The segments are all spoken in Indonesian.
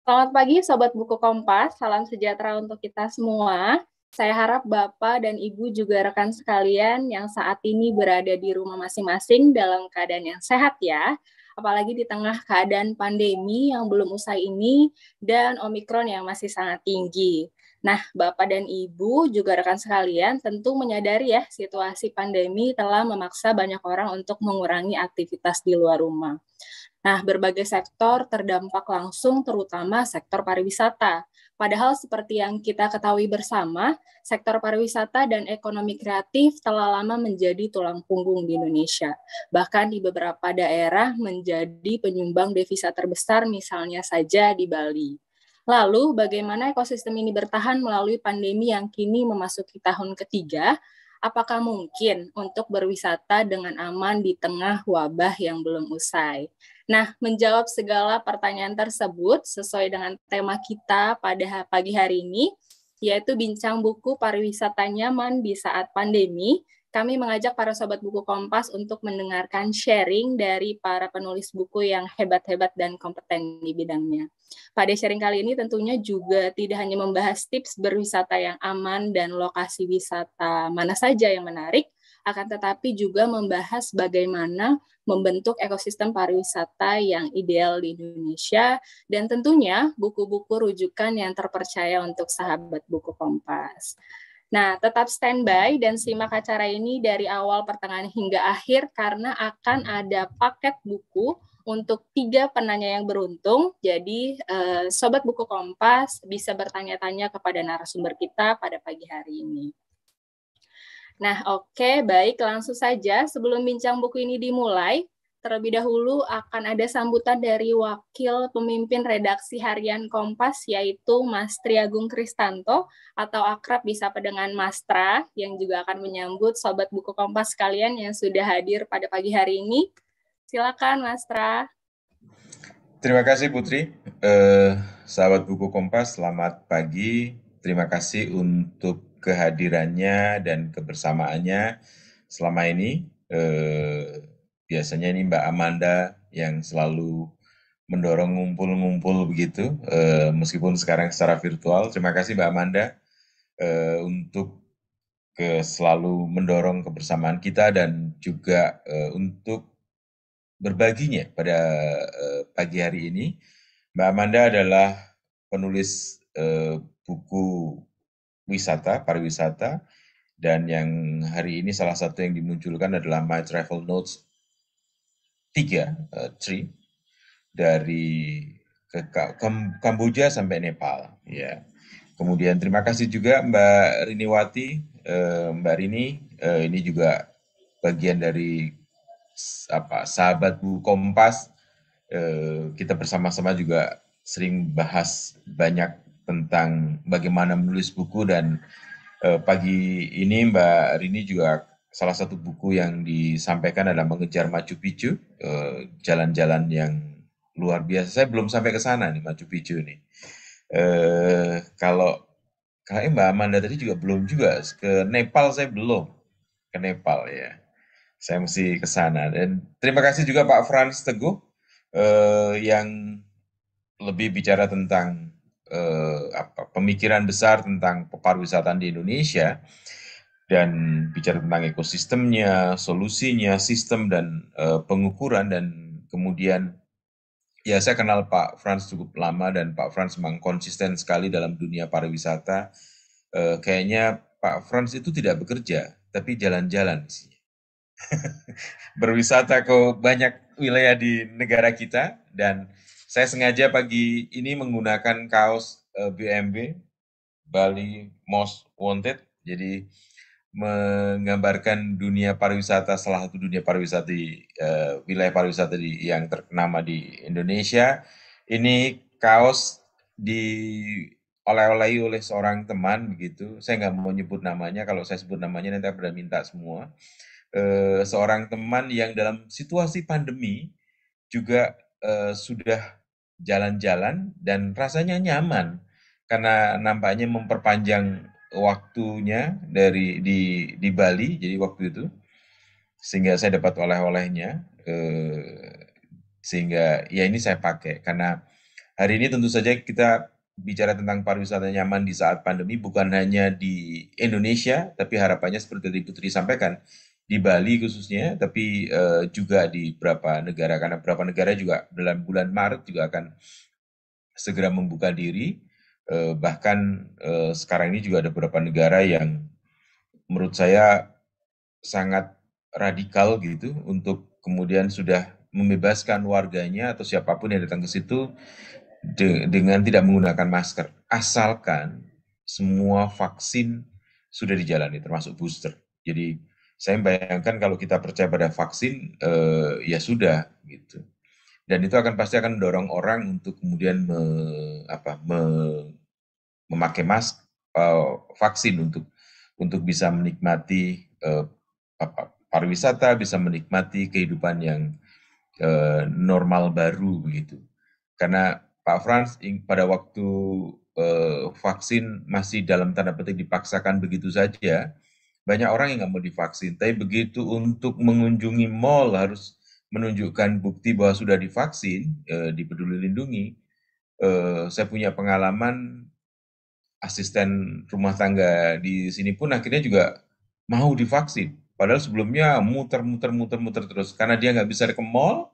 Selamat pagi Sobat Buku Kompas, salam sejahtera untuk kita semua. Saya harap Bapak dan Ibu juga rekan sekalian yang saat ini berada di rumah masing-masing dalam keadaan yang sehat ya. Apalagi di tengah keadaan pandemi yang belum usai ini dan Omikron yang masih sangat tinggi. Nah, Bapak dan Ibu juga rekan sekalian tentu menyadari ya situasi pandemi telah memaksa banyak orang untuk mengurangi aktivitas di luar rumah. Nah, berbagai sektor terdampak langsung terutama sektor pariwisata. Padahal seperti yang kita ketahui bersama, sektor pariwisata dan ekonomi kreatif telah lama menjadi tulang punggung di Indonesia. Bahkan di beberapa daerah menjadi penyumbang devisa terbesar misalnya saja di Bali. Lalu, bagaimana ekosistem ini bertahan melalui pandemi yang kini memasuki tahun ketiga? Apakah mungkin untuk berwisata dengan aman di tengah wabah yang belum usai? Nah, menjawab segala pertanyaan tersebut sesuai dengan tema kita pada pagi hari ini, yaitu bincang buku pariwisata nyaman di saat pandemi kami mengajak para sobat buku Kompas untuk mendengarkan sharing dari para penulis buku yang hebat-hebat dan kompeten di bidangnya. Pada sharing kali ini tentunya juga tidak hanya membahas tips berwisata yang aman dan lokasi wisata mana saja yang menarik, akan tetapi juga membahas bagaimana membentuk ekosistem pariwisata yang ideal di Indonesia dan tentunya buku-buku rujukan yang terpercaya untuk sahabat buku Kompas. Nah, tetap standby dan simak acara ini dari awal pertengahan hingga akhir karena akan ada paket buku untuk tiga penanya yang beruntung. Jadi, eh, Sobat Buku Kompas bisa bertanya-tanya kepada narasumber kita pada pagi hari ini. Nah, oke, okay, baik, langsung saja sebelum bincang buku ini dimulai, Terlebih dahulu akan ada sambutan dari Wakil Pemimpin Redaksi Harian Kompas yaitu Mas Triagung Kristanto atau akrab bisa dengan Mastra yang juga akan menyambut Sobat Buku Kompas sekalian yang sudah hadir pada pagi hari ini. Silakan Mastra. Terima kasih Putri. Eh, sahabat Buku Kompas, selamat pagi. Terima kasih untuk kehadirannya dan kebersamaannya selama ini. Eh, biasanya ini Mbak Amanda yang selalu mendorong ngumpul-ngumpul begitu, eh, meskipun sekarang secara virtual. Terima kasih Mbak Amanda eh, untuk ke selalu mendorong kebersamaan kita dan juga eh, untuk berbaginya pada eh, pagi hari ini. Mbak Amanda adalah penulis eh, buku wisata, pariwisata, dan yang hari ini salah satu yang dimunculkan adalah My Travel Notes tiga, uh, three, dari ke Kamboja sampai Nepal. Ya. Kemudian terima kasih juga Mbak Riniwati, uh, eh, Mbak Rini, uh, ini juga bagian dari apa sahabat Bu Kompas. Uh, kita bersama-sama juga sering bahas banyak tentang bagaimana menulis buku dan uh, pagi ini Mbak Rini juga salah satu buku yang disampaikan adalah mengejar Machu Picchu, jalan eh, jalan-jalan yang luar biasa. Saya belum sampai ke sana nih Machu Picchu nih. Eh, kalau kayak Mbak Amanda tadi juga belum juga ke Nepal saya belum ke Nepal ya. Saya mesti ke sana. Dan terima kasih juga Pak Frans Teguh eh, yang lebih bicara tentang eh, apa, pemikiran besar tentang pariwisata di Indonesia dan bicara tentang ekosistemnya, solusinya, sistem dan uh, pengukuran dan kemudian ya saya kenal Pak Frans cukup lama dan Pak Frans memang konsisten sekali dalam dunia pariwisata. Uh, kayaknya Pak Frans itu tidak bekerja tapi jalan-jalan sih. Berwisata ke banyak wilayah di negara kita dan saya sengaja pagi ini menggunakan kaos BMB eh, Bali Most Wanted. Jadi menggambarkan dunia pariwisata salah satu dunia pariwisata di uh, wilayah pariwisata di yang ternama di Indonesia. Ini kaos di oleh oleh oleh seorang teman begitu. Saya nggak mau nyebut namanya. Kalau saya sebut namanya nanti pada minta semua. Uh, seorang teman yang dalam situasi pandemi juga uh, sudah jalan-jalan dan rasanya nyaman karena nampaknya memperpanjang waktunya dari di di Bali jadi waktu itu sehingga saya dapat oleh-olehnya eh, sehingga ya ini saya pakai karena hari ini tentu saja kita bicara tentang pariwisata nyaman di saat pandemi bukan hanya di Indonesia tapi harapannya seperti tadi Putri sampaikan di Bali khususnya, tapi eh, juga di beberapa negara karena beberapa negara juga dalam bulan Maret juga akan segera membuka diri Eh, bahkan eh, sekarang ini juga ada beberapa negara yang menurut saya sangat radikal gitu untuk kemudian sudah membebaskan warganya atau siapapun yang datang ke situ dengan tidak menggunakan masker asalkan semua vaksin sudah dijalani termasuk booster. Jadi saya bayangkan kalau kita percaya pada vaksin eh, ya sudah gitu. Dan itu akan pasti akan mendorong orang untuk kemudian me, apa me, memakai mask, uh, eh, vaksin untuk untuk bisa menikmati uh, pariwisata, bisa menikmati kehidupan yang uh, normal baru begitu. Karena Pak Frans pada waktu uh, vaksin masih dalam tanda petik dipaksakan begitu saja, banyak orang yang nggak mau divaksin. Tapi begitu untuk mengunjungi mall harus menunjukkan bukti bahwa sudah divaksin uh, di Peduli Lindungi. Uh, saya punya pengalaman asisten rumah tangga di sini pun akhirnya juga mau divaksin. Padahal sebelumnya muter-muter muter-muter terus karena dia nggak bisa ke mall,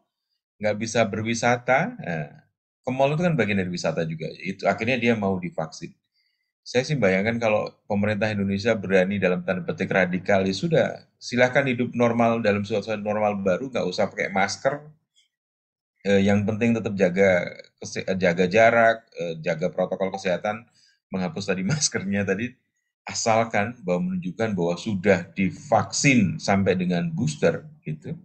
nggak bisa berwisata. Nah, ke mall itu kan bagian dari wisata juga. Itu akhirnya dia mau divaksin. Saya sih bayangkan kalau pemerintah Indonesia berani dalam tanda petik radikal ya sudah silahkan hidup normal dalam suasana normal baru nggak usah pakai masker. Eh, yang penting tetap jaga jaga jarak, eh, jaga protokol kesehatan menghapus tadi maskernya tadi asalkan bahwa menunjukkan bahwa sudah divaksin sampai dengan booster gitu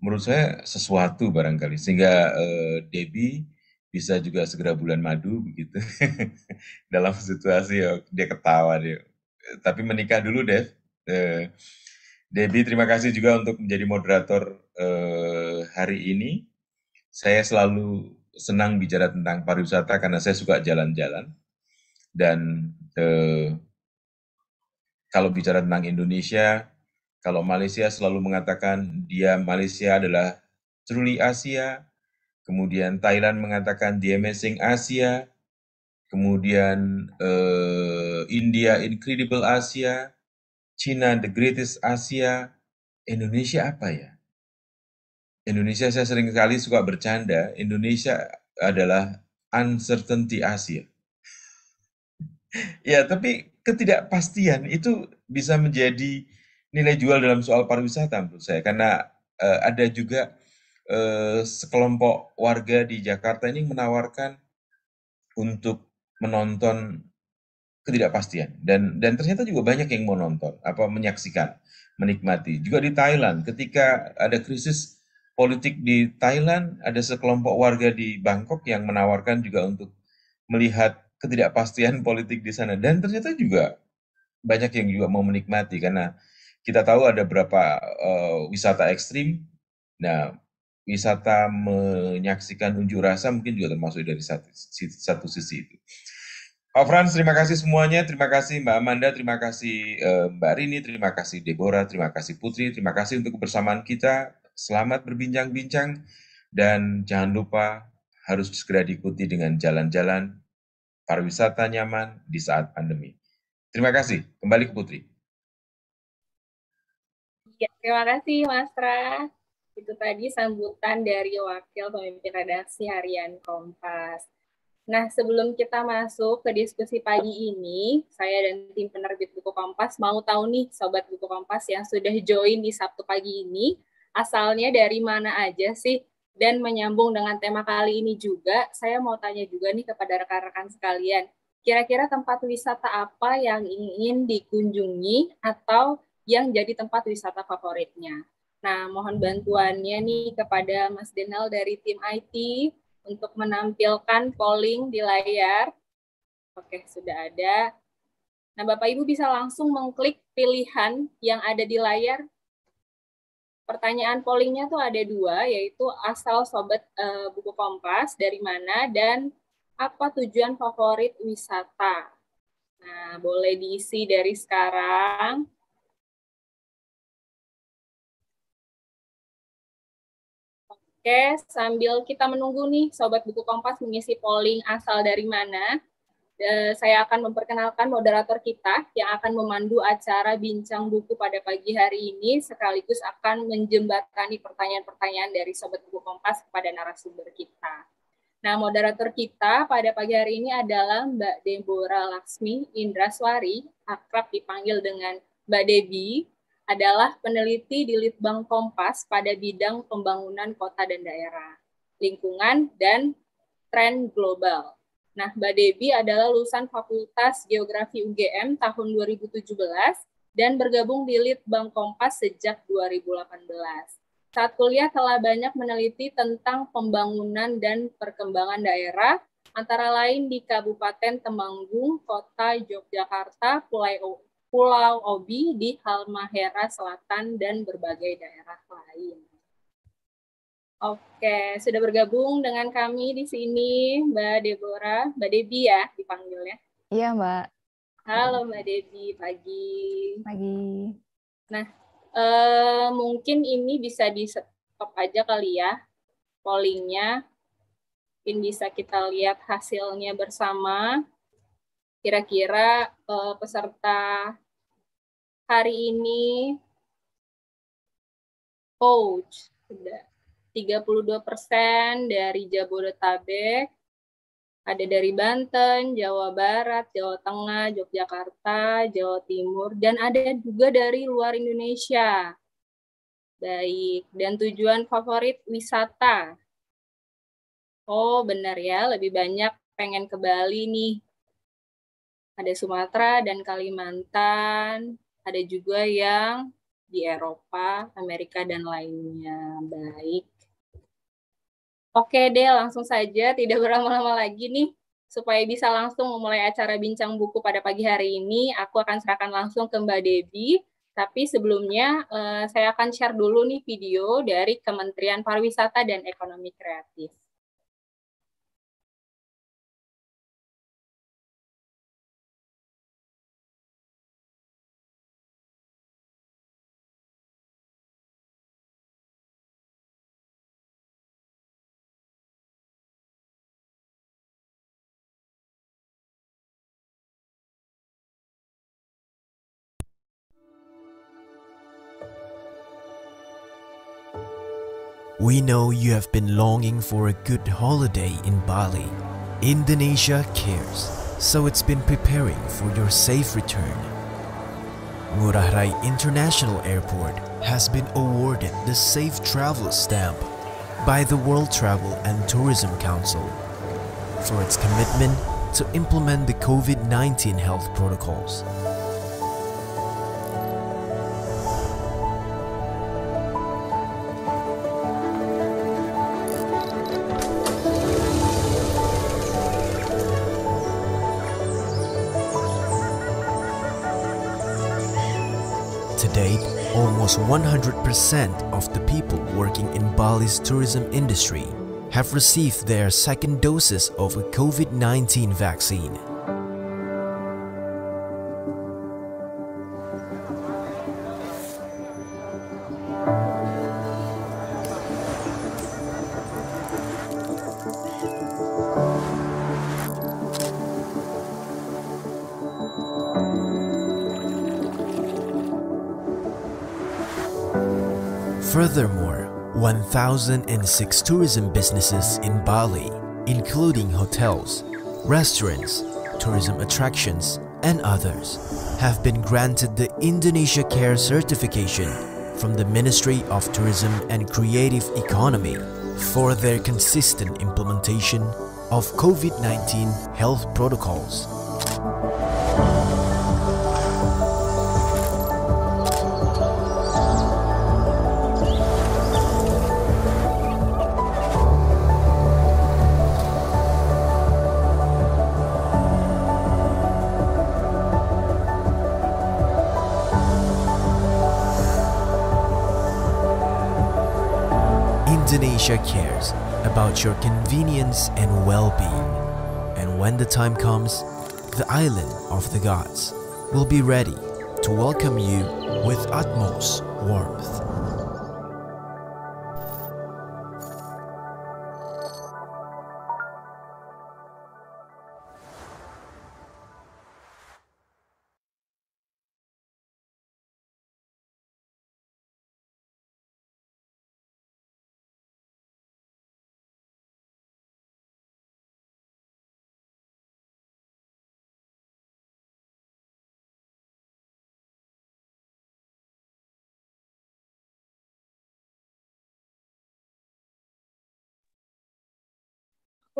menurut saya sesuatu barangkali sehingga eh, Debbie bisa juga segera bulan madu begitu dalam situasi ya dia ketawa dia tapi menikah dulu Dev eh, Debbie terima kasih juga untuk menjadi moderator eh, hari ini saya selalu senang bicara tentang pariwisata karena saya suka jalan-jalan dan eh, kalau bicara tentang Indonesia, kalau Malaysia selalu mengatakan dia Malaysia adalah truly Asia, kemudian Thailand mengatakan dia amazing Asia, kemudian eh, India incredible Asia, China the greatest Asia, Indonesia apa ya? Indonesia saya sering sekali suka bercanda, Indonesia adalah uncertainty Asia. Ya, tapi ketidakpastian itu bisa menjadi nilai jual dalam soal pariwisata menurut saya karena uh, ada juga uh, sekelompok warga di Jakarta ini menawarkan untuk menonton ketidakpastian dan dan ternyata juga banyak yang mau nonton apa menyaksikan menikmati juga di Thailand ketika ada krisis politik di Thailand ada sekelompok warga di Bangkok yang menawarkan juga untuk melihat ketidakpastian politik di sana dan ternyata juga banyak yang juga mau menikmati karena kita tahu ada berapa uh, wisata ekstrim. Nah, wisata menyaksikan unjuk rasa mungkin juga termasuk dari satu, satu sisi itu. Pak Frans, terima kasih semuanya. Terima kasih Mbak Amanda, terima kasih eh, Mbak Rini, terima kasih Deborah, terima kasih Putri, terima kasih untuk kebersamaan kita. Selamat berbincang-bincang dan jangan lupa harus segera diikuti dengan jalan-jalan pariwisata nyaman di saat pandemi. Terima kasih. Kembali ke Putri. Ya, terima kasih Mas Ra. Itu tadi sambutan dari Wakil Pemimpin Redaksi Harian Kompas. Nah, sebelum kita masuk ke diskusi pagi ini, saya dan tim penerbit buku Kompas mau tahu nih Sobat Buku Kompas yang sudah join di Sabtu pagi ini, asalnya dari mana aja sih dan menyambung dengan tema kali ini juga, saya mau tanya juga nih kepada rekan-rekan sekalian, kira-kira tempat wisata apa yang ingin dikunjungi atau yang jadi tempat wisata favoritnya? Nah, mohon bantuannya nih kepada Mas Denal dari tim IT untuk menampilkan polling di layar. Oke, sudah ada. Nah, Bapak Ibu bisa langsung mengklik pilihan yang ada di layar pertanyaan pollingnya tuh ada dua, yaitu asal sobat e, buku Kompas dari mana dan apa tujuan favorit wisata. Nah, boleh diisi dari sekarang. Oke, sambil kita menunggu nih Sobat Buku Kompas mengisi polling asal dari mana, Eh, saya akan memperkenalkan moderator kita yang akan memandu acara bincang buku pada pagi hari ini sekaligus akan menjembatani pertanyaan-pertanyaan dari sobat buku Kompas kepada narasumber kita. Nah, moderator kita pada pagi hari ini adalah Mbak Deborah Laksmi Indraswari, akrab dipanggil dengan Mbak Debi, adalah peneliti di Litbang Kompas pada bidang pembangunan kota dan daerah, lingkungan, dan tren global. Nah, Mbak Debi adalah lulusan Fakultas Geografi UGM tahun 2017 dan bergabung di Litbang Kompas sejak 2018. Saat kuliah telah banyak meneliti tentang pembangunan dan perkembangan daerah, antara lain di Kabupaten Temanggung, Kota Yogyakarta, Pulau, Pulau Obi, di Halmahera Selatan, dan berbagai daerah lain. Oke, sudah bergabung dengan kami di sini Mbak Deborah, Mbak Debi ya dipanggilnya. Iya Mbak. Halo Mbak Debi, pagi. Pagi. Nah, eh, mungkin ini bisa di stop aja kali ya pollingnya. Mungkin bisa kita lihat hasilnya bersama. Kira-kira eh, peserta hari ini coach sudah 32 persen dari Jabodetabek, ada dari Banten, Jawa Barat, Jawa Tengah, Yogyakarta, Jawa Timur, dan ada juga dari luar Indonesia. Baik, dan tujuan favorit wisata. Oh, benar ya, lebih banyak pengen ke Bali nih. Ada Sumatera dan Kalimantan, ada juga yang di Eropa, Amerika, dan lainnya. Baik. Oke deh, langsung saja, tidak berlama-lama lagi nih. Supaya bisa langsung memulai acara bincang buku pada pagi hari ini, aku akan serahkan langsung ke Mbak Devi. Tapi sebelumnya, eh, saya akan share dulu nih video dari Kementerian Pariwisata dan Ekonomi Kreatif. We know you have been longing for a good holiday in Bali. Indonesia cares, so it's been preparing for your safe return. Ngurah Rai International Airport has been awarded the Safe Travel Stamp by the World Travel and Tourism Council for its commitment to implement the COVID-19 health protocols. almost 100% of the people working in Bali's tourism industry have received their second doses of a COVID-19 vaccine. 1,006 tourism businesses in Bali, including hotels, restaurants, tourism attractions, and others, have been granted the Indonesia Care certification from the Ministry of Tourism and Creative Economy for their consistent implementation of COVID-19 health protocols. cares about your convenience and well-being. And when the time comes, the island of the gods will be ready to welcome you with utmost warmth.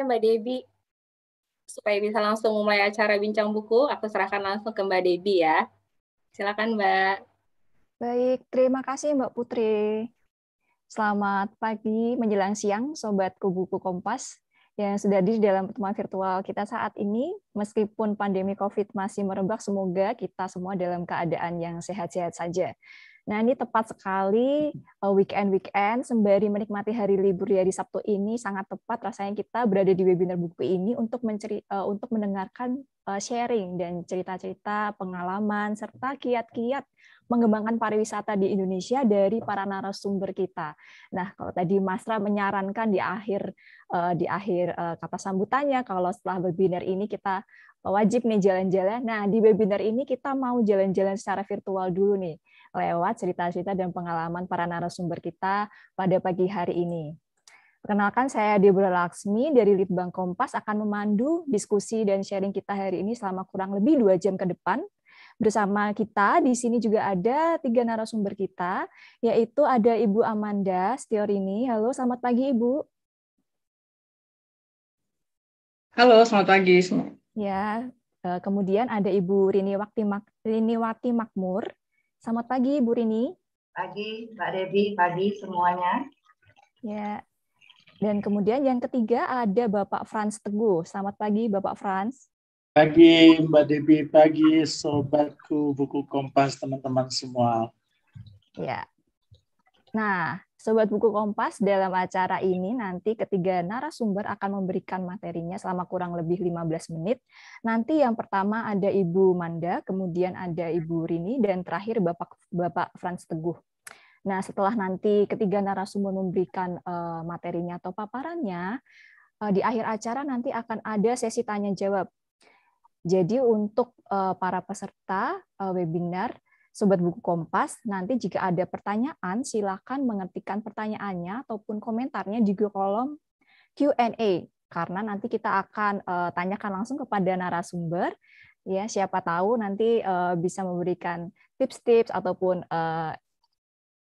Mbak Debi, supaya bisa langsung memulai acara bincang buku, aku serahkan langsung ke Mbak Debi ya. Silakan Mbak. Baik, terima kasih Mbak Putri. Selamat pagi menjelang siang, sobat Buku Kompas yang sudah di dalam pertemuan virtual kita saat ini. Meskipun pandemi COVID masih merebak, semoga kita semua dalam keadaan yang sehat-sehat saja. Nah, ini tepat sekali weekend-weekend eh, sembari menikmati hari libur ya di Sabtu ini sangat tepat rasanya kita berada di webinar buku ini untuk menceri eh, untuk mendengarkan eh, sharing dan cerita-cerita pengalaman serta kiat-kiat mengembangkan pariwisata di Indonesia dari para narasumber kita. Nah, kalau tadi Masra menyarankan di akhir di akhir kata sambutannya kalau setelah webinar ini kita wajib nih jalan-jalan. Nah, di webinar ini kita mau jalan-jalan secara virtual dulu nih lewat cerita-cerita dan pengalaman para narasumber kita pada pagi hari ini. Perkenalkan saya Debra Laksmi dari Litbang Kompas akan memandu diskusi dan sharing kita hari ini selama kurang lebih dua jam ke depan. Bersama kita di sini juga ada tiga narasumber kita, yaitu ada Ibu Amanda Stiorini. Halo, selamat pagi Ibu. Halo, selamat pagi semua. Ya, eh, kemudian ada Ibu Rini Mak Makmur Selamat pagi, Bu Rini. Pagi, Mbak Devi. Pagi semuanya. Ya. Dan kemudian yang ketiga ada Bapak Frans Teguh. Selamat pagi, Bapak Frans. Pagi, Mbak Devi. Pagi, sobatku buku Kompas, teman-teman semua. Ya, Nah, Sobat Buku Kompas, dalam acara ini nanti ketiga narasumber akan memberikan materinya selama kurang lebih 15 menit. Nanti yang pertama ada Ibu Manda, kemudian ada Ibu Rini, dan terakhir Bapak, Bapak Frans Teguh. Nah, setelah nanti ketiga narasumber memberikan eh, materinya atau paparannya, eh, di akhir acara nanti akan ada sesi tanya-jawab. Jadi untuk eh, para peserta webinar, Sobat Buku Kompas, nanti jika ada pertanyaan, silakan mengetikkan pertanyaannya ataupun komentarnya di kolom Q&A, karena nanti kita akan uh, tanyakan langsung kepada narasumber, ya siapa tahu nanti uh, bisa memberikan tips-tips ataupun uh,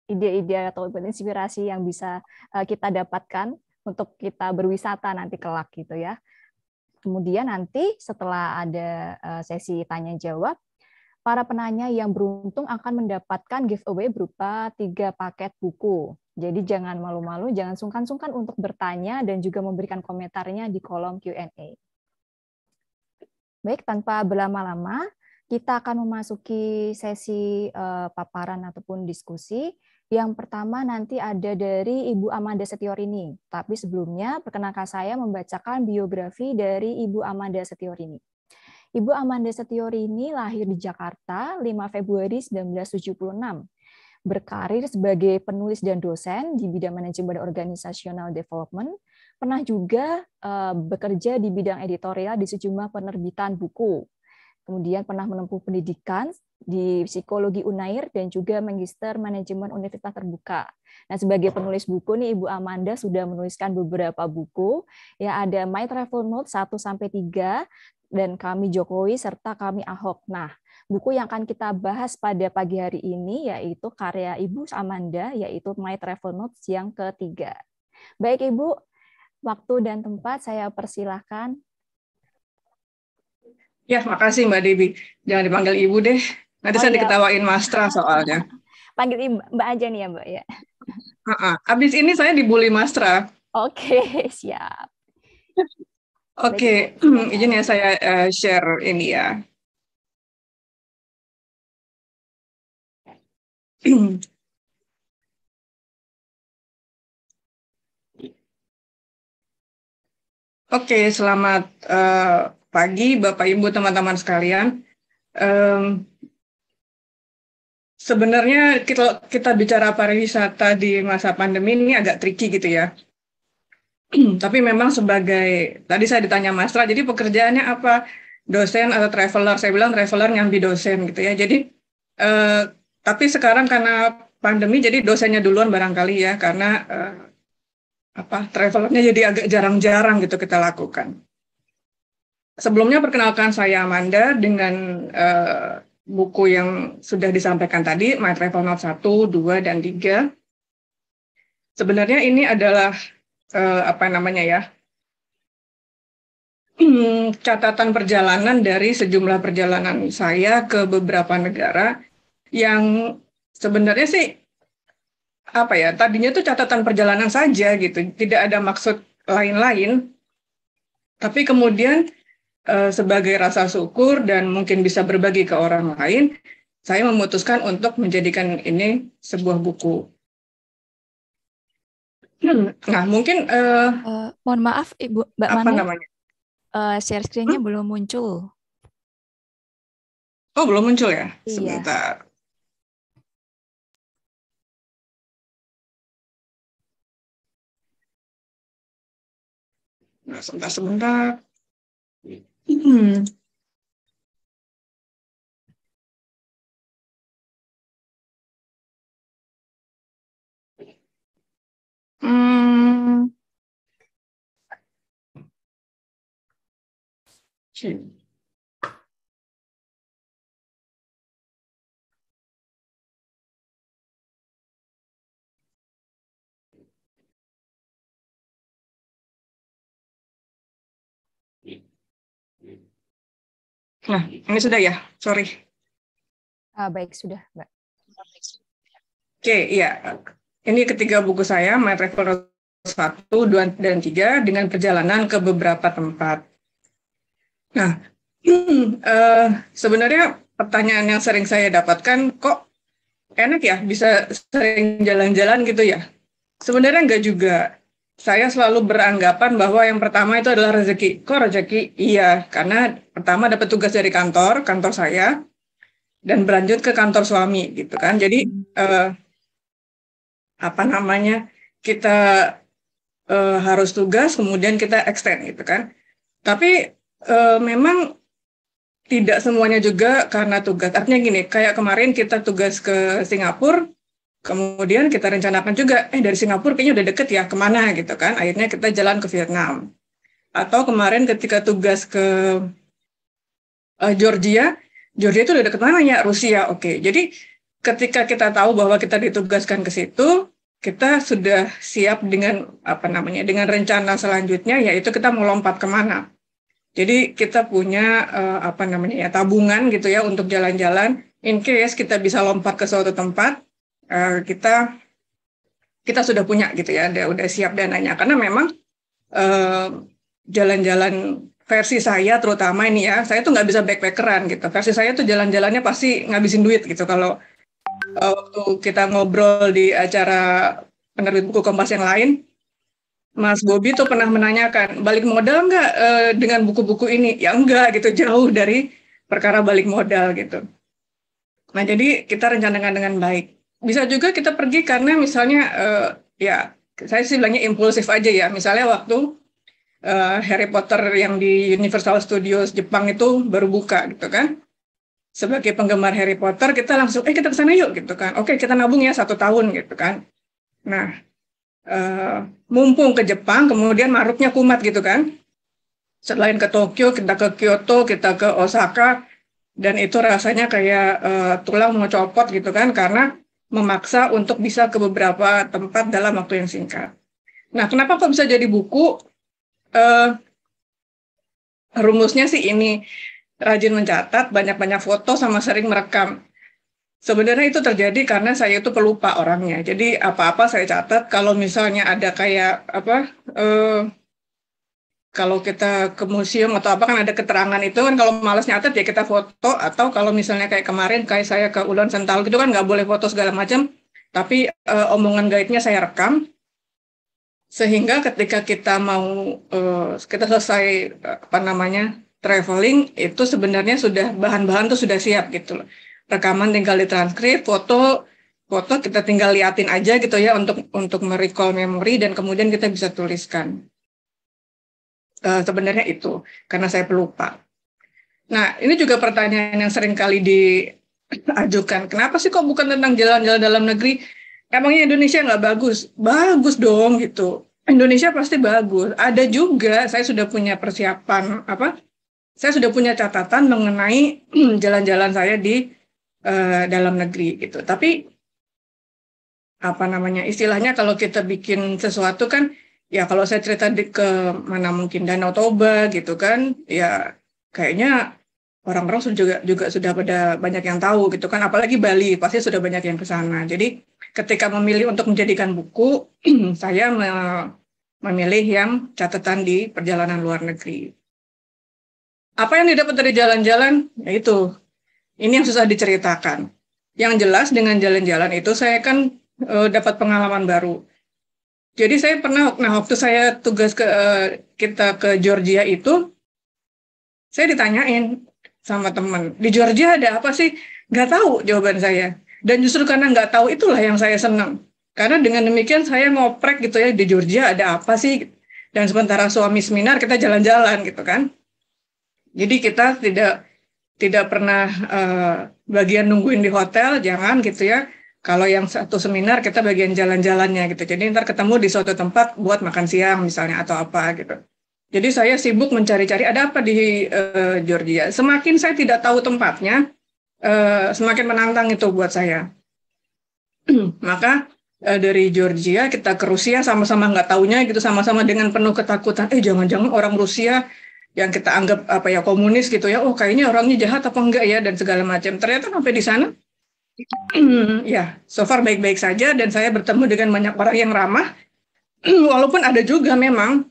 ide-ide ataupun inspirasi yang bisa uh, kita dapatkan untuk kita berwisata nanti kelak gitu ya. Kemudian nanti setelah ada sesi tanya jawab, para penanya yang beruntung akan mendapatkan giveaway berupa tiga paket buku. Jadi jangan malu-malu, jangan sungkan-sungkan untuk bertanya dan juga memberikan komentarnya di kolom Q&A. Baik, tanpa berlama-lama, kita akan memasuki sesi uh, paparan ataupun diskusi. Yang pertama nanti ada dari Ibu Amanda Setiorini. Tapi sebelumnya, perkenalkan saya membacakan biografi dari Ibu Amanda Setiorini. Ibu Amanda ini lahir di Jakarta 5 Februari 1976. Berkarir sebagai penulis dan dosen di bidang manajemen organisasional development, pernah juga uh, bekerja di bidang editorial di sejumlah penerbitan buku kemudian pernah menempuh pendidikan di psikologi Unair dan juga magister manajemen Universitas Terbuka. Nah, sebagai penulis buku nih Ibu Amanda sudah menuliskan beberapa buku. Ya ada My Travel Note 1 sampai 3 dan kami Jokowi serta kami Ahok. Nah, buku yang akan kita bahas pada pagi hari ini yaitu karya Ibu Amanda yaitu My Travel Notes yang ketiga. Baik Ibu, waktu dan tempat saya persilahkan. Ya, makasih Mbak Debi. Jangan dipanggil Ibu deh. Nanti oh, saya iya. diketawain Mastra soalnya. Panggil Ibu, Mbak aja nih ya, Mbak ya. Uh-uh. Abis ini saya dibully Mastra. Oke, okay, siap. Oke, okay. izin ya saya uh, share ini ya. Oke, okay, selamat uh, pagi, Bapak Ibu, teman-teman sekalian. Um, sebenarnya kita kita bicara pariwisata di masa pandemi ini agak tricky gitu ya. Tapi memang sebagai tadi saya ditanya Masra, jadi pekerjaannya apa? Dosen atau traveler? Saya bilang traveler nyambi dosen gitu ya. Jadi uh, tapi sekarang karena pandemi jadi dosennya duluan barangkali ya karena uh, apa travelernya jadi agak jarang-jarang gitu kita lakukan. Sebelumnya perkenalkan saya Amanda dengan uh, buku yang sudah disampaikan tadi, My Travel Note 1, 2, dan 3. Sebenarnya ini adalah uh, apa namanya ya? Hmm, catatan perjalanan dari sejumlah perjalanan saya ke beberapa negara yang sebenarnya sih apa ya tadinya itu catatan perjalanan saja gitu tidak ada maksud lain-lain tapi kemudian Eh, sebagai rasa syukur dan mungkin bisa berbagi ke orang lain, saya memutuskan untuk menjadikan ini sebuah buku. Hmm. Nah, mungkin uh, uh, mohon maaf Ibu Mbak apa Manu. namanya? Uh, share screen-nya hmm? belum muncul. Oh, belum muncul ya? Iya. Sebentar. Nah, sebentar sebentar. 嗯嗯嗯。Nah, ini sudah ya? Sorry. Uh, baik, sudah, Mbak. Oke, okay, iya. Ini ketiga buku saya, My Travel 1, 2, dan 3, dengan perjalanan ke beberapa tempat. Nah, uh, sebenarnya pertanyaan yang sering saya dapatkan, kok enak ya bisa sering jalan-jalan gitu ya? Sebenarnya enggak juga saya selalu beranggapan bahwa yang pertama itu adalah rezeki. Kok rezeki? Iya, karena pertama dapat tugas dari kantor, kantor saya, dan berlanjut ke kantor suami, gitu kan. Jadi eh, apa namanya kita eh, harus tugas, kemudian kita extend, gitu kan. Tapi eh, memang tidak semuanya juga karena tugas. Artinya gini, kayak kemarin kita tugas ke Singapura, Kemudian kita rencanakan juga, eh dari Singapura kayaknya udah deket ya, kemana gitu kan. Akhirnya kita jalan ke Vietnam. Atau kemarin ketika tugas ke uh, Georgia, Georgia itu udah deket mana ya? Rusia, oke. Okay. Jadi ketika kita tahu bahwa kita ditugaskan ke situ, kita sudah siap dengan apa namanya dengan rencana selanjutnya yaitu kita mau lompat kemana jadi kita punya uh, apa namanya ya tabungan gitu ya untuk jalan-jalan in case kita bisa lompat ke suatu tempat uh, kita kita sudah punya gitu ya, udah, udah siap dananya. Karena memang eh, jalan-jalan uh, versi saya terutama ini ya, saya tuh nggak bisa backpackeran gitu. Versi saya tuh jalan-jalannya pasti ngabisin duit gitu. Kalau uh, waktu kita ngobrol di acara penerbit buku Kompas yang lain, Mas Bobi tuh pernah menanyakan balik modal nggak e, dengan buku-buku ini? Ya enggak gitu jauh dari perkara balik modal gitu. Nah jadi kita rencanakan dengan baik bisa juga kita pergi karena misalnya uh, ya saya sih bilangnya impulsif aja ya. Misalnya waktu uh, Harry Potter yang di Universal Studios Jepang itu baru buka gitu kan. Sebagai penggemar Harry Potter kita langsung eh kita kesana yuk gitu kan. Oke kita nabung ya satu tahun gitu kan. Nah uh, mumpung ke Jepang kemudian maruknya kumat gitu kan. Selain ke Tokyo kita ke Kyoto kita ke Osaka dan itu rasanya kayak uh, tulang mau copot gitu kan karena memaksa untuk bisa ke beberapa tempat dalam waktu yang singkat. Nah, kenapa kok bisa jadi buku? Uh, rumusnya sih ini rajin mencatat, banyak-banyak foto sama sering merekam. Sebenarnya itu terjadi karena saya itu pelupa orangnya. Jadi apa-apa saya catat. Kalau misalnya ada kayak apa uh, kalau kita ke museum atau apa kan ada keterangan itu kan kalau malas nyatet ya kita foto atau kalau misalnya kayak kemarin kayak saya ke Ulan Sental gitu kan nggak boleh foto segala macam tapi eh, omongan guide-nya saya rekam sehingga ketika kita mau eh, kita selesai eh, apa namanya traveling itu sebenarnya sudah bahan-bahan tuh sudah siap gitu loh rekaman tinggal ditranskrip foto foto kita tinggal liatin aja gitu ya untuk untuk merecall memori dan kemudian kita bisa tuliskan uh, sebenarnya itu karena saya pelupa. Nah, ini juga pertanyaan yang sering kali diajukan. Kenapa sih kok bukan tentang jalan-jalan dalam negeri? Emangnya Indonesia nggak bagus? Bagus dong gitu. Indonesia pasti bagus. Ada juga saya sudah punya persiapan apa? Saya sudah punya catatan mengenai jalan-jalan saya di uh, dalam negeri gitu. Tapi apa namanya istilahnya kalau kita bikin sesuatu kan ya kalau saya cerita di ke mana mungkin Danau Toba gitu kan ya kayaknya orang-orang sudah juga juga sudah pada banyak yang tahu gitu kan apalagi Bali pasti sudah banyak yang ke sana jadi ketika memilih untuk menjadikan buku saya me memilih yang catatan di perjalanan luar negeri apa yang didapat dari jalan-jalan ya Itu, ini yang susah diceritakan yang jelas dengan jalan-jalan itu saya kan e, dapat pengalaman baru jadi saya pernah, nah waktu saya tugas ke eh, kita ke Georgia itu, saya ditanyain sama teman di Georgia ada apa sih? Gak tahu jawaban saya. Dan justru karena nggak tahu itulah yang saya senang. Karena dengan demikian saya ngoprek gitu ya di Georgia ada apa sih? Dan sementara suami seminar kita jalan-jalan gitu kan. Jadi kita tidak tidak pernah uh, bagian nungguin di hotel, jangan gitu ya kalau yang satu seminar kita bagian jalan-jalannya gitu. Jadi ntar ketemu di suatu tempat buat makan siang misalnya atau apa gitu. Jadi saya sibuk mencari-cari ada apa di uh, Georgia. Semakin saya tidak tahu tempatnya, uh, semakin menantang itu buat saya. Maka uh, dari Georgia kita ke Rusia sama-sama nggak taunya gitu, sama-sama dengan penuh ketakutan. Eh jangan-jangan orang Rusia yang kita anggap apa ya komunis gitu ya, oh kayaknya orangnya jahat apa enggak ya dan segala macam. Ternyata sampai di sana Hmm, ya, so far baik-baik saja dan saya bertemu dengan banyak orang yang ramah. Walaupun ada juga memang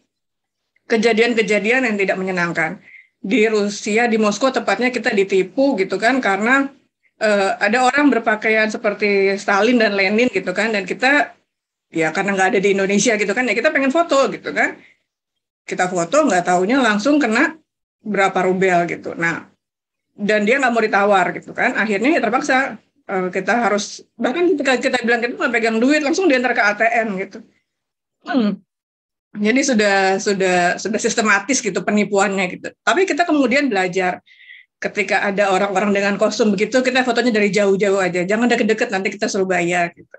kejadian-kejadian yang tidak menyenangkan. Di Rusia, di Moskow tepatnya kita ditipu gitu kan karena uh, ada orang berpakaian seperti Stalin dan Lenin gitu kan dan kita ya karena nggak ada di Indonesia gitu kan ya kita pengen foto gitu kan. Kita foto nggak tahunya langsung kena berapa rubel gitu. Nah, dan dia nggak mau ditawar gitu kan. Akhirnya ya terpaksa Eh, kita harus bahkan ketika kita bilang kita mau pegang duit langsung diantar ke ATM gitu. Hmm. Jadi sudah sudah sudah sistematis gitu penipuannya gitu. Tapi kita kemudian belajar ketika ada orang-orang dengan kostum begitu kita fotonya dari jauh-jauh aja, jangan deket-deket nanti kita suruh bayar gitu.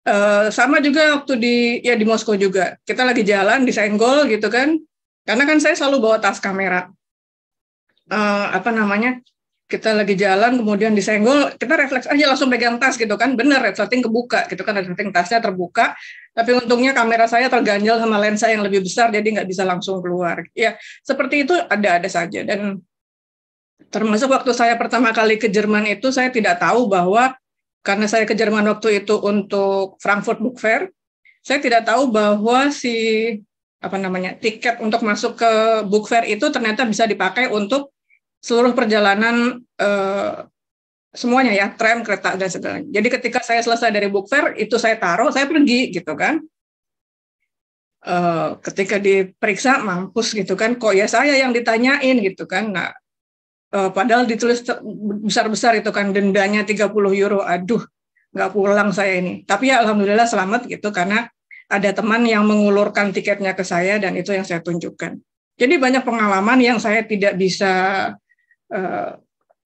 Uh, sama juga waktu di ya di Moskow juga kita lagi jalan di Senggol gitu kan karena kan saya selalu bawa tas kamera uh, apa namanya kita lagi jalan kemudian disenggol kita refleks aja langsung pegang tas gitu kan bener resleting kebuka gitu kan resleting tasnya terbuka tapi untungnya kamera saya terganjal sama lensa yang lebih besar jadi nggak bisa langsung keluar ya seperti itu ada ada saja dan termasuk waktu saya pertama kali ke Jerman itu saya tidak tahu bahwa karena saya ke Jerman waktu itu untuk Frankfurt Book Fair saya tidak tahu bahwa si apa namanya tiket untuk masuk ke book fair itu ternyata bisa dipakai untuk seluruh perjalanan uh, semuanya ya tram kereta dan segala. jadi ketika saya selesai dari book fair itu saya taruh saya pergi gitu kan uh, ketika diperiksa mampus gitu kan kok ya saya yang ditanyain gitu kan nah uh, padahal ditulis besar-besar itu kan dendanya 30 euro aduh nggak pulang saya ini tapi ya alhamdulillah selamat gitu karena ada teman yang mengulurkan tiketnya ke saya dan itu yang saya tunjukkan jadi banyak pengalaman yang saya tidak bisa Eh,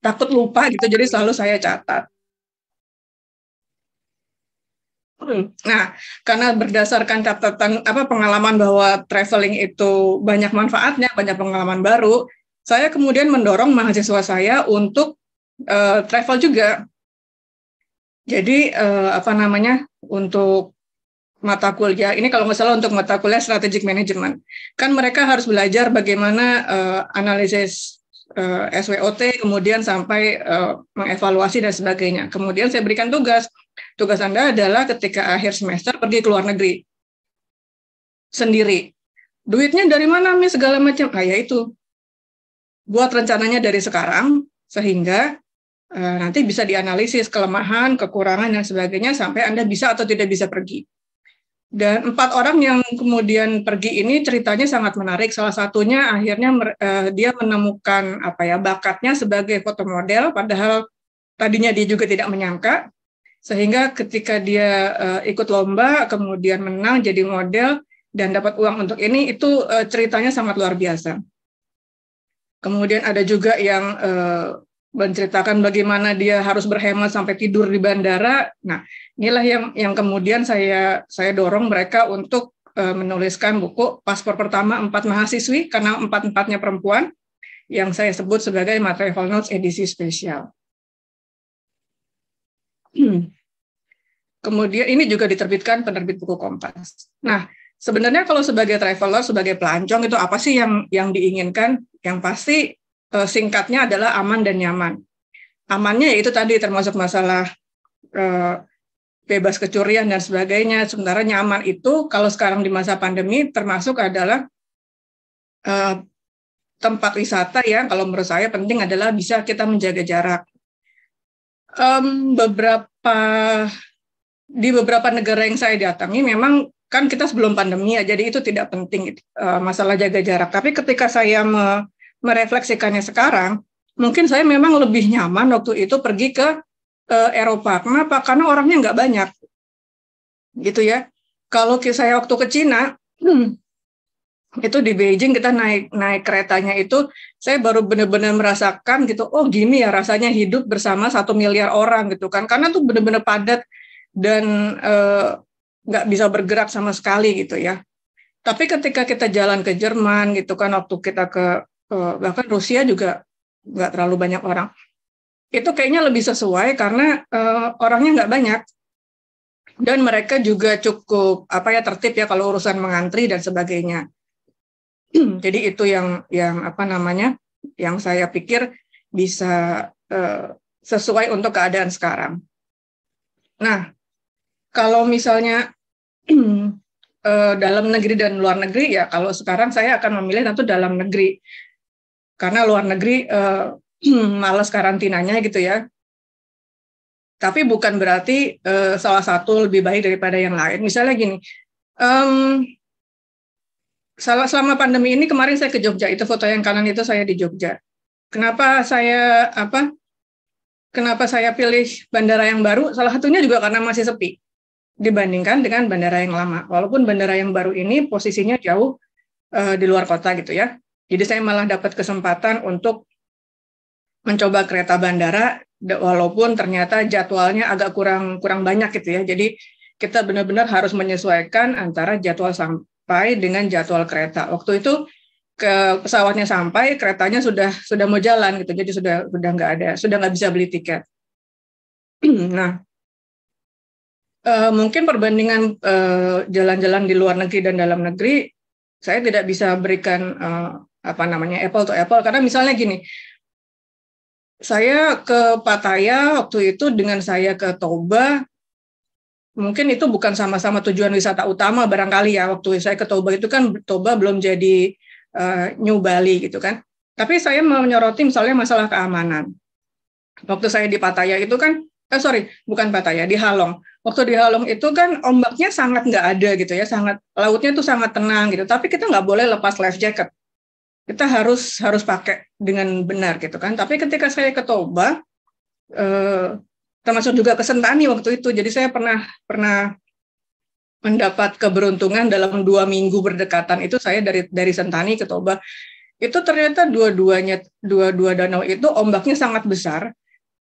takut lupa gitu jadi selalu saya catat hmm. Nah, karena berdasarkan catatan apa pengalaman bahwa traveling itu banyak manfaatnya, banyak pengalaman baru, saya kemudian mendorong mahasiswa saya untuk uh, travel juga. Jadi uh, apa namanya untuk mata kuliah ini kalau nggak salah untuk mata kuliah strategic management kan mereka harus belajar bagaimana uh, analisis uh, eh, SWOT, kemudian sampai uh, mengevaluasi dan sebagainya. Kemudian saya berikan tugas. Tugas Anda adalah ketika akhir semester pergi ke luar negeri sendiri. Duitnya dari mana misalnya segala macam? Ah ya itu. Buat rencananya dari sekarang sehingga uh, nanti bisa dianalisis kelemahan, kekurangan dan sebagainya sampai Anda bisa atau tidak bisa pergi. Dan empat orang yang kemudian pergi ini ceritanya sangat menarik. Salah satunya akhirnya uh, dia menemukan apa ya bakatnya sebagai foto model, padahal tadinya dia juga tidak menyangka. Sehingga ketika dia uh, ikut lomba, kemudian menang jadi model dan dapat uang untuk ini, itu uh, ceritanya sangat luar biasa. Kemudian ada juga yang uh, menceritakan bagaimana dia harus berhemat sampai tidur di bandara. Nah, inilah yang yang kemudian saya saya dorong mereka untuk uh, menuliskan buku paspor pertama empat mahasiswi karena empat empatnya perempuan yang saya sebut sebagai Travel Notes edisi spesial. Kemudian ini juga diterbitkan penerbit buku Kompas. Nah, sebenarnya kalau sebagai traveler, sebagai pelancong itu apa sih yang yang diinginkan? Yang pasti Eh, singkatnya adalah aman dan nyaman. Amannya yaitu tadi termasuk masalah eh, bebas kecurian dan sebagainya. Sementara nyaman itu kalau sekarang di masa pandemi termasuk adalah eh, tempat wisata yang kalau menurut saya penting adalah bisa kita menjaga jarak. Um, beberapa di beberapa negara yang saya datangi memang kan kita sebelum pandemi ya, jadi itu tidak penting uh, masalah jaga jarak. Tapi ketika saya me, merefleksikannya sekarang, mungkin saya memang lebih nyaman waktu itu pergi ke e, Eropa. Kenapa? Karena orangnya nggak banyak, gitu ya. Kalau saya waktu ke Cina, hmm, itu di Beijing kita naik naik keretanya itu, saya baru benar-benar merasakan gitu, oh gini ya rasanya hidup bersama satu miliar orang gitu kan, karena tuh benar-benar padat dan e, nggak bisa bergerak sama sekali gitu ya. Tapi ketika kita jalan ke Jerman gitu kan waktu kita ke Eh, bahkan Rusia juga nggak terlalu banyak orang. Itu kayaknya lebih sesuai karena uh, orangnya nggak banyak dan mereka juga cukup apa ya tertib ya kalau urusan mengantri dan sebagainya. Jadi itu yang yang apa namanya yang saya pikir bisa uh, sesuai untuk keadaan sekarang. Nah, kalau misalnya dalam negeri dan luar negeri ya kalau sekarang saya akan memilih tentu dalam negeri karena luar negeri uh, males karantinanya gitu ya. Tapi bukan berarti uh, salah satu lebih baik daripada yang lain. Misalnya gini, um, selama pandemi ini kemarin saya ke Jogja, itu foto yang kanan itu saya di Jogja. Kenapa saya apa? Kenapa saya pilih bandara yang baru? Salah satunya juga karena masih sepi dibandingkan dengan bandara yang lama. Walaupun bandara yang baru ini posisinya jauh uh, di luar kota gitu ya. Jadi saya malah dapat kesempatan untuk mencoba kereta bandara walaupun ternyata jadwalnya agak kurang kurang banyak gitu ya. Jadi kita benar-benar harus menyesuaikan antara jadwal sampai dengan jadwal kereta. Waktu itu ke pesawatnya sampai, keretanya sudah sudah mau jalan gitu. Jadi sudah sudah nggak ada, sudah nggak bisa beli tiket. nah, eh, mungkin perbandingan eh, jalan-jalan di luar negeri dan dalam negeri, saya tidak bisa berikan eh, apa namanya apple to apple karena misalnya gini saya ke Pattaya waktu itu dengan saya ke Toba mungkin itu bukan sama-sama tujuan wisata utama barangkali ya waktu saya ke Toba itu kan Toba belum jadi uh, New Bali gitu kan tapi saya menyoroti misalnya masalah keamanan waktu saya di Pattaya itu kan eh sorry bukan Pattaya di Halong waktu di Halong itu kan ombaknya sangat nggak ada gitu ya sangat lautnya itu sangat tenang gitu tapi kita nggak boleh lepas life jacket kita harus harus pakai dengan benar gitu kan. Tapi ketika saya ke Toba, eh, termasuk juga ke Sentani waktu itu, jadi saya pernah pernah mendapat keberuntungan dalam dua minggu berdekatan itu saya dari dari Sentani ke Toba itu ternyata dua-duanya dua-dua danau itu ombaknya sangat besar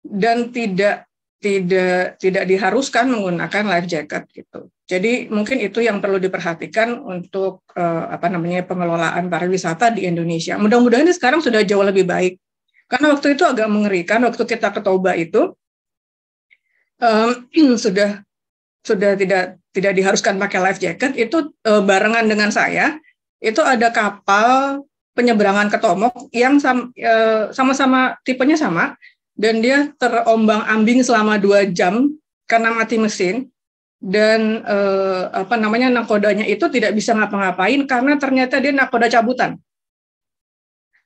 dan tidak tidak tidak diharuskan menggunakan life jacket gitu. Jadi mungkin itu yang perlu diperhatikan untuk uh, apa namanya pengelolaan pariwisata di Indonesia. Mudah-mudahan ini sekarang sudah jauh lebih baik. Karena waktu itu agak mengerikan waktu kita ke Toba itu um, sudah sudah tidak tidak diharuskan pakai life jacket itu uh, barengan dengan saya itu ada kapal penyeberangan ke Tomok yang eh, sama-sama uh, sama -sama, tipenya sama dan dia terombang ambing selama dua jam karena mati mesin dan eh, apa namanya nakodanya itu tidak bisa ngapa-ngapain karena ternyata dia nakoda cabutan.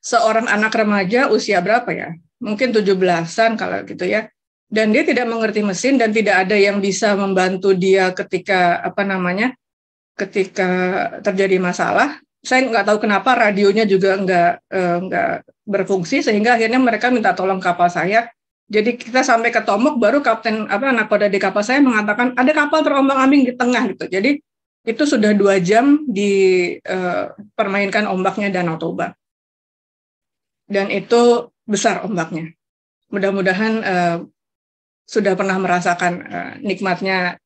Seorang anak remaja usia berapa ya? Mungkin 17-an kalau gitu ya. Dan dia tidak mengerti mesin dan tidak ada yang bisa membantu dia ketika apa namanya? ketika terjadi masalah saya nggak tahu kenapa radionya juga nggak eh, nggak berfungsi sehingga akhirnya mereka minta tolong kapal saya. Jadi kita sampai ke Tomok baru kapten apa anak pada di kapal saya mengatakan ada kapal terombang-ambing di tengah gitu. Jadi itu sudah dua jam dipermainkan eh, permainkan ombaknya Danau Toba. Dan itu besar ombaknya. Mudah-mudahan eh, sudah pernah merasakan nikmatnya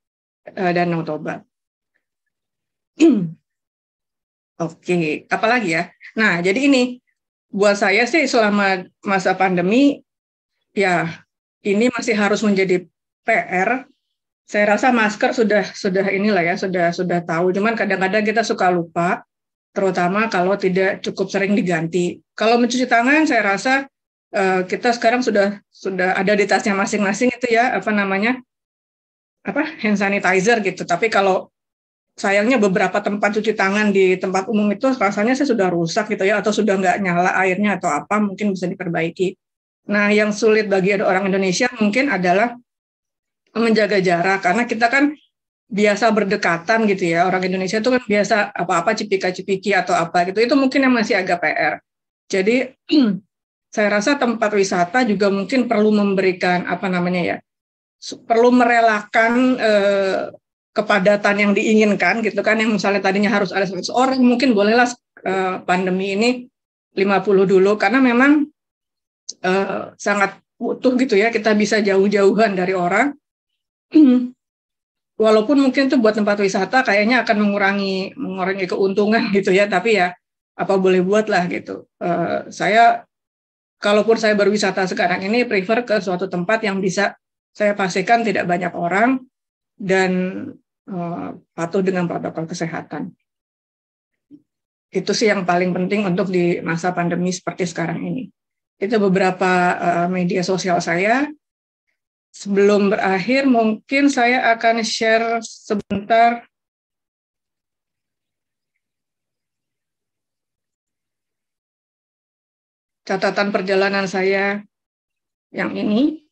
Danau Toba Oke, apalagi ya. Nah, jadi ini buat saya sih selama masa pandemi ya ini masih harus menjadi PR. Saya rasa masker sudah sudah inilah ya, sudah sudah tahu. Cuman kadang-kadang kita suka lupa, terutama kalau tidak cukup sering diganti. Kalau mencuci tangan saya rasa uh, kita sekarang sudah sudah ada di tasnya masing-masing itu ya, apa namanya? apa hand sanitizer gitu. Tapi kalau sayangnya beberapa tempat cuci tangan di tempat umum itu rasanya saya sudah rusak gitu ya atau sudah nggak nyala airnya atau apa mungkin bisa diperbaiki. Nah yang sulit bagi orang Indonesia mungkin adalah menjaga jarak karena kita kan biasa berdekatan gitu ya orang Indonesia itu kan biasa apa-apa cipika-cipiki atau apa gitu itu mungkin yang masih agak PR. Jadi saya rasa tempat wisata juga mungkin perlu memberikan apa namanya ya perlu merelakan eh, kepadatan yang diinginkan gitu kan yang misalnya tadinya harus ada 100 orang mungkin bolehlah eh, pandemi ini 50 dulu karena memang eh, sangat butuh gitu ya kita bisa jauh-jauhan dari orang walaupun mungkin itu buat tempat wisata kayaknya akan mengurangi mengurangi keuntungan gitu ya tapi ya apa boleh buat lah gitu eh, saya kalaupun saya berwisata sekarang ini prefer ke suatu tempat yang bisa saya pastikan tidak banyak orang dan Eh, patuh dengan protokol kesehatan. Itu sih yang paling penting untuk di masa pandemi seperti sekarang ini. Itu beberapa eh, media sosial saya. Sebelum berakhir, mungkin saya akan share sebentar catatan perjalanan saya yang ini.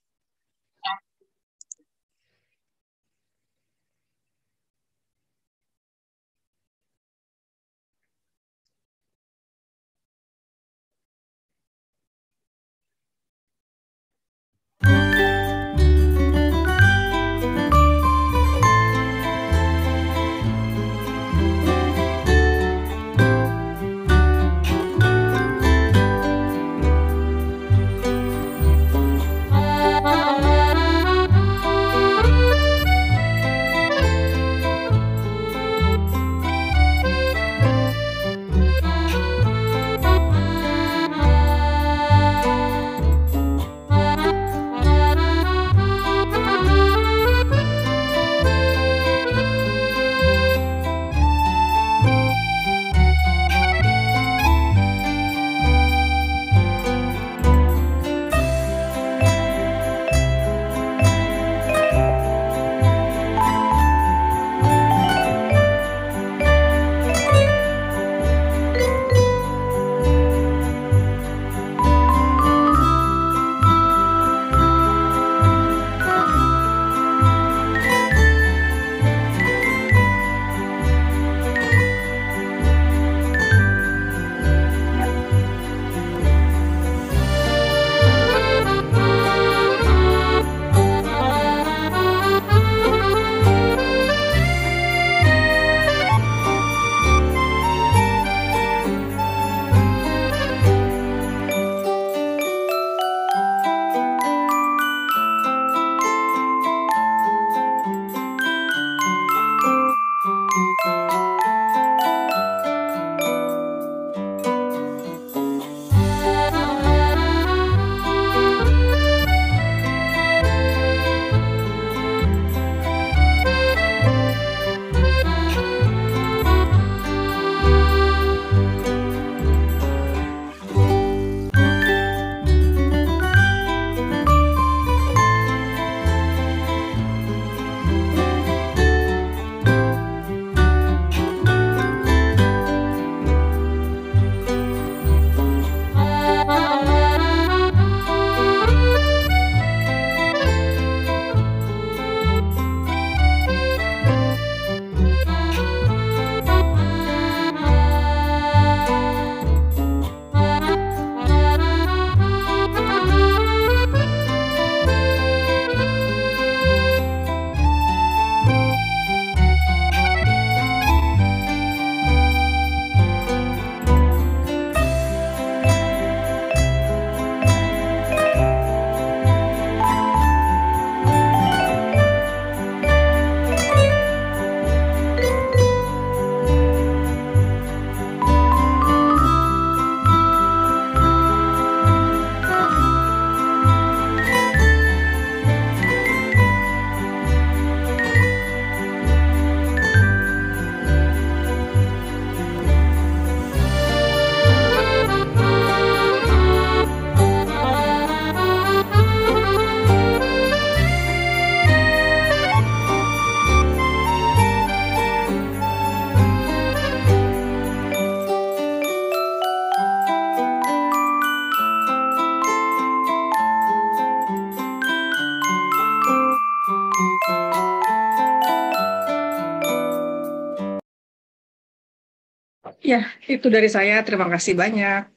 Itu dari saya. Terima kasih banyak.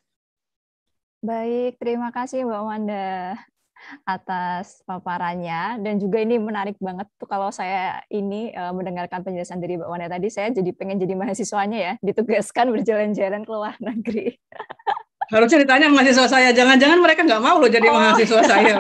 Baik, terima kasih Mbak Wanda atas paparannya dan juga ini menarik banget tuh kalau saya ini uh, mendengarkan penjelasan dari Mbak Wanda tadi saya jadi pengen jadi mahasiswanya ya ditugaskan berjalan-jalan ke luar negeri harusnya ditanya mahasiswa saya jangan-jangan mereka nggak mau loh jadi oh. mahasiswa iya. saya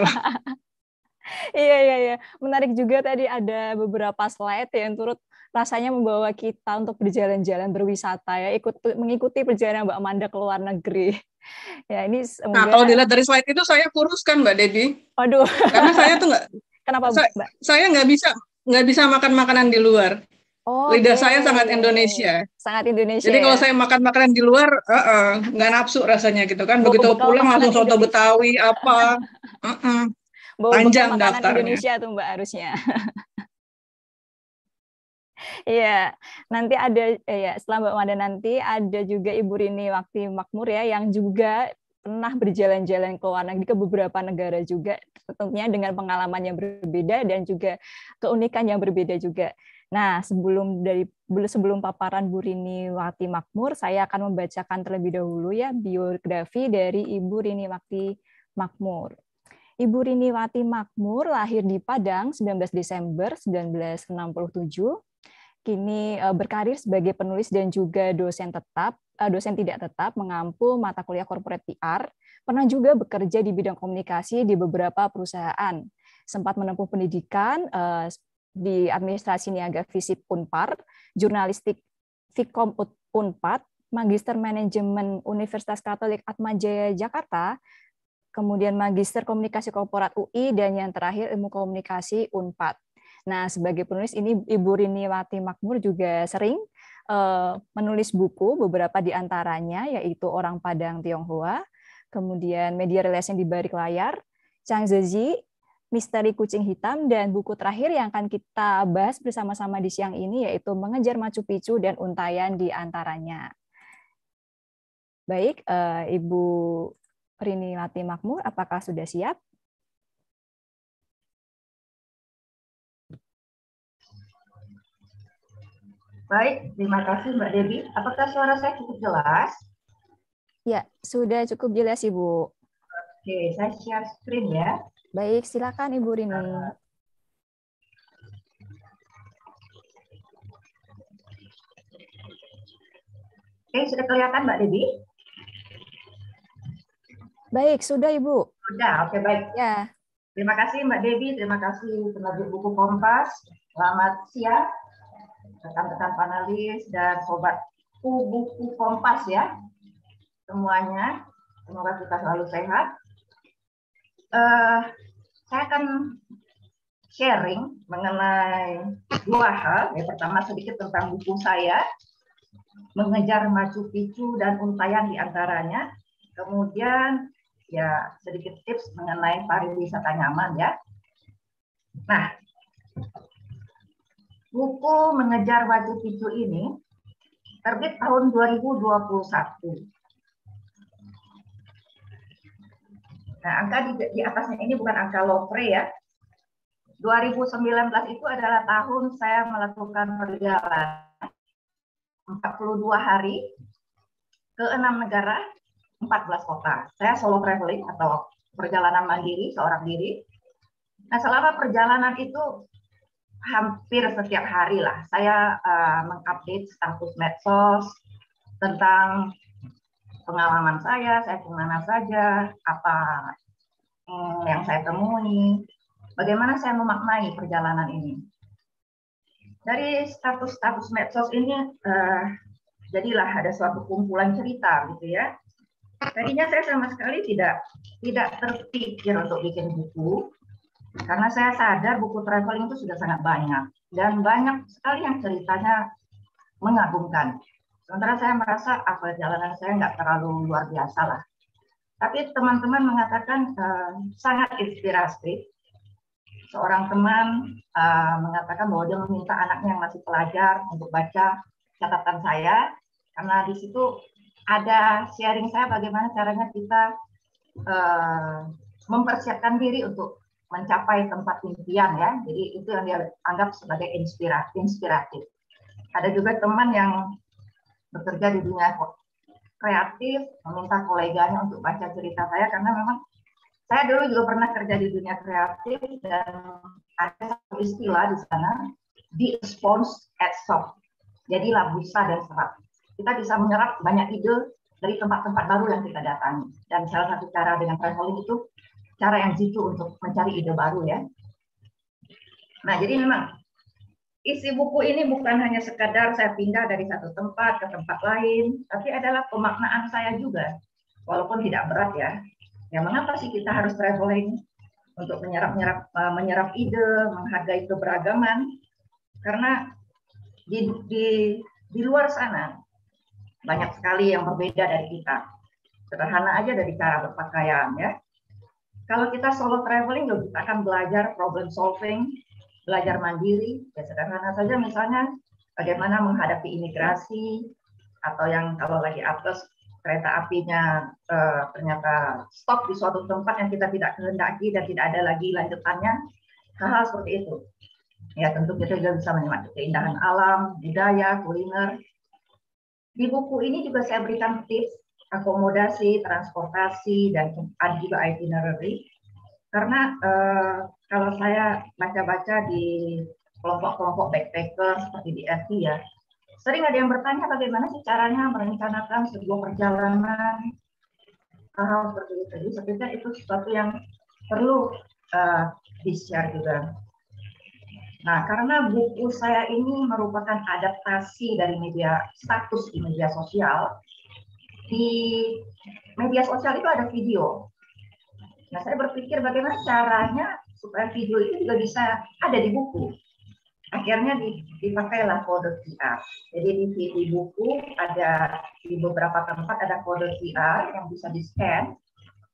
iya iya iya menarik juga tadi ada beberapa slide yang turut rasanya membawa kita untuk berjalan-jalan berwisata ya ikut mengikuti perjalanan Mbak Amanda ke luar negeri ya ini nah, semoga... nah kalau dilihat dari slide itu saya kuruskan Mbak Dedi waduh karena saya tuh nggak kenapa saya, Mbak? saya nggak bisa nggak bisa makan makanan di luar Oh, lidah okay. saya sangat Indonesia. Sangat Indonesia. Jadi kalau ya. saya makan makanan di luar, uh -uh, nggak nafsu rasanya gitu kan. Begitu pulang langsung soto Betawi apa, uh -uh. Bawa panjang daftarnya. Indonesia tuh mbak harusnya. Iya, nanti ada eh, ya setelah Mbak Mada nanti ada juga Ibu Rini Wakti Makmur ya yang juga pernah berjalan-jalan ke luar negeri ke beberapa negara juga tentunya dengan pengalaman yang berbeda dan juga keunikan yang berbeda juga. Nah, sebelum dari sebelum paparan Bu Rini Wati Makmur, saya akan membacakan terlebih dahulu ya biografi dari Ibu Rini Wati Makmur. Ibu Rini Wati Makmur lahir di Padang 19 Desember 1967 kini uh, berkarir sebagai penulis dan juga dosen tetap, uh, dosen tidak tetap, mengampu mata kuliah corporate PR, pernah juga bekerja di bidang komunikasi di beberapa perusahaan. Sempat menempuh pendidikan uh, di administrasi niaga FISIP Unpar, jurnalistik Fikom Unpad, Magister Manajemen Universitas Katolik Atmajaya Jakarta, kemudian Magister Komunikasi Korporat UI, dan yang terakhir Ilmu Komunikasi Unpad. Nah, sebagai penulis ini Ibu Riniwati Makmur juga sering uh, menulis buku, beberapa di antaranya yaitu Orang Padang Tionghoa, kemudian Media Relation di Barik Layar, Chang Zezi, Misteri Kucing Hitam, dan buku terakhir yang akan kita bahas bersama-sama di siang ini yaitu Mengejar Macu Picu dan Untayan di antaranya. Baik, uh, Ibu Riniwati Makmur, apakah sudah siap? Baik, terima kasih Mbak Devi. Apakah suara saya cukup jelas? Ya, sudah cukup jelas Ibu. Oke, saya share screen ya. Baik, silakan Ibu Rini. Oke, sudah kelihatan Mbak Devi? Baik, sudah Ibu. Sudah, oke baik. Ya. Terima kasih Mbak Devi, terima kasih penerbit buku Kompas. Selamat siang rekan-rekan panelis dan sobat buku Kompas ya semuanya. Semoga kita selalu sehat. Uh, saya akan sharing mengenai dua hal. Yang pertama sedikit tentang buku saya, Mengejar Machu picu dan Untayan diantaranya. Kemudian ya sedikit tips mengenai pariwisata nyaman ya. Nah, buku Mengejar Wajib Hijau ini terbit tahun 2021. Nah, angka di, di atasnya ini bukan angka lopre ya. 2019 itu adalah tahun saya melakukan perjalanan 42 hari ke enam negara, 14 kota. Saya solo traveling atau perjalanan mandiri seorang diri. Nah, selama perjalanan itu hampir setiap hari lah saya uh, mengupdate status medsos tentang pengalaman saya, saya kemana saja, apa hmm, yang saya temui, bagaimana saya memaknai perjalanan ini. Dari status-status medsos ini, uh, jadilah ada suatu kumpulan cerita gitu ya. Tadinya saya sama sekali tidak tidak terpikir untuk bikin buku, karena saya sadar buku traveling itu sudah sangat banyak dan banyak sekali yang ceritanya mengagumkan. Sementara saya merasa apa ah, jalanan saya nggak terlalu luar biasa lah. Tapi teman-teman mengatakan uh, sangat inspiratif. Seorang teman uh, mengatakan bahwa dia meminta anaknya yang masih pelajar untuk baca catatan saya karena di situ ada sharing saya bagaimana caranya kita uh, mempersiapkan diri untuk mencapai tempat impian ya. Jadi itu yang dianggap sebagai inspiratif. Ada juga teman yang bekerja di dunia kreatif, meminta koleganya untuk baca cerita saya karena memang saya dulu juga pernah kerja di dunia kreatif dan ada istilah di sana di response at soft. Jadilah busa dan serap. Kita bisa menyerap banyak ide dari tempat-tempat baru yang kita datangi. Dan salah satu cara dengan traveling itu cara yang jitu untuk mencari ide baru ya. Nah, jadi memang isi buku ini bukan hanya sekadar saya pindah dari satu tempat ke tempat lain, tapi adalah pemaknaan saya juga. Walaupun tidak berat ya. Ya mengapa sih kita harus traveling untuk menyerap-nyerap e, menyerap ide, menghargai keberagaman? Karena di, di di luar sana banyak sekali yang berbeda dari kita. Sederhana aja dari cara berpakaian ya, kalau kita solo traveling, kita akan belajar problem solving, belajar mandiri. Ya sederhana saja misalnya bagaimana menghadapi imigrasi, atau yang kalau lagi atas kereta apinya eh, ternyata stop di suatu tempat yang kita tidak kehendaki dan tidak ada lagi lanjutannya. Hal-hal seperti itu. Ya tentu kita juga bisa menikmati keindahan alam, budaya, kuliner. Di buku ini juga saya berikan tips akomodasi, transportasi, dan ada juga itinerary. Karena eh, kalau saya baca-baca di kelompok-kelompok backpacker seperti di FB ya, sering ada yang bertanya bagaimana sih caranya merencanakan sebuah perjalanan hal hal seperti itu. Jadi sepertinya itu sesuatu yang perlu uh, di-share juga. Nah, karena buku saya ini merupakan adaptasi dari media status di media sosial, di media sosial itu ada video. Nah, saya berpikir bagaimana caranya supaya video itu juga bisa ada di buku. Akhirnya dipakailah kode QR. Jadi di, di buku ada di beberapa tempat ada kode QR yang bisa di scan,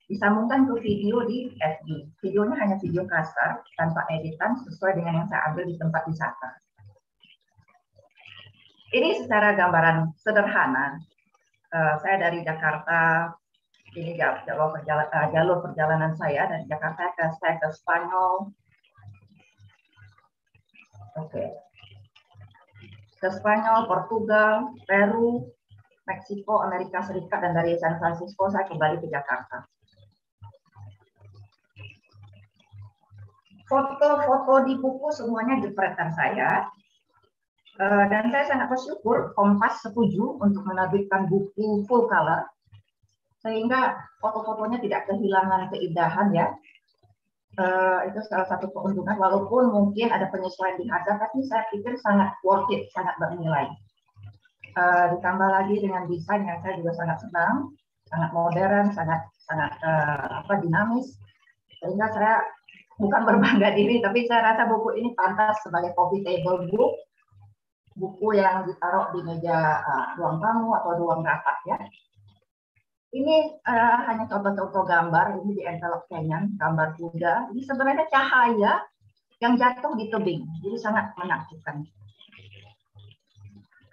disambungkan ke video di FB. Videonya hanya video kasar tanpa editan sesuai dengan yang saya ambil di tempat wisata. Ini secara gambaran sederhana Eh, saya dari Jakarta ini jalur perjalanan, uh, eh, jalur perjalanan saya dari Jakarta ke saya ke Spanyol. Oke. Okay. Ke Spanyol, Portugal, Peru, Meksiko, Amerika Serikat dan dari San Francisco saya kembali ke Jakarta. Foto-foto di buku semuanya di saya Eh, dan saya sangat bersyukur Kompas setuju untuk menerbitkan buku full color sehingga foto-fotonya tidak kehilangan keindahan ya. Uh, itu salah satu keuntungan walaupun mungkin ada penyesuaian di harga tapi saya pikir sangat worth it, sangat bernilai. Uh, ditambah lagi dengan desain yang saya juga sangat senang, sangat modern, sangat sangat uh, apa dinamis sehingga saya bukan berbangga diri tapi saya rasa buku ini pantas sebagai coffee table book buku yang ditaruh di meja uh, ruang tamu atau ruang rapat ya. Ini uh, hanya contoh-contoh gambar, ini di envelope Canyon, gambar kuda. Ini sebenarnya cahaya yang jatuh di tebing, jadi sangat menakjubkan.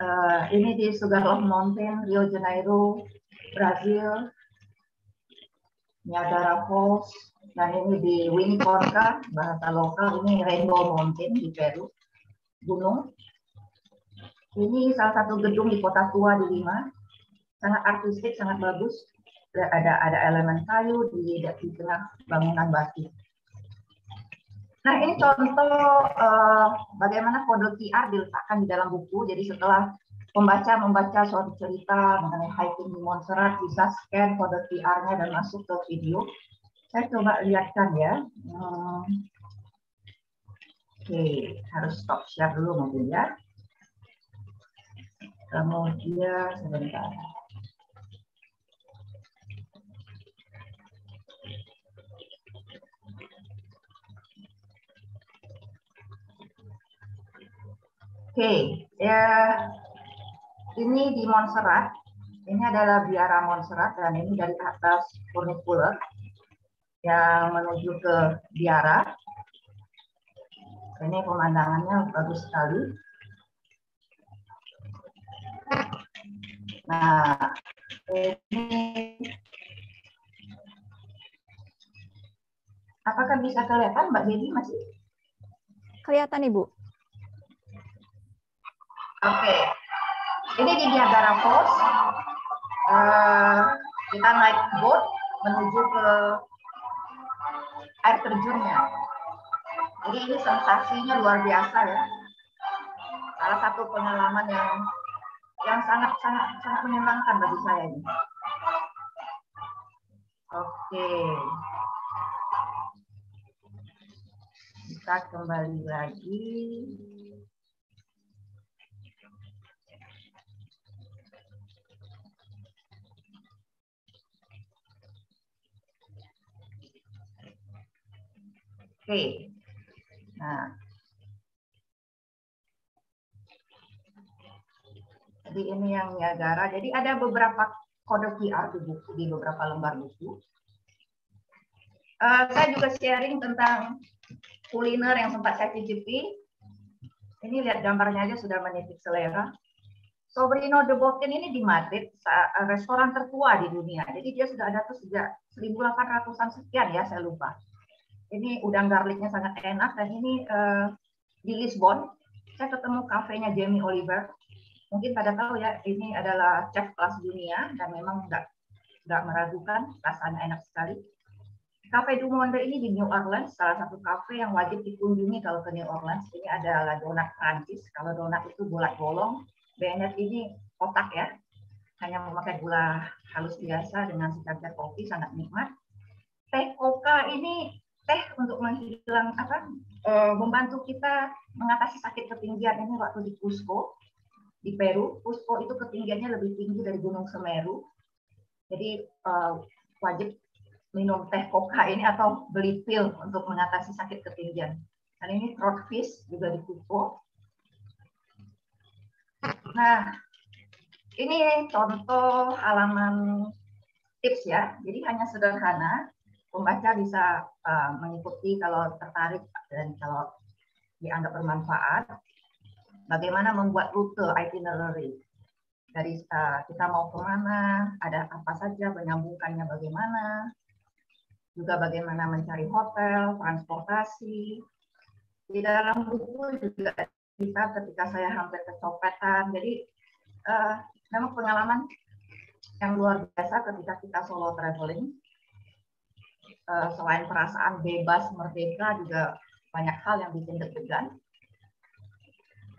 Uh, ini di Sugarloaf Mountain, Rio Janeiro, Brazil, Niagara Falls, dan ini di Wincorca, bahasa lokal, ini Rainbow Mountain di Peru, gunung. Ini salah satu gedung di kota tua di Lima, sangat artistik, sangat bagus. Ada ada elemen kayu di, di tengah bangunan batu. Nah ini contoh uh, bagaimana kode QR diletakkan di dalam buku. Jadi setelah pembaca membaca suatu cerita mengenai hiking di Montserrat bisa scan kode QR-nya dan masuk ke video. Saya coba lihatkan ya. Hmm. Oke, harus stop share dulu mungkin ya. Kamu sebentar. Oke, okay. ya ini di Montserrat. Ini adalah biara Montserrat dan ini dari atas Purnipula yang menuju ke biara. Ini pemandangannya bagus sekali. Nah, ini apakah bisa kelihatan Mbak Dedi masih? Kelihatan Ibu. Oke, okay. ini di Niagara Falls. Uh, eh, kita naik boat menuju ke air terjunnya. Jadi ini sensasinya luar biasa ya. Salah satu pengalaman yang yang sangat sangat sangat menyenangkan bagi saya ini. Oke. Kita kembali lagi. Oke. Nah, Jadi ini yang Niagara. Jadi ada beberapa kode QR di buku di beberapa lembar buku. Uh, saya juga sharing tentang kuliner yang sempat saya cicipi. Ini lihat gambarnya aja sudah menitik selera. Sobrino de Botin ini di Madrid, eh, restoran tertua di dunia. Jadi dia sudah ada tuh sejak 1800-an sekian ya, saya lupa. Ini udang garlicnya sangat enak dan ini uh, di Lisbon saya ketemu kafenya Jamie Oliver mungkin pada tahu ya ini adalah chef kelas dunia dan memang nggak nggak meragukan rasanya enak sekali. Cafe du Monde ini di New Orleans, salah satu cafe yang wajib dikunjungi kalau ke New Orleans. Ini adalah donat Prancis. Kalau donat itu bulat bolong, BNF ini kotak ya. Hanya memakai gula halus biasa dengan secangkir kopi, sangat nikmat. Teh Coca ini teh untuk menghilang apa? Eh, membantu kita mengatasi sakit ketinggian ini waktu di Cusco di Peru, Cusco oh, itu ketinggiannya lebih tinggi dari Gunung Semeru. Jadi uh, wajib minum teh koka ini atau beli pil untuk mengatasi sakit ketinggian. Dan ini fish juga di Cusco. Nah, ini contoh halaman tips ya. Jadi hanya sederhana. Pembaca bisa uh, mengikuti kalau tertarik dan kalau dianggap bermanfaat bagaimana membuat rute itinerary dari eh, kita mau ke mana, ada apa saja, menyambungkannya bagaimana, juga bagaimana mencari hotel, transportasi. Di dalam buku juga kita, ketika saya hampir kecopetan, jadi uh, memang pengalaman yang luar biasa ketika kita solo traveling. Uh, selain perasaan bebas, merdeka, juga banyak hal yang bikin deg-degan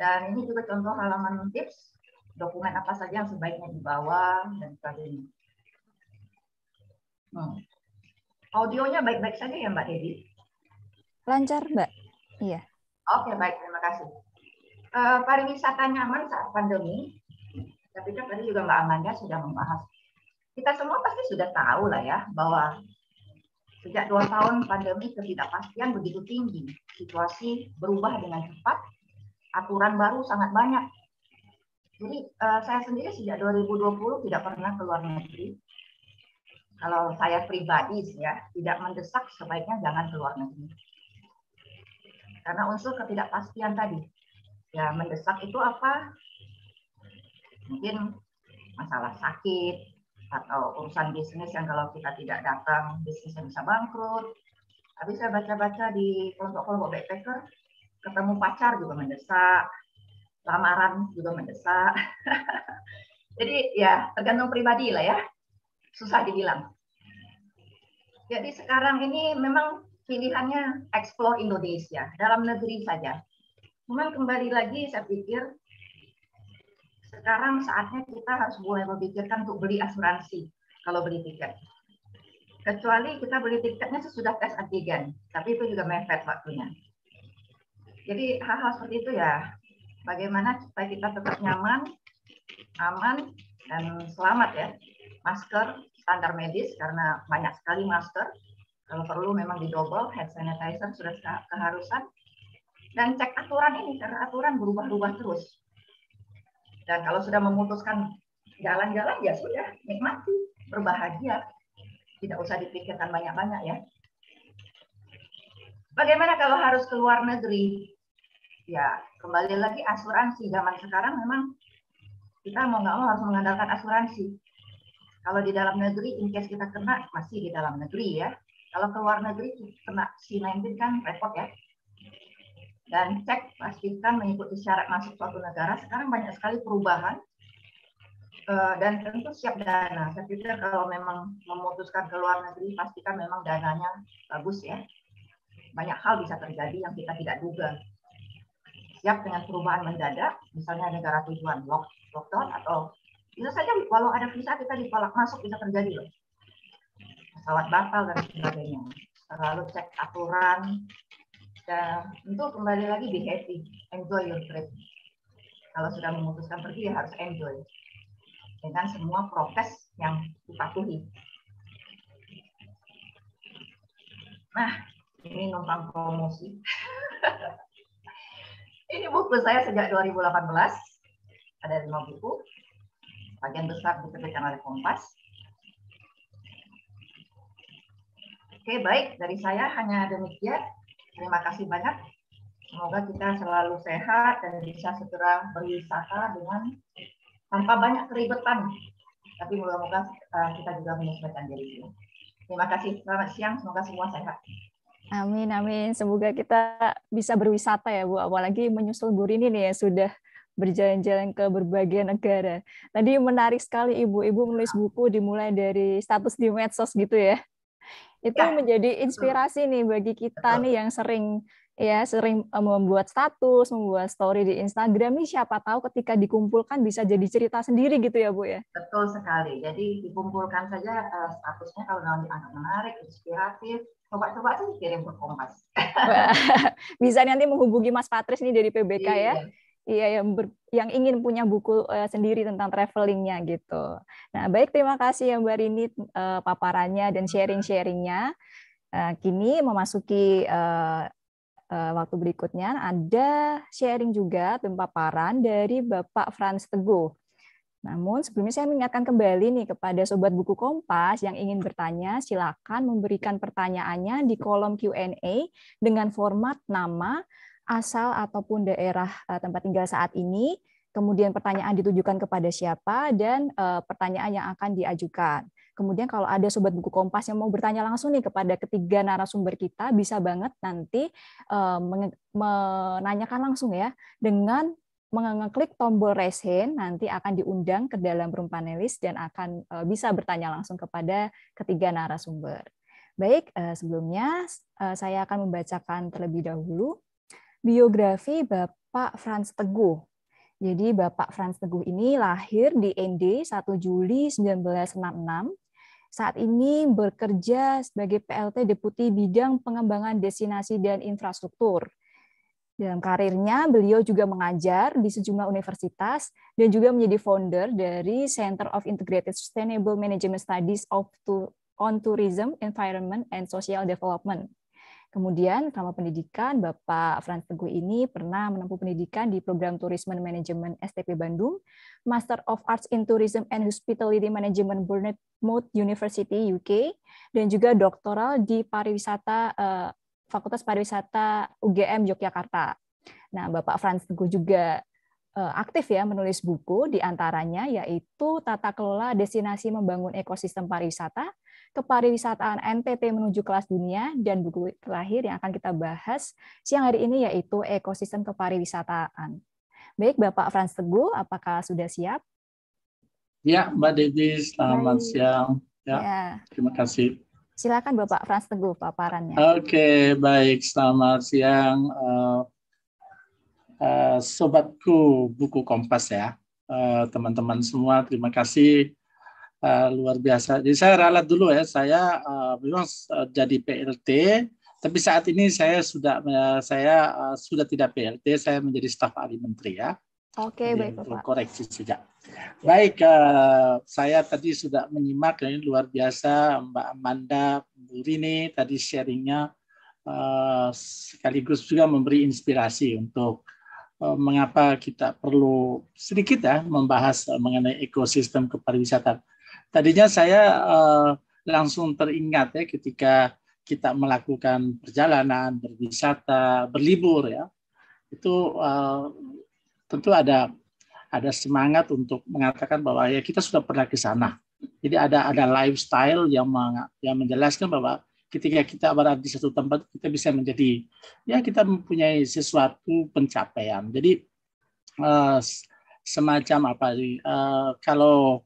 dan ini juga contoh halaman tips, dokumen apa saja yang sebaiknya dibawa, dan sebagainya. Hmm. Audionya baik-baik saja ya Mbak Dedi? Lancar Mbak, iya. Oke baik, terima kasih. Uh, pariwisata nyaman saat pandemi, Tapi kan tadi juga Mbak Amanda sudah membahas. Kita semua pasti sudah tahu lah ya bahwa sejak dua tahun pandemi ketidakpastian begitu tinggi, situasi berubah dengan cepat, aturan baru sangat banyak. Jadi uh, saya sendiri sejak 2020 tidak pernah keluar negeri. Kalau saya pribadi ya tidak mendesak sebaiknya jangan keluar negeri. Karena unsur ketidakpastian tadi. Ya mendesak itu apa? Mungkin masalah sakit atau urusan bisnis yang kalau kita tidak datang bisnisnya bisa bangkrut. Tapi saya baca-baca di kelompok-kelompok backpacker ketemu pacar juga mendesak, lamaran juga mendesak. Jadi ya tergantung pribadi lah ya, susah dibilang. Jadi sekarang ini memang pilihannya explore Indonesia dalam negeri saja. Cuman kembali lagi saya pikir sekarang saatnya kita harus mulai memikirkan untuk beli asuransi kalau beli tiket. Kecuali kita beli tiketnya sesudah tes antigen, tapi itu juga mepet waktunya. Jadi hal-hal seperti itu ya. Bagaimana supaya kita tetap nyaman, aman, dan selamat ya. Masker standar medis karena banyak sekali masker. Kalau perlu memang didobel, hand sanitizer sudah keharusan. Dan cek aturan ini karena aturan berubah-ubah terus. Dan kalau sudah memutuskan jalan-jalan ya sudah nikmati, berbahagia. Tidak usah dipikirkan banyak-banyak ya. Bagaimana kalau harus keluar negeri? ya kembali lagi asuransi zaman sekarang memang kita mau nggak mau harus mengandalkan asuransi. Kalau di dalam negeri, in case kita kena masih di dalam negeri ya. Kalau ke luar negeri kena C19 kan repot ya. Dan cek pastikan mengikuti syarat masuk suatu negara. Sekarang banyak sekali perubahan eh, dan tentu siap dana. Saya pikir kalau memang memutuskan ke luar negeri pastikan memang dananya bagus ya. Banyak hal bisa terjadi yang kita tidak duga siap dengan perubahan mendadak, misalnya negara tujuan lock, lockdown atau bisa saja walau ada visa kita ditolak masuk bisa terjadi loh. Pesawat batal dan sebagainya. Lalu cek aturan dan untuk kembali lagi di happy, enjoy your trip. Kalau sudah memutuskan pergi ya harus enjoy dengan semua prokes yang dipatuhi. Nah, ini numpang promosi. Ini buku saya sejak 2018. Ada lima buku. Bagian besar diterbitkan oleh Kompas. Oke, baik. Dari saya hanya demikian. Terima kasih banyak. Semoga kita selalu sehat dan bisa segera berwisata dengan tanpa banyak keribetan. Tapi mudah-mudahan eh, kita juga menyesuaikan diri. Terima kasih. Selamat siang. Semoga semua sehat. Amin, amin. Semoga kita bisa berwisata ya, Bu. Apalagi menyusul Bu Rini nih ya, sudah berjalan-jalan ke berbagai negara. Tadi menarik sekali Ibu. Ibu menulis buku dimulai dari status di medsos gitu ya. Itu ya. menjadi inspirasi nih bagi kita nih yang sering ya sering e, membuat status, membuat story di Instagram ini siapa tahu ketika dikumpulkan bisa jadi cerita sendiri gitu ya Bu ya. Betul sekali. Jadi dikumpulkan saja e, statusnya kalau dianggap menarik, inspiratif, coba-coba sih kirim ke Kompas. bisa nanti menghubungi Mas Patris nih dari PBK ya. iya. ya. Iya, yang, ber, yang ingin punya buku uh, sendiri tentang travelingnya gitu. Nah, baik terima kasih yang baru ini uh, paparannya dan sharing-sharingnya. Uh, kini memasuki uh, Eh, waktu berikutnya ada sharing juga dan paparan dari Bapak Frans Teguh. Namun sebelumnya saya mengingatkan kembali nih kepada sobat buku Kompas yang ingin bertanya, silakan memberikan pertanyaannya di kolom Q&A dengan format nama, asal ataupun daerah eh, tempat tinggal saat ini, kemudian pertanyaan ditujukan kepada siapa dan eh, pertanyaan yang akan diajukan. Kemudian kalau ada sobat buku Kompas yang mau bertanya langsung nih kepada ketiga narasumber kita, bisa banget nanti eh, menanyakan langsung ya dengan mengeklik tombol raise hand nanti akan diundang ke dalam room panelis dan akan eh, bisa bertanya langsung kepada ketiga narasumber. Baik, eh, sebelumnya saya akan membacakan terlebih dahulu biografi Bapak Franz Teguh. Jadi Bapak Franz Teguh ini lahir di ND 1 Juli 1966. Saat ini bekerja sebagai PLT Deputi Bidang Pengembangan Destinasi dan Infrastruktur. Dalam karirnya, beliau juga mengajar di sejumlah universitas dan juga menjadi founder dari Center of Integrated Sustainable Management Studies of on Tourism, Environment, and Social Development. Kemudian selama pendidikan, Bapak Franz Teguh ini pernah menempuh pendidikan di program Tourism Management STP Bandung, Master of Arts in Tourism and Hospitality Management Bournemouth University UK, dan juga doktoral di pariwisata eh, Fakultas Pariwisata UGM Yogyakarta. Nah, Bapak Franz Teguh juga eh, aktif ya menulis buku, diantaranya yaitu Tata Kelola Destinasi Membangun Ekosistem Pariwisata, kepariwisataan NTT menuju kelas dunia, dan buku terakhir yang akan kita bahas siang hari ini yaitu ekosistem kepariwisataan. Baik, Bapak Frans Teguh, apakah sudah siap? Ya, Mbak Didi, selamat Hai. siang. Ya, ya. Terima kasih. Silakan Bapak Frans Teguh paparannya. Oke, okay, baik. Selamat siang, uh, uh, sobatku buku Kompas ya, eh, teman -teman semua. Terima kasih uh, luar biasa. Jadi saya ralat dulu ya, saya uh, memang eh, jadi PLT, tapi saat ini saya sudah uh, saya uh, sudah tidak PLT, saya menjadi staf ahli menteri ya. Oke, okay, baik Pak. Koreksi saja. Baik, uh, saya tadi sudah menyimak ini luar biasa Mbak Amanda Burini tadi sharingnya uh, sekaligus juga memberi inspirasi untuk mengapa kita perlu sedikit ya membahas mengenai ekosistem kepariwisataan. Tadinya saya uh, langsung teringat ya ketika kita melakukan perjalanan, berwisata, berlibur ya. Itu uh, tentu ada ada semangat untuk mengatakan bahwa ya kita sudah pernah ke sana. Jadi ada ada lifestyle yang meng, yang menjelaskan bahwa ketika kita berada di satu tempat kita bisa menjadi ya kita mempunyai sesuatu pencapaian. Jadi uh, semacam apa sih? Uh, kalau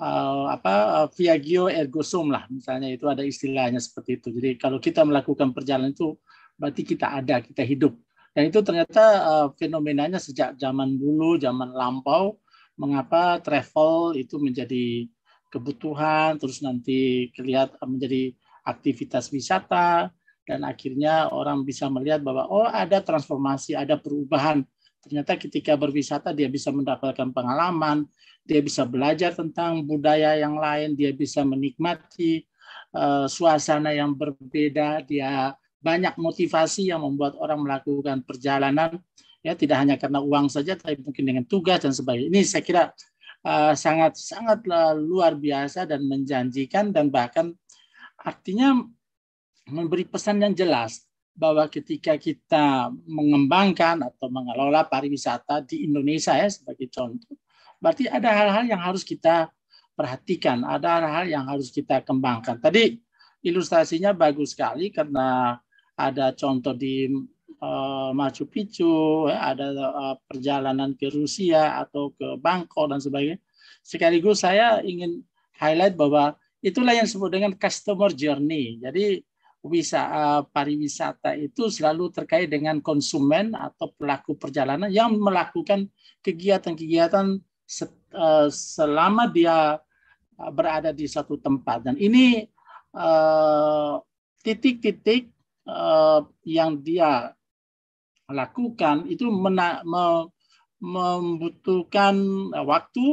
uh, apa eh, viagio ergo sum lah misalnya itu ada istilahnya seperti itu. Jadi kalau kita melakukan perjalanan itu berarti kita ada, kita hidup. Dan itu ternyata uh, fenomenanya sejak zaman dulu, zaman lampau mengapa travel itu menjadi kebutuhan terus nanti kelihatan menjadi aktivitas wisata dan akhirnya orang bisa melihat bahwa oh ada transformasi, ada perubahan Ternyata ketika berwisata dia bisa mendapatkan pengalaman, dia bisa belajar tentang budaya yang lain, dia bisa menikmati eh, suasana yang berbeda, dia banyak motivasi yang membuat orang melakukan perjalanan ya tidak hanya karena uang saja tapi mungkin dengan tugas dan sebagainya. Ini saya kira eh, sangat sangat luar biasa dan menjanjikan dan bahkan artinya memberi pesan yang jelas bahwa ketika kita mengembangkan atau mengelola pariwisata di Indonesia ya sebagai contoh, berarti ada hal-hal yang harus kita perhatikan, ada hal-hal yang harus kita kembangkan. Tadi ilustrasinya bagus sekali karena ada contoh di uh, Machu Picchu, ya, ada uh, perjalanan ke Rusia atau ke Bangkok dan sebagainya. Sekaligus saya ingin highlight bahwa itulah yang disebut dengan customer journey. Jadi wisata eh, pariwisata itu selalu terkait dengan konsumen atau pelaku perjalanan yang melakukan kegiatan-kegiatan eh, selama dia eh, berada di satu tempat dan ini titik-titik yang dia lakukan itu membutuhkan waktu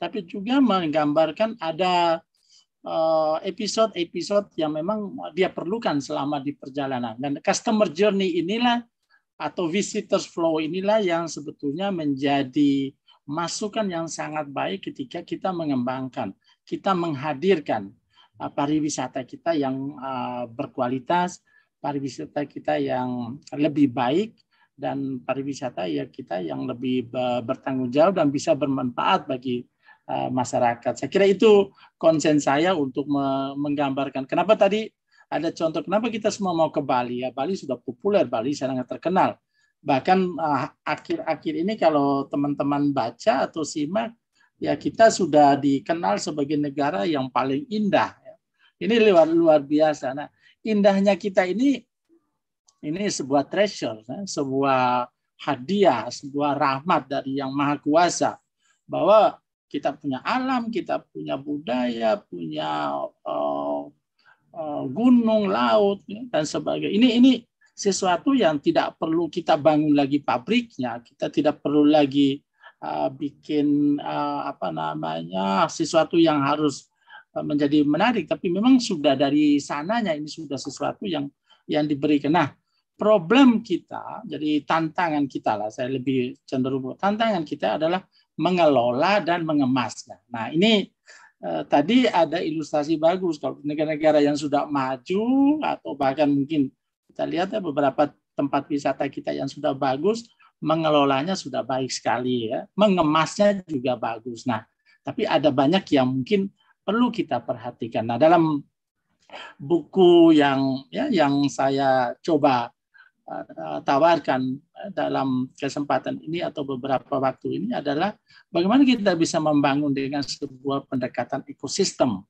tapi juga menggambarkan ada Eh, episode-episode yang memang dia perlukan selama di perjalanan. Dan customer journey inilah atau visitors flow inilah yang sebetulnya menjadi masukan yang sangat baik ketika kita mengembangkan, kita menghadirkan eh, pariwisata kita yang eh, berkualitas, pariwisata kita yang lebih baik, dan pariwisata ya kita yang lebih bertanggung jawab dan bisa bermanfaat bagi Eh, masyarakat. Saya kira itu konsen saya untuk menggambarkan. Kenapa tadi ada contoh kenapa kita semua mau ke Bali ya? Bali sudah populer, Bali sangat terkenal. Bahkan eh, akhir-akhir akhir -akhir ini kalau teman-teman baca atau simak ya kita sudah dikenal sebagai negara yang paling indah. Ya. Ini luar luar biasa. Nah, indahnya kita ini ini sebuah treasure, ya, sebuah hadiah, sebuah rahmat dari yang maha kuasa bahwa kita punya alam, kita punya budaya, punya uh, uh, gunung, laut ya, dan sebagainya. Ini ini sesuatu yang tidak perlu kita bangun lagi pabriknya, kita tidak perlu lagi uh, bikin uh, apa namanya sesuatu yang harus menjadi menarik. Tapi memang sudah dari sananya ini sudah sesuatu yang yang diberikan. Nah, problem kita, jadi tantangan kita lah, saya lebih cenderung tantangan kita adalah mengelola dan mengemas. Nah, ini eh, tadi ada ilustrasi bagus kalau negara-negara yang sudah maju atau bahkan mungkin kita lihat ya beberapa tempat wisata kita yang sudah bagus mengelolanya sudah baik sekali ya, mengemasnya juga bagus. Nah, tapi ada banyak yang mungkin perlu kita perhatikan. Nah, dalam buku yang ya yang saya coba Eh, tawarkan eh, dalam kesempatan ini atau beberapa waktu ini adalah bagaimana kita bisa membangun dengan sebuah pendekatan ekosistem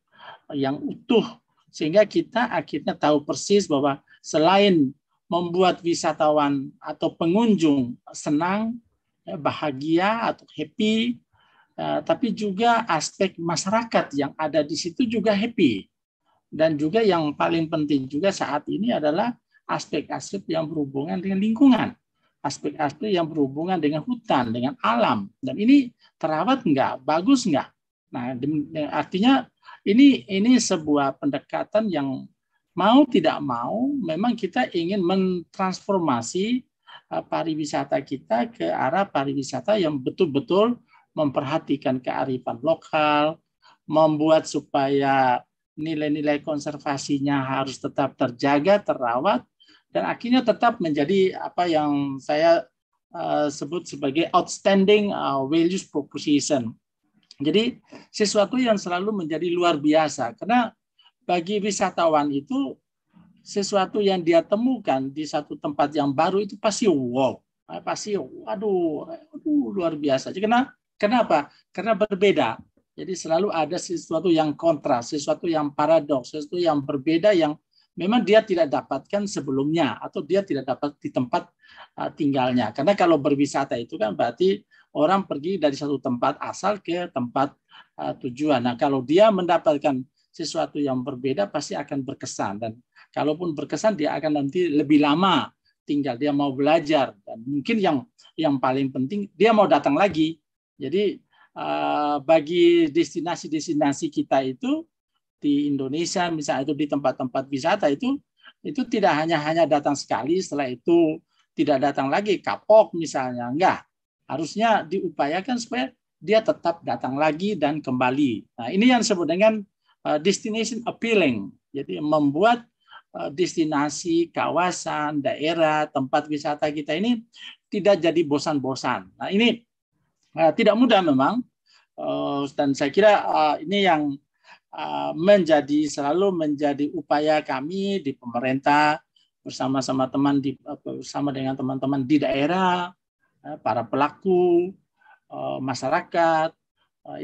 yang utuh sehingga kita akhirnya tahu persis bahwa selain membuat wisatawan atau pengunjung senang, eh, bahagia atau happy, tapi juga aspek masyarakat yang ada di situ juga happy. Dan juga yang paling penting juga saat ini adalah aspek-aspek yang berhubungan dengan lingkungan, aspek-aspek yang berhubungan dengan hutan, dengan alam. Dan ini terawat enggak, bagus enggak? Nah, artinya ini ini sebuah pendekatan yang mau tidak mau memang kita ingin mentransformasi eh, pariwisata kita ke arah pariwisata yang betul-betul memperhatikan kearifan lokal, membuat supaya nilai-nilai konservasinya harus tetap terjaga, terawat, dan akhirnya tetap menjadi apa yang saya uh, sebut sebagai outstanding uh, values proposition. Jadi sesuatu yang selalu menjadi luar biasa karena bagi wisatawan itu sesuatu yang dia temukan di satu tempat yang baru itu pasti wow, eh, pasti waduh, aduh luar biasa. Jadi kenapa? kenapa? Karena berbeda. Jadi selalu ada sesuatu yang kontras, sesuatu yang paradoks, sesuatu yang berbeda yang memang dia tidak dapatkan sebelumnya atau dia tidak dapat di tempat ah, tinggalnya. Karena kalau berwisata itu kan berarti orang pergi dari satu tempat asal ke tempat ah, tujuan. Nah, kalau dia mendapatkan sesuatu yang berbeda pasti akan berkesan dan kalaupun berkesan dia akan nanti lebih lama tinggal dia mau belajar dan mungkin yang yang paling penting dia mau datang lagi. Jadi ah, bagi destinasi-destinasi kita itu di Indonesia misalnya itu di tempat-tempat wisata itu itu tidak hanya hanya datang sekali setelah itu tidak datang lagi kapok misalnya enggak harusnya diupayakan supaya dia tetap datang lagi dan kembali. Nah, ini yang disebut dengan eh, destination appealing. Jadi membuat eh, destinasi, kawasan, daerah, tempat wisata kita ini tidak jadi bosan-bosan. Nah, ini eh, tidak mudah memang dan saya kira ini yang Uh, menjadi selalu menjadi upaya kami di pemerintah bersama-sama teman di uh, bersama dengan teman-teman di daerah, uh, para pelaku, masyarakat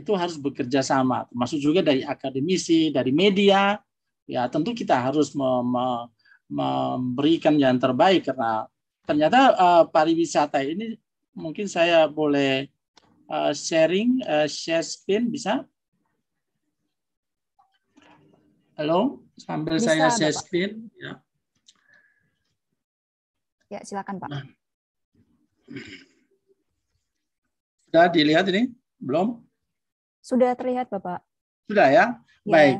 itu harus bekerja sama, termasuk juga dari akademisi, dari media. Ya, tentu kita harus mem memberikan yang terbaik karena ternyata uh, pariwisata ini mungkin saya boleh uh, sharing uh, share screen bisa Halo, sambil Bisa, saya share screen. Ya. ya, silakan Pak. Nah. Sudah dilihat ini? Belum? Sudah terlihat Bapak. Sudah ya? ya. Baik.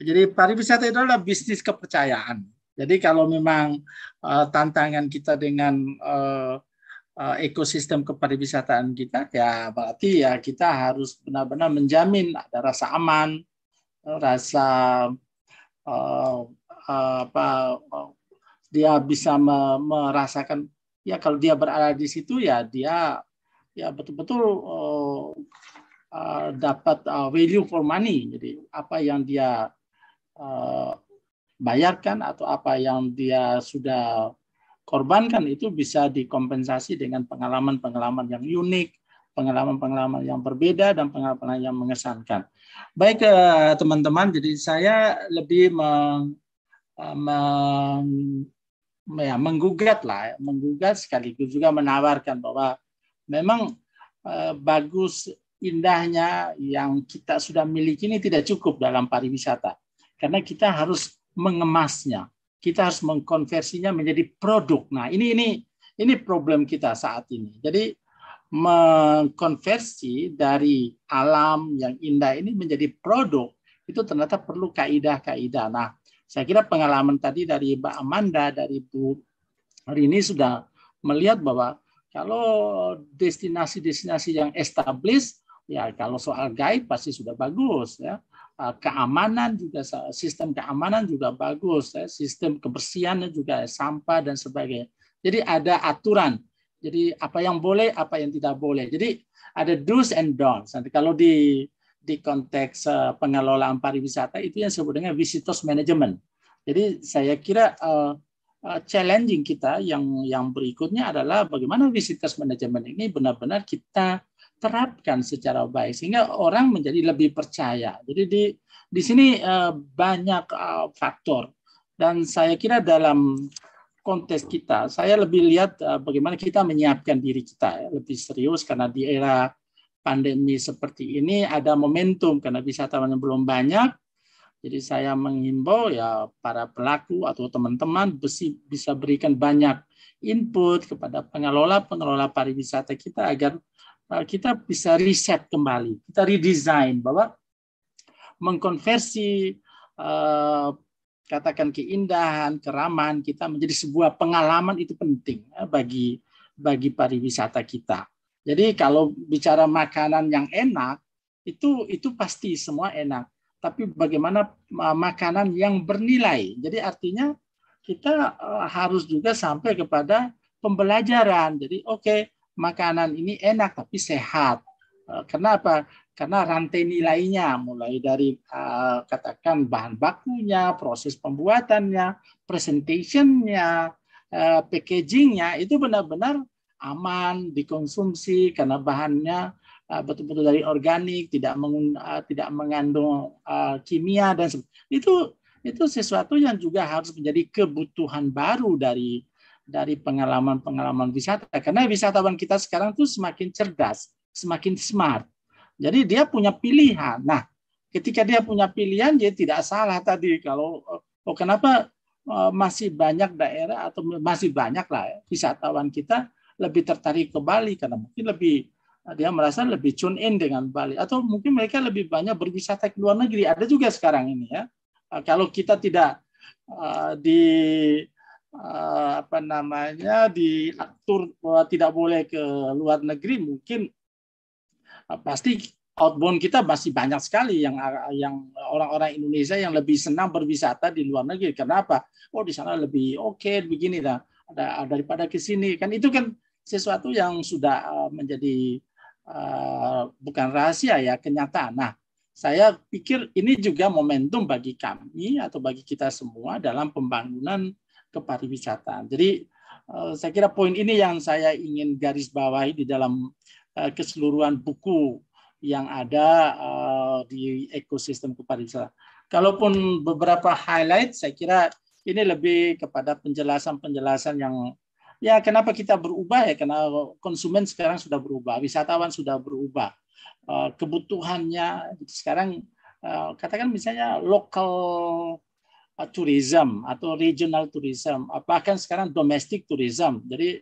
Jadi pariwisata itu adalah bisnis kepercayaan. Jadi kalau memang uh, tantangan kita dengan uh, uh, ekosistem kepariwisataan kita, ya berarti ya kita harus benar-benar menjamin ada rasa aman, rasa uh, apa dia bisa merasakan ya kalau dia berada di situ ya dia ya betul-betul uh, uh, dapat uh, value for money jadi apa yang dia uh, bayarkan atau apa yang dia sudah korbankan itu bisa dikompensasi dengan pengalaman-pengalaman yang unik pengalaman-pengalaman yang berbeda dan pengalaman yang mengesankan. Baik eh, teman-teman, jadi saya lebih meng, eh, meng, ya, menggugat lah, ya, menggugat sekaligus juga menawarkan bahwa memang eh, bagus indahnya yang kita sudah miliki ini tidak cukup dalam pariwisata. Karena kita harus mengemasnya, kita harus mengkonversinya menjadi produk. Nah, ini ini ini problem kita saat ini. Jadi mengkonversi dari alam yang indah ini menjadi produk itu ternyata perlu kaidah-kaidah. Nah, saya kira pengalaman tadi dari Mbak Amanda, dari Bu hari ini sudah melihat bahwa kalau destinasi-destinasi yang established, ya kalau soal guide pasti sudah bagus ya. Eh, keamanan juga sistem keamanan juga bagus, ya. sistem kebersihannya juga sampah dan sebagainya. Jadi ada aturan jadi apa yang boleh, apa yang tidak boleh. Jadi ada do's and don'ts. Nanti kalau di di konteks eh, pengelolaan pariwisata itu yang disebut dengan visitors management. Jadi saya kira uh, challenging kita yang yang berikutnya adalah bagaimana visitors management ini benar-benar kita terapkan secara baik sehingga orang menjadi lebih percaya. Jadi di di sini uh, banyak uh, faktor dan saya kira dalam konteks kita, saya lebih lihat eh, bagaimana kita menyiapkan diri kita ya, lebih serius karena di era pandemi seperti ini ada momentum karena wisatawan belum banyak. Jadi saya menghimbau ya para pelaku atau teman-teman bisa berikan banyak input kepada pengelola-pengelola pariwisata kita agar eh, kita bisa riset kembali, kita redesign bahwa mengkonversi eh, katakan keindahan, keraman kita menjadi sebuah pengalaman itu penting eh, bagi bagi pariwisata kita. Jadi kalau bicara makanan yang enak itu itu pasti semua enak, tapi bagaimana eh, makanan yang bernilai. Jadi artinya kita eh, harus juga sampai kepada pembelajaran. Jadi oke, okay, makanan ini enak tapi sehat. Kenapa? karena rantai nilainya mulai dari uh, katakan bahan bakunya, proses pembuatannya, presentationnya, uh, packagingnya itu benar-benar aman dikonsumsi karena bahannya betul eh, betul-betul dari organik, tidak uh, tidak mengandung uh, kimia dan itu itu sesuatu yang juga harus menjadi kebutuhan baru dari dari pengalaman-pengalaman wisata karena wisatawan kita sekarang tuh semakin cerdas, semakin smart jadi dia punya pilihan. Nah, ketika dia punya pilihan, dia tidak salah tadi kalau oh kenapa eh, masih banyak daerah atau masih banyak lah wisatawan kita lebih tertarik ke Bali karena mungkin lebih eh, dia merasa lebih tune in dengan Bali atau mungkin mereka lebih banyak berwisata ke luar negeri ada juga sekarang ini ya eh, kalau kita tidak uh, di apa namanya diatur tidak boleh ke luar negeri mungkin pasti outbound kita masih banyak sekali yang yang orang-orang Indonesia yang lebih senang berwisata di luar negeri. Kenapa? Oh di sana lebih oke okay, begini dah daripada ke sini kan itu kan sesuatu yang sudah eh, menjadi uh, bukan rahasia ya kenyataan. Nah saya pikir ini juga momentum bagi kami atau bagi kita semua dalam pembangunan kepariwisataan. Jadi uh, saya kira poin ini yang saya ingin garis bawahi di dalam Eh, keseluruhan buku yang ada eh, di ekosistem kepariwisataan. Kalaupun beberapa highlight, saya kira ini lebih kepada penjelasan-penjelasan yang ya kenapa kita berubah ya karena konsumen sekarang sudah berubah, wisatawan sudah berubah, eh, kebutuhannya sekarang katakan misalnya lokal tourism atau regional tourism, apakah sekarang domestic tourism. Jadi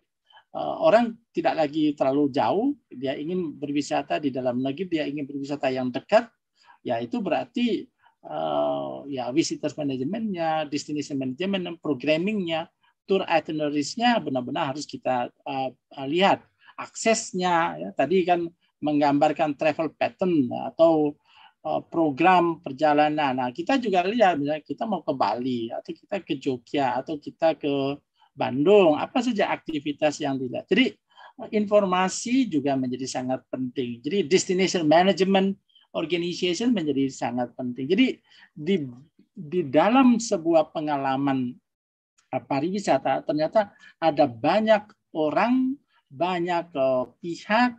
Eh, orang tidak lagi terlalu jauh, dia ingin berwisata di dalam negeri, dia ingin berwisata yang dekat, ya itu berarti uh, ya visitors manajemennya, destination management, programmingnya, tour itineraries-nya benar-benar harus kita uh, lihat aksesnya. Ya. Tadi kan menggambarkan travel pattern atau program perjalanan. Nah kita juga lihat misalnya kita mau ke Bali atau kita ke Jogja atau kita ke Bandung, apa saja aktivitas yang tidak. Jadi informasi juga menjadi sangat penting. Jadi destination management organization menjadi sangat penting. Jadi di di dalam sebuah pengalaman eh, pariwisata ternyata ada banyak orang, banyak eh, pihak,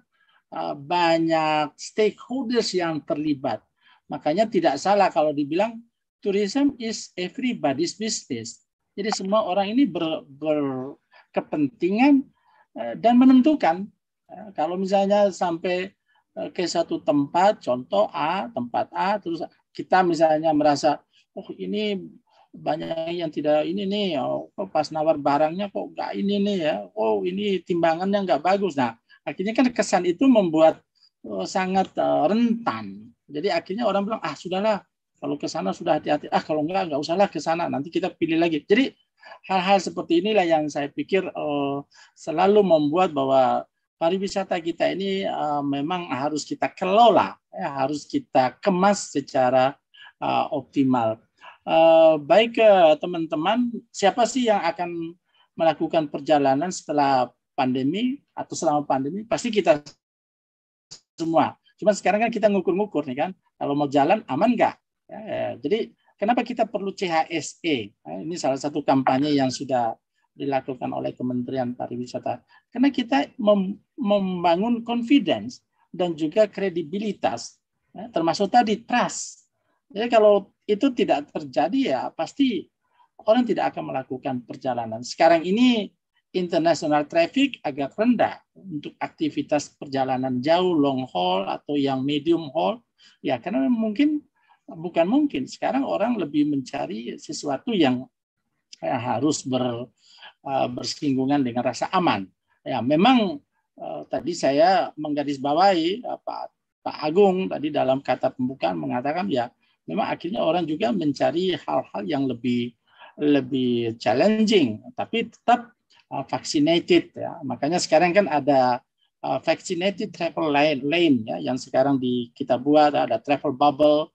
eh, banyak stakeholders yang terlibat. Makanya tidak salah kalau dibilang tourism is everybody's business. Jadi semua orang ini ber, berkepentingan eh, dan menentukan. Eh, kalau misalnya sampai eh, ke satu tempat, contoh A, tempat A, terus kita misalnya merasa, oh ini banyak yang tidak ini nih, oh, kok pas nawar barangnya kok nggak ini nih ya, oh ini timbangannya nggak bagus. Nah, akhirnya kan kesan itu membuat sangat rentan. Jadi akhirnya orang bilang, ah sudahlah, kalau ke sana sudah hati-hati. Ah, kalau enggak, enggak usahlah ke sana. Nanti kita pilih lagi. Jadi hal-hal seperti inilah yang saya pikir uh, selalu membuat bahwa pariwisata kita ini uh, memang harus kita kelola, ya, harus kita kemas secara uh, optimal. Uh, baik teman-teman, siapa sih yang akan melakukan perjalanan setelah pandemi atau selama pandemi? Pasti kita semua. Cuma sekarang kan kita ngukur-ngukur nih kan, kalau mau jalan aman nggak? Ya, jadi kenapa kita perlu CHSE? Nah, ya, ini salah satu kampanye yang sudah dilakukan oleh Kementerian Pariwisata. Karena kita mem membangun confidence dan juga kredibilitas, ya, termasuk tadi trust. Jadi ya, kalau itu tidak terjadi ya pasti orang tidak akan melakukan perjalanan. Sekarang ini international traffic agak rendah untuk aktivitas perjalanan jauh long haul atau yang medium haul ya karena mungkin bukan mungkin. Sekarang orang lebih mencari sesuatu yang ya, harus ber, uh, bersinggungan dengan rasa aman. Ya, memang uh, tadi saya menggarisbawahi uh, Pak, Pak Agung tadi dalam kata pembukaan mengatakan ya memang akhirnya orang juga mencari hal-hal yang lebih lebih challenging, tapi tetap uh, vaccinated. Ya. Makanya sekarang kan ada uh, vaccinated travel lane, lane ya, yang sekarang di kita buat ada travel bubble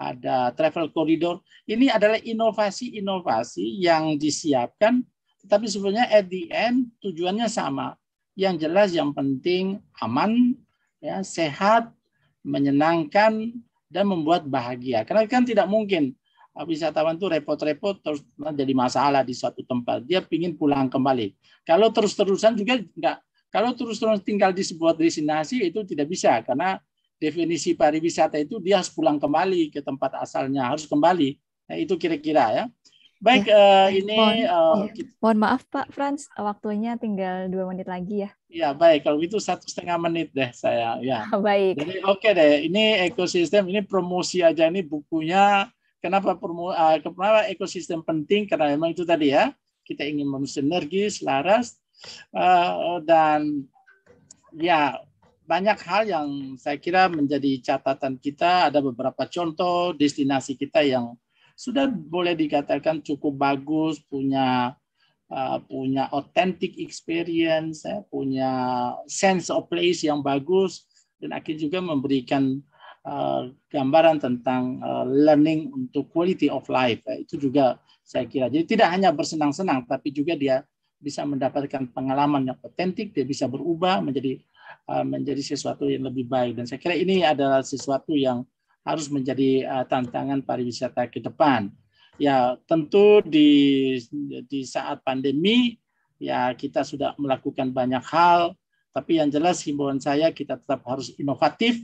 ada travel corridor. Ini adalah inovasi-inovasi yang disiapkan, tapi sebenarnya at the end tujuannya sama. Yang jelas yang penting aman, ya, sehat, menyenangkan, dan membuat bahagia. Karena kan tidak mungkin uh, wisatawan itu repot-repot terus jadi masalah di suatu tempat. Dia ingin pulang kembali. Kalau terus-terusan juga enggak. Kalau terus-terusan tinggal di sebuah destinasi itu tidak bisa karena definisi pariwisata itu dia harus pulang kembali ke tempat asalnya, harus kembali. Nah, itu kira-kira ya. Baik, ya. Uh, ini mohon, uh, kita... mohon maaf Pak Franz, waktunya tinggal dua menit lagi ya. Ya baik, kalau itu satu setengah menit deh saya. Ya. baik. oke okay deh, ini ekosistem ini promosi aja ini bukunya. Kenapa promo, uh, kenapa ekosistem penting? Karena memang itu tadi ya, kita ingin sinergis, selaras uh, dan ya banyak hal yang saya kira menjadi catatan kita. Ada beberapa contoh destinasi kita yang sudah boleh dikatakan cukup bagus, punya uh, punya authentic experience, ya, punya sense of place yang bagus, dan akhirnya juga memberikan uh, gambaran tentang uh, learning untuk quality of life. Ya. Itu juga saya kira. Jadi tidak hanya bersenang-senang, tapi juga dia bisa mendapatkan pengalaman yang otentik, dia bisa berubah menjadi Uh, menjadi sesuatu yang lebih baik. Dan saya kira ini adalah sesuatu yang harus menjadi uh, tantangan pariwisata ke depan. Ya tentu di di saat pandemi ya kita sudah melakukan banyak hal, tapi yang jelas himbauan saya kita tetap harus inovatif,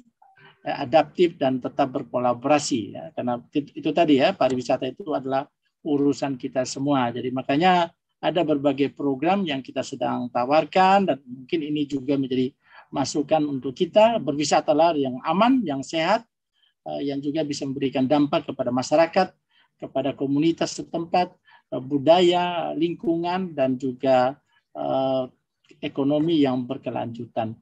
eh, adaptif dan tetap berkolaborasi ya. Karena itu tadi ya pariwisata itu adalah urusan kita semua. Jadi makanya ada berbagai program yang kita sedang tawarkan dan mungkin ini juga menjadi masukan untuk kita berwisata berwisatalah yang aman, yang sehat, eh, yang juga bisa memberikan dampak kepada masyarakat, kepada komunitas setempat, eh, budaya, lingkungan, dan juga eh, ekonomi yang berkelanjutan.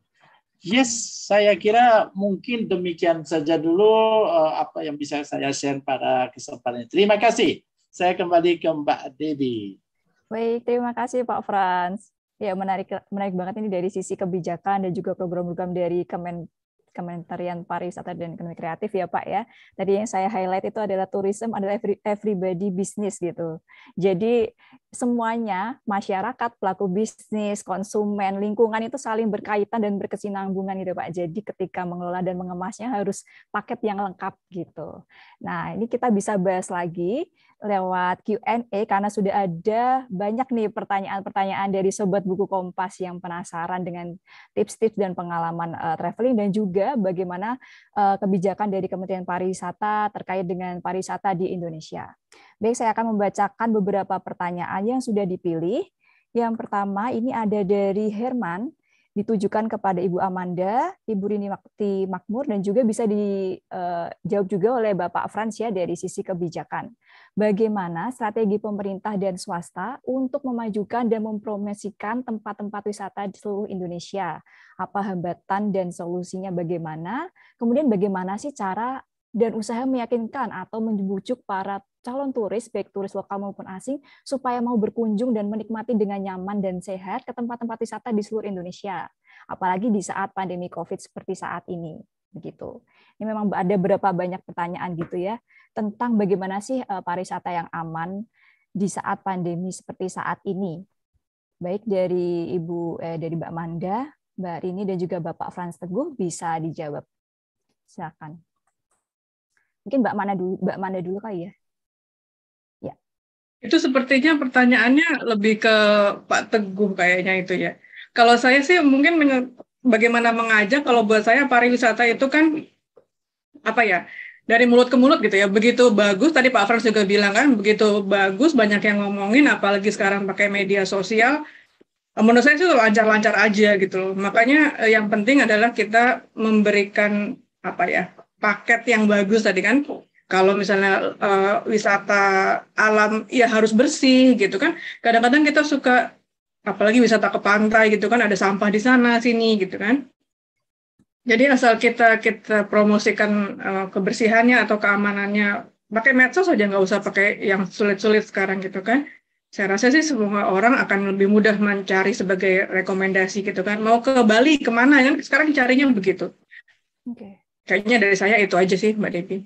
Yes, saya kira mungkin demikian saja dulu apa yang bisa saya share pada kesempatan ini. Terima kasih. Saya kembali ke Mbak Debbie. Baik, terima kasih Pak Frans. Ya, menarik menarik banget ini dari sisi kebijakan dan juga program-program dari Kemen Kementerian Pariwisata dan Ekonomi Kreatif ya Pak ya. Tadi yang saya highlight itu adalah tourism adalah every, everybody business gitu. Jadi semuanya, masyarakat, pelaku bisnis, konsumen, lingkungan itu saling berkaitan dan berkesinambungan gitu Pak. Jadi ketika mengelola dan mengemasnya harus paket yang lengkap gitu. Nah, ini kita bisa bahas lagi lewat Q&A karena sudah ada banyak nih pertanyaan-pertanyaan dari sobat buku Kompas yang penasaran dengan tips-tips dan pengalaman uh, traveling dan juga bagaimana uh, kebijakan dari Kementerian Pariwisata terkait dengan pariwisata di Indonesia. Baik, saya akan membacakan beberapa pertanyaan yang sudah dipilih. Yang pertama ini ada dari Herman, ditujukan kepada Ibu Amanda, Ibu Rini Makti Makmur, dan juga bisa dijawab eh, juga oleh Bapak Frans ya dari sisi kebijakan. Bagaimana strategi pemerintah dan swasta untuk memajukan dan mempromosikan tempat-tempat wisata di seluruh Indonesia? Apa hambatan dan solusinya bagaimana? Kemudian bagaimana sih cara dan usaha meyakinkan atau membujuk para calon turis, baik turis lokal maupun asing, supaya mau berkunjung dan menikmati dengan nyaman dan sehat ke tempat-tempat wisata di seluruh Indonesia. Apalagi di saat pandemi COVID seperti saat ini. Begitu. Ini memang ada berapa banyak pertanyaan gitu ya, tentang bagaimana sih eh, pariwisata yang aman di saat pandemi seperti saat ini. Baik dari Ibu, eh, dari Mbak Manda, Mbak Rini dan juga Bapak Frans Teguh bisa dijawab. Silakan. Mungkin Mbak Manda dulu, Mbak Manda dulu kali ya. Itu sepertinya pertanyaannya lebih ke Pak Teguh kayaknya itu ya. Kalau saya sih mungkin bagaimana mengajak kalau buat saya pariwisata itu kan apa ya? Dari mulut ke mulut gitu ya. Begitu bagus tadi Pak Frans juga bilang kan begitu bagus banyak yang ngomongin apalagi sekarang pakai media sosial menurut saya itu lancar-lancar aja gitu loh. Makanya eh, yang penting adalah kita memberikan apa ya paket yang bagus tadi kan kalau misalnya uh, wisata alam ya harus bersih gitu kan kadang-kadang kita suka apalagi wisata ke pantai gitu kan ada sampah di sana sini gitu kan jadi asal kita kita promosikan uh, kebersihannya atau keamanannya pakai medsos saja nggak usah pakai yang sulit-sulit sekarang gitu kan saya rasa sih semua orang akan lebih mudah mencari sebagai rekomendasi gitu kan mau ke Bali kemana kan sekarang carinya begitu okay. kayaknya dari saya itu aja sih mbak Devi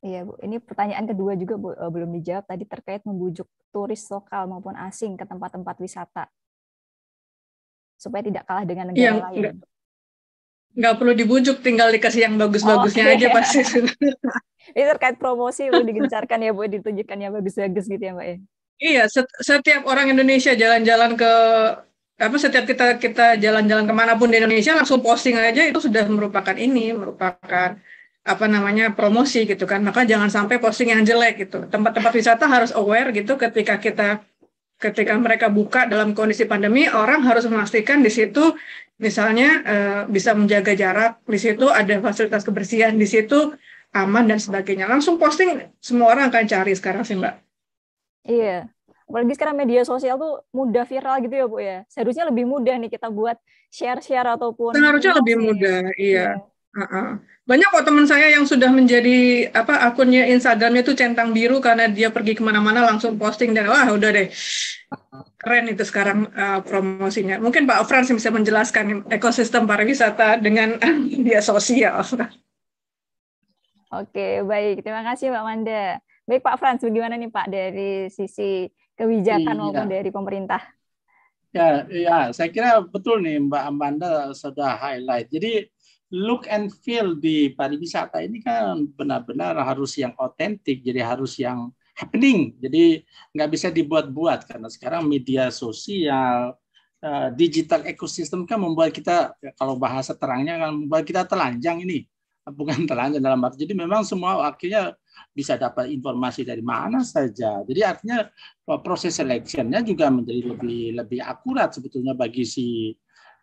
Iya Bu, ini pertanyaan kedua juga Bu, uh, belum dijawab tadi terkait membujuk turis lokal maupun asing ke tempat-tempat wisata supaya tidak kalah dengan iya, negara yang, lain. Nggak perlu dibujuk, tinggal dikasih yang bagus-bagusnya okay. aja pasti. ini terkait promosi Bu digencarkan ya Bu, ditunjukkan yang bagus-bagus gitu ya Mbak ya. Iya, setiap orang Indonesia jalan-jalan ke apa setiap kita kita jalan-jalan kemanapun di Indonesia langsung posting aja itu sudah merupakan ini merupakan apa namanya promosi gitu kan maka jangan sampai posting yang jelek gitu tempat-tempat wisata harus aware gitu ketika kita ketika mereka buka dalam kondisi pandemi orang harus memastikan di situ misalnya eh, bisa menjaga jarak di situ ada fasilitas kebersihan di situ aman dan sebagainya langsung posting semua orang akan cari sekarang sih mbak iya apalagi sekarang media sosial tuh mudah viral gitu ya bu ya seharusnya lebih mudah nih kita buat share-share ataupun seharusnya lebih mudah iya, iya Uh -uh. Banyak kok teman saya yang sudah menjadi apa akunnya Instagramnya itu centang biru karena dia pergi kemana-mana langsung posting dan wah udah deh keren itu sekarang uh, promosinya. Mungkin Pak Frans bisa menjelaskan ekosistem pariwisata dengan media sosial. Oke baik terima kasih Pak Manda. Baik Pak Frans bagaimana nih Pak dari sisi kebijakan iya. maupun dari pemerintah? Ya, ya, saya kira betul nih Mbak Amanda sudah highlight. Jadi look and feel di pariwisata ini kan benar-benar harus yang otentik, jadi harus yang happening. Jadi nggak bisa dibuat-buat karena sekarang media sosial, eh, digital ekosistem kan membuat kita kalau bahasa terangnya kan membuat kita telanjang ini bukan telanjang dalam arti jadi memang semua akhirnya bisa dapat informasi dari mana saja jadi artinya eh, proses seleksinya juga menjadi lebih lebih akurat sebetulnya bagi si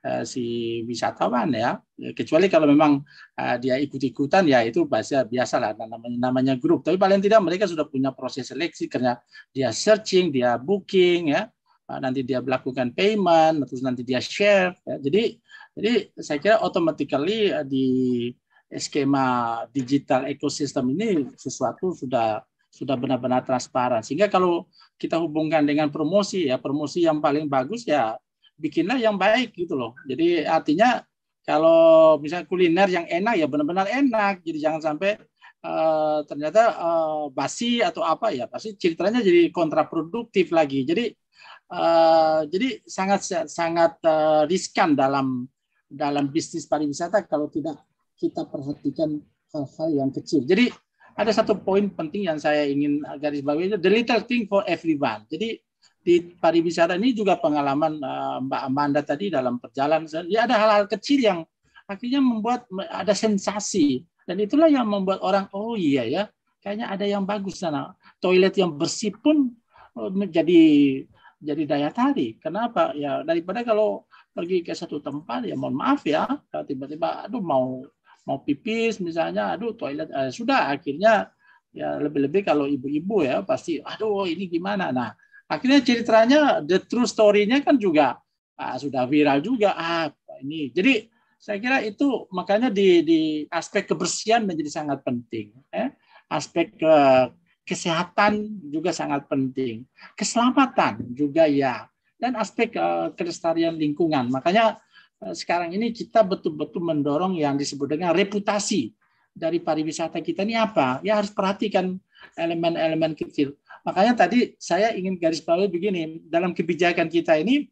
Eh, si wisatawan ya kecuali kalau memang uh, dia ikut-ikutan ya itu bahasa biasa lah namanya namanya grup tapi paling tidak mereka sudah punya proses seleksi karena dia searching dia booking ya eh, nanti dia melakukan payment terus nanti dia share ya. jadi jadi saya kira automatically di skema digital ekosistem ini sesuatu sudah sudah benar-benar transparan sehingga kalau kita hubungkan dengan promosi ya promosi yang paling bagus ya bikinlah yang baik gitu loh. Jadi artinya kalau misalnya kuliner yang enak ya benar-benar enak. Jadi jangan sampai uh, ternyata uh, basi atau apa ya pasti ceritanya jadi kontraproduktif lagi. Jadi uh, jadi sangat sangat uh, riskan dalam dalam bisnis pariwisata kalau tidak kita perhatikan hal-hal yang kecil. Jadi ada satu poin penting yang saya ingin garis bawahi the little thing for everyone. Jadi di pariwisata ini juga pengalaman eh, Mbak Amanda tadi dalam perjalanan ya ada hal-hal kecil yang akhirnya membuat ada sensasi dan itulah yang membuat orang oh iya ya kayaknya ada yang bagus sana toilet yang bersih pun eh, menjadi jadi daya tarik kenapa ya daripada kalau pergi ke satu tempat ya mohon maaf ya kalau tiba-tiba aduh mau mau pipis misalnya aduh toilet eh, sudah akhirnya ya lebih-lebih kalau ibu-ibu ya pasti aduh ini gimana nah Akhirnya ceritanya the true story-nya kan juga ah, sudah viral juga. Ah, ini. Jadi saya kira itu makanya di, di aspek kebersihan menjadi sangat penting. Eh? Aspek ke, kesehatan juga sangat penting, keselamatan juga ya, dan aspek uh, kelestarian lingkungan. Makanya eh, sekarang ini kita betul-betul mendorong yang disebut dengan reputasi dari pariwisata kita ini apa? Ya harus perhatikan elemen-elemen kecil. Makanya tadi saya ingin garis bawahi begini, dalam kebijakan kita ini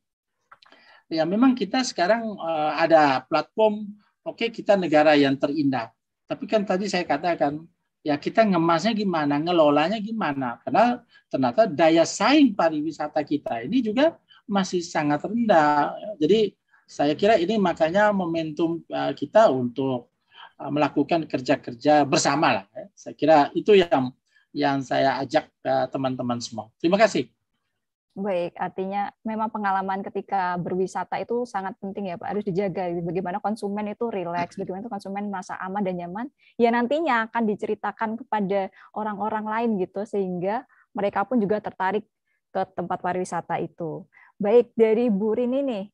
ya memang kita sekarang eh, ada platform oke okay, kita negara yang terindah. Tapi kan tadi saya katakan ya kita ngemasnya gimana, ngelolanya gimana. Karena ternyata daya saing pariwisata kita ini juga masih sangat rendah. Jadi saya kira ini makanya momentum eh, kita untuk eh, melakukan kerja-kerja bersama lah. Ya. Saya kira itu yang yang saya ajak ke teman-teman semua. Terima kasih. Baik, artinya memang pengalaman ketika berwisata itu sangat penting ya Pak, harus dijaga bagaimana konsumen itu rileks, bagaimana konsumen masa aman dan nyaman. Ya nantinya akan diceritakan kepada orang-orang lain gitu sehingga mereka pun juga tertarik ke tempat pariwisata itu. Baik, dari Bu Rini nih.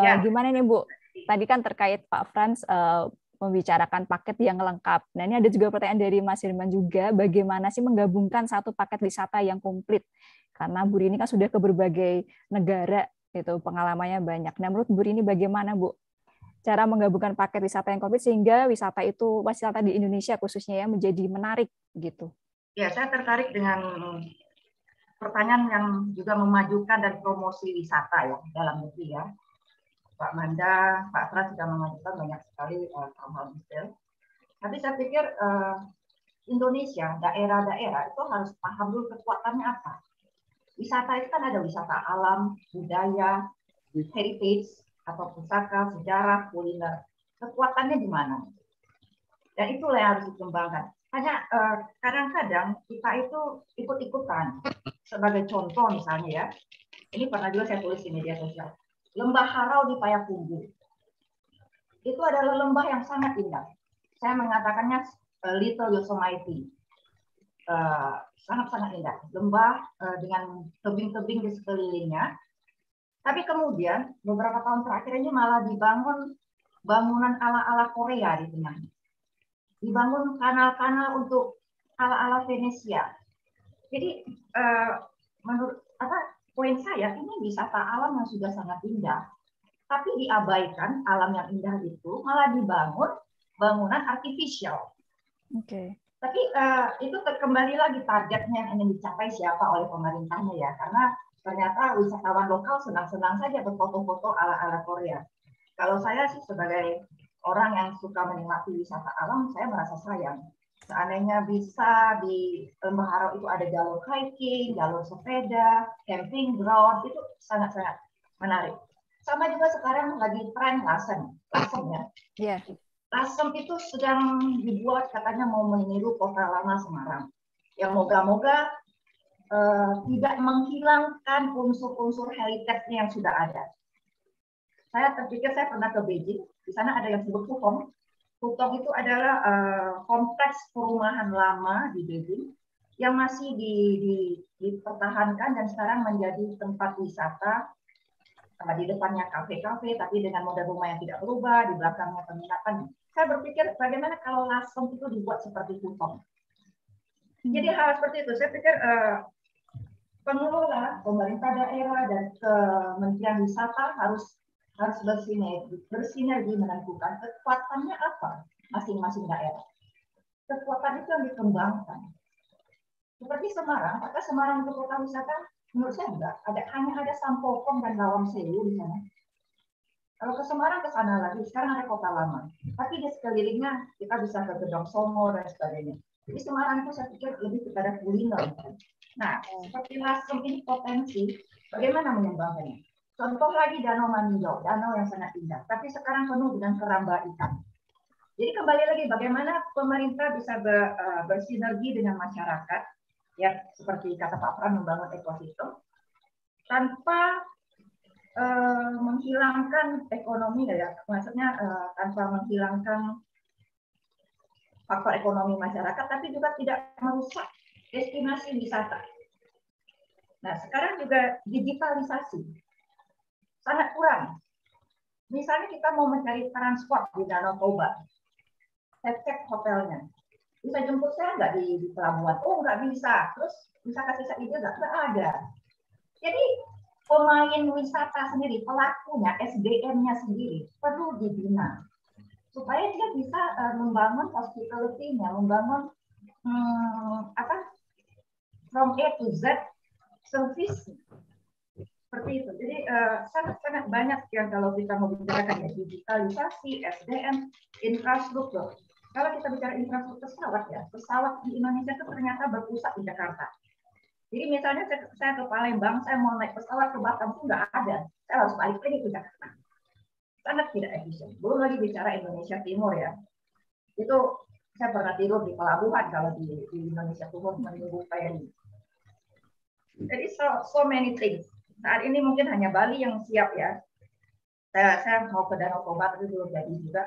Eh, ya. gimana nih Bu? Tadi kan terkait Pak Frans, eh, membicarakan paket yang lengkap. Nah ini ada juga pertanyaan dari Mas Firman juga, bagaimana sih menggabungkan satu paket wisata yang komplit? Karena Bu Rini kan sudah ke berbagai negara, itu pengalamannya banyak. Nah menurut Bu Rini bagaimana Bu cara menggabungkan paket wisata yang komplit sehingga wisata itu wisata di Indonesia khususnya ya menjadi menarik gitu? Ya saya tertarik dengan pertanyaan yang juga memajukan dan promosi wisata ya dalam negeri ya Pak Manda, Pak Tras sudah mengajukan banyak sekali eh, hal-hal uh, detail. Tapi saya pikir uh, Indonesia, daerah-daerah itu harus paham dulu kekuatannya apa. Wisata itu kan ada wisata alam, budaya, heritage, atau pusaka, sejarah, kuliner. Kekuatannya di mana? Dan itulah yang harus dikembangkan. Hanya kadang eh, kadang-kadang kita itu ikut-ikutan. Sebagai contoh misalnya ya, ini pernah juga saya tulis di media sosial lembah Harau di Payakumbu. Itu adalah lembah yang sangat indah. Saya mengatakannya eh, Little Yosemite. Eh, sangat sangat-sangat indah. Lembah uh, dengan tebing-tebing di sekelilingnya. Tapi kemudian beberapa tahun terakhir ini malah dibangun bangunan ala-ala Korea di tengahnya. Dibangun kanal-kanal untuk ala-ala Venesia. Jadi uh, menurut apa poin saya ini wisata alam yang sudah sangat indah, tapi diabaikan alam yang indah itu malah dibangun bangunan artificial. Oke. Okay. Tapi uh, itu kembali lagi targetnya yang ingin dicapai siapa oleh pemerintahnya ya, karena ternyata wisatawan lokal senang-senang saja berfoto-foto ala-ala Korea. Kalau saya sih sebagai orang yang suka menikmati wisata alam, saya merasa sayang seandainya bisa di Lembah itu ada jalur hiking, jalur sepeda, camping ground, itu sangat-sangat menarik. Sama juga sekarang lagi tren lasem, lasem ya. Yeah. Lasem itu sedang dibuat katanya mau meniru kota lama Semarang. Ya moga-moga eh, tidak menghilangkan unsur-unsur heritage-nya yang sudah ada. Saya terpikir saya pernah ke Beijing, di sana ada yang disebut Pukong, Hutong itu adalah uh, kompleks perumahan lama di Beijing yang masih di, di, dipertahankan dan sekarang menjadi tempat wisata uh, di depannya kafe-kafe tapi dengan model rumah yang tidak berubah di belakangnya penginapan. Saya berpikir bagaimana kalau Lasem itu dibuat seperti Hutong. Hmm. Jadi hal seperti itu saya pikir eh, pengelola pemerintah daerah dan kementerian wisata harus harus bersinergi, bersinergi menentukan kekuatannya apa masing-masing daerah. Kekuatan itu yang dikembangkan. Seperti Semarang, maka Semarang untuk kota wisata menurut saya enggak. Ada hanya ada Sampokong dan Lawang Sewu di sana. Kalau ke Semarang ke sana lagi, sekarang ada kota lama. Tapi di sekelilingnya kita bisa ke Gedong Somo dan sebagainya. Jadi Semarang itu saya pikir lebih kepada kuliner. Nah, seperti Lasem ini potensi, bagaimana mengembangkannya? Contoh lagi Danau Maninjau, danau yang sangat indah, tapi sekarang penuh dengan keramba ikan. Jadi kembali lagi bagaimana pemerintah bisa eh, bersinergi dengan masyarakat, ya seperti kata Pak Pran membangun ekosistem tanpa uh, menghilangkan ekonomi, ya maksudnya uh, tanpa menghilangkan faktor ekonomi masyarakat, tapi juga tidak merusak destinasi wisata. Nah, sekarang juga digitalisasi sangat kurang. Misalnya kita mau mencari transport di Danau Toba, saya cek hotelnya. Bisa jemput saya nggak di, di pelabuhan? Oh nggak bisa. Terus bisa kasih saya ide nggak? Nggak ada. Jadi pemain wisata sendiri, pelakunya, SDM-nya sendiri perlu dibina supaya dia bisa uh, membangun hospitality-nya, membangun hmm, apa from A to Z service seperti itu. Jadi sangat-sangat eh, banyak yang kalau kita mau bicarakan ya digitalisasi, SDM, infrastruktur. Kalau kita bicara infrastruktur pesawat ya, pesawat di Indonesia itu ternyata berpusat di Jakarta. Jadi misalnya saya, saya ke Palembang, saya mau naik pesawat ke Batam itu nggak ada. Saya harus balik lagi ke Jakarta. Sangat tidak efisien. Belum lagi bicara Indonesia Timur ya. Itu saya pernah tidur di pelabuhan kalau di, di Indonesia Timur menunggu ferry. Jadi so, so many things saat ini mungkin hanya Bali yang siap ya. Saya, saya mau ke Danau Toba tapi belum jadi juga.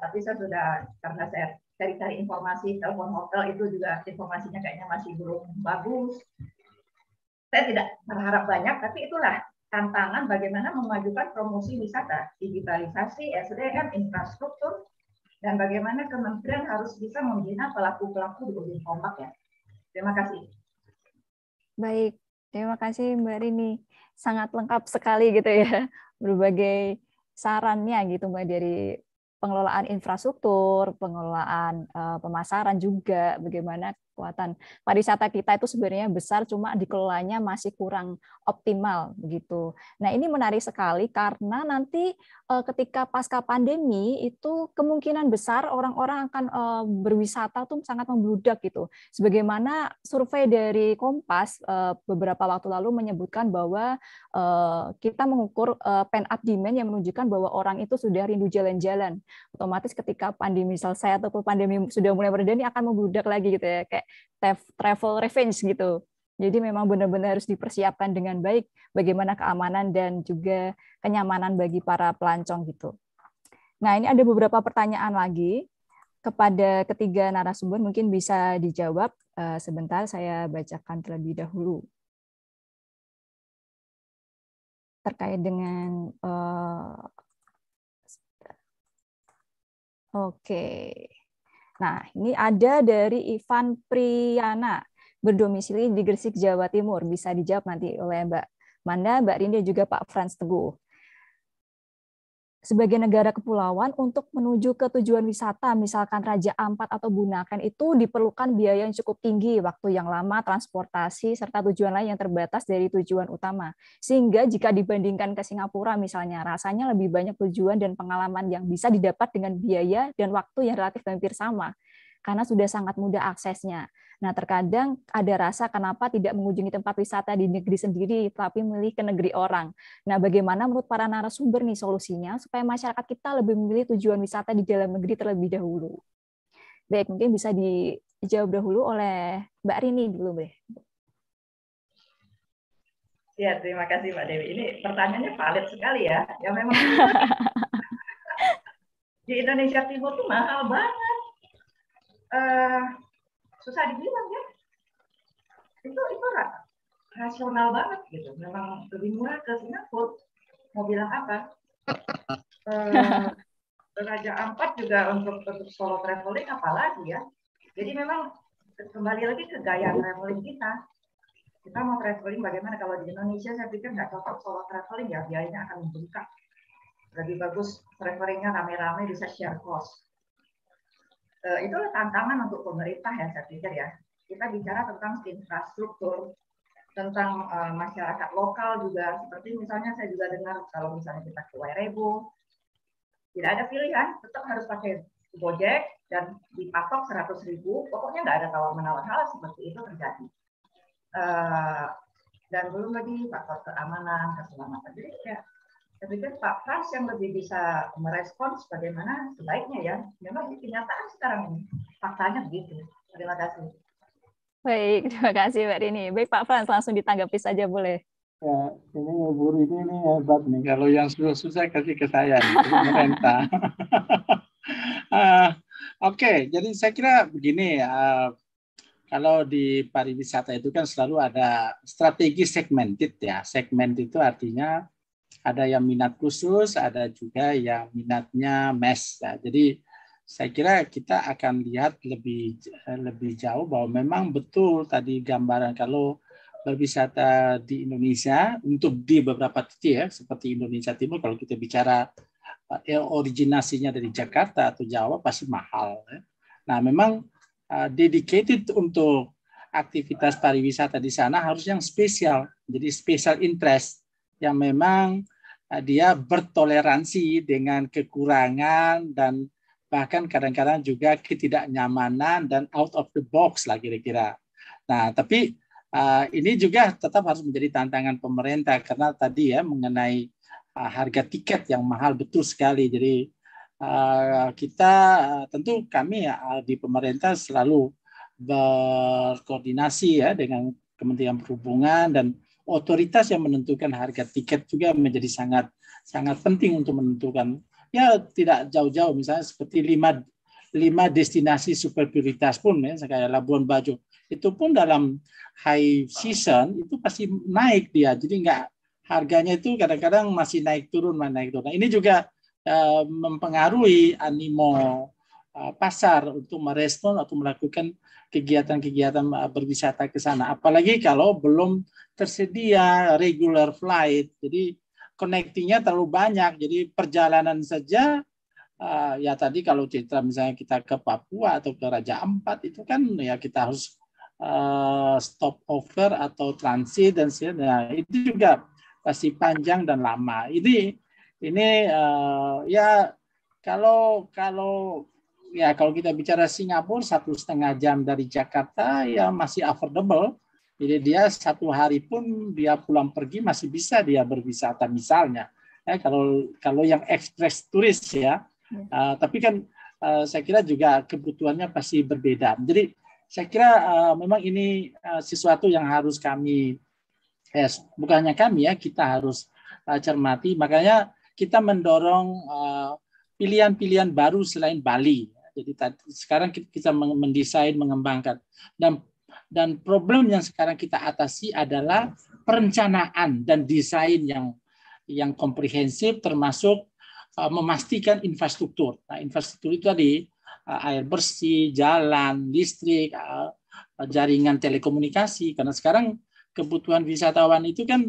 Tapi saya sudah karena saya cari-cari informasi telepon hotel itu juga informasinya kayaknya masih belum bagus. Saya tidak berharap banyak, tapi itulah tantangan bagaimana memajukan promosi wisata, digitalisasi, SDM, infrastruktur, dan bagaimana kementerian harus bisa membina pelaku-pelaku di ujung tombak ya. Terima kasih. Baik, Terima kasih Mbak Rini. Sangat lengkap sekali gitu ya. Berbagai sarannya gitu Mbak dari pengelolaan infrastruktur, pengelolaan uh, pemasaran juga bagaimana kekuatan pariwisata kita itu sebenarnya besar, cuma dikelolanya masih kurang optimal gitu. Nah ini menarik sekali karena nanti eh, ketika pasca pandemi itu kemungkinan besar orang-orang akan eh, berwisata tuh sangat membludak gitu. Sebagaimana survei dari Kompas eh, beberapa waktu lalu menyebutkan bahwa kita mengukur pen up demand yang menunjukkan bahwa orang itu sudah rindu jalan-jalan. Otomatis ketika pandemi selesai ataupun pandemi sudah mulai berada akan membludak lagi gitu ya. Kayak travel revenge gitu. Jadi memang benar-benar harus dipersiapkan dengan baik bagaimana keamanan dan juga kenyamanan bagi para pelancong gitu. Nah, ini ada beberapa pertanyaan lagi kepada ketiga narasumber mungkin bisa dijawab eh, sebentar saya bacakan terlebih dahulu. Terkait dengan eh, Oke. Nah, ini ada dari Ivan Priyana, berdomisili di Gresik, Jawa Timur. Bisa dijawab nanti oleh Mbak Manda, Mbak Rinda, juga Pak Frans Teguh sebagai negara kepulauan untuk menuju ke tujuan wisata, misalkan Raja Ampat atau Bunaken itu diperlukan biaya yang cukup tinggi, waktu yang lama, transportasi, serta tujuan lain yang terbatas dari tujuan utama. Sehingga jika dibandingkan ke Singapura misalnya, rasanya lebih banyak tujuan dan pengalaman yang bisa didapat dengan biaya dan waktu yang relatif hampir sama karena sudah sangat mudah aksesnya. Nah, terkadang ada rasa kenapa tidak mengunjungi tempat wisata di negeri sendiri, tapi memilih ke negeri orang. Nah, bagaimana menurut para narasumber nih solusinya supaya masyarakat kita lebih memilih tujuan wisata di dalam negeri terlebih dahulu? Baik, mungkin bisa dijawab dahulu oleh Mbak Rini dulu, deh. Ya, terima kasih Mbak Dewi. Ini pertanyaannya valid sekali ya. Ya memang di Indonesia Timur tuh mahal banget Eh, susah dibilang ya itu itu rasional banget gitu memang lebih murah ke Singapura mau bilang apa uh, Raja Ampat juga untuk untuk solo traveling apalagi ya jadi memang kembali lagi ke gaya traveling kita kita mau traveling bagaimana kalau di Indonesia saya pikir nggak cocok solo traveling ya biayanya akan membengkak lebih bagus travelingnya rame-rame bisa share cost Eh, itulah tantangan untuk pemerintah ya saya pikir ya. Kita bicara tentang infrastruktur, tentang eh, masyarakat lokal juga. Seperti misalnya saya juga dengar kalau misalnya kita ke Wairebo, tidak ada pilihan, tetap harus pakai Gojek dan dipatok 100 ribu. Pokoknya nggak ada tawar menawar hal seperti itu terjadi. Eh, dan belum lagi faktor keamanan, keselamatan. Jadi ya saya pikir kan Pak Pras yang lebih bisa merespons bagaimana sebaiknya ya. Memang kenyataan sekarang ini. Faktanya begitu. Terima kasih. Baik, terima kasih Mbak Rini. Baik Pak Frans, langsung ditanggapi saja boleh. Ya, ini Bu Rini ini hebat nih. Kalau yang susah-susah kasih ke saya, pemerintah. uh, ah, Oke, okay, jadi saya kira begini. Uh, kalau di pariwisata itu kan selalu ada strategi segmented ya. Segment itu artinya ada yang minat khusus, ada juga yang minatnya mes. Ya. Jadi saya kira kita akan lihat lebih eh, lebih jauh bahwa memang betul tadi gambaran kalau berwisata di Indonesia untuk di beberapa titik ya seperti Indonesia Timur kalau kita bicara eh, originasinya dari Jakarta atau Jawa pasti mahal. Ya. Nah memang uh, dedicated untuk aktivitas pariwisata di sana harus yang spesial, jadi special interest yang memang eh, dia bertoleransi dengan kekurangan dan bahkan kadang-kadang juga ketidaknyamanan dan out of the box lah kira-kira. Nah, tapi uh, ini juga tetap harus menjadi tantangan pemerintah karena tadi ya mengenai uh, harga tiket yang mahal betul sekali. Jadi uh, kita tentu kami ya di pemerintah selalu berkoordinasi ya dengan Kementerian Perhubungan dan otoritas yang menentukan harga tiket juga menjadi sangat sangat penting untuk menentukan ya tidak jauh-jauh misalnya seperti lima lima destinasi super prioritas pun ya kayak Labuan Bajo itu pun dalam high season itu pasti naik dia jadi nggak harganya itu kadang-kadang masih naik turun masih naik turun nah, ini juga uh, mempengaruhi animo uh, pasar untuk merespon atau melakukan kegiatan-kegiatan eh, berwisata ke sana. Apalagi kalau belum tersedia regular flight. Jadi connectingnya terlalu banyak. Jadi perjalanan saja eh, ya tadi kalau cerita misalnya kita ke Papua atau ke Raja Ampat itu kan ya kita harus uh, eh, stop over atau transit dan sebagainya. Nah, itu juga pasti panjang dan lama. Ini ini ya kalau kalau ya kalau kita bicara Singapura satu setengah jam dari Jakarta ya masih affordable. Jadi dia satu hari pun dia pulang pergi masih bisa dia berwisata misalnya. Ya, kalau kalau yang ekspres turis ya. ya. Uh, tapi kan uh, saya kira juga kebutuhannya pasti berbeda. Jadi saya kira uh, memang ini uh, sesuatu yang harus kami eh, bukan hanya kami ya kita harus uh, cermati. Makanya kita mendorong uh, pilihan-pilihan baru selain Bali. Jadi sekarang kita mendesain, mengembangkan dan dan problem yang sekarang kita atasi adalah perencanaan dan desain yang yang komprehensif termasuk uh, memastikan infrastruktur. Nah, infrastruktur itu tadi uh, air bersih, jalan, listrik, uh, jaringan telekomunikasi karena sekarang kebutuhan wisatawan itu kan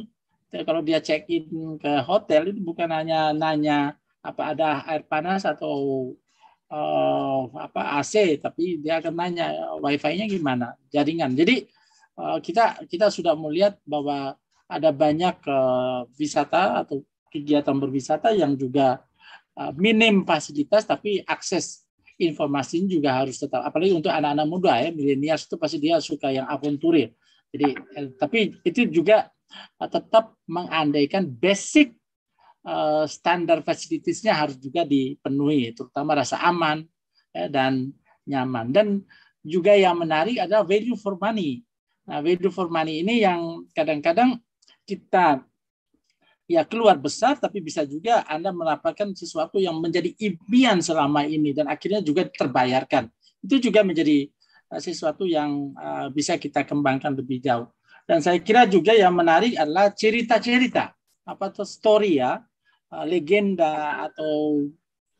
eh, kalau dia check in ke hotel itu bukan hanya nanya apa ada air panas atau Eh, apa AC tapi dia akan nanya WiFi-nya gimana jaringan. Jadi eh, kita kita sudah melihat bahwa ada banyak uh, wisata atau kegiatan berwisata yang juga minim fasilitas tapi akses informasi juga harus tetap apalagi untuk anak-anak muda ya milenial itu pasti dia suka yang aventurir Jadi tapi itu juga tetap mengandaikan basic Eh, standar fasilitasnya harus juga dipenuhi, terutama rasa aman ya, dan nyaman. Dan juga yang menarik adalah value for money. Nah, value for money ini yang kadang-kadang kita ya keluar besar, tapi bisa juga Anda mendapatkan sesuatu yang menjadi impian selama ini dan akhirnya juga terbayarkan. Itu juga menjadi eh, sesuatu yang eh, bisa kita kembangkan lebih jauh. Dan saya kira juga yang menarik adalah cerita-cerita, apa tuh story ya, Eh, legenda atau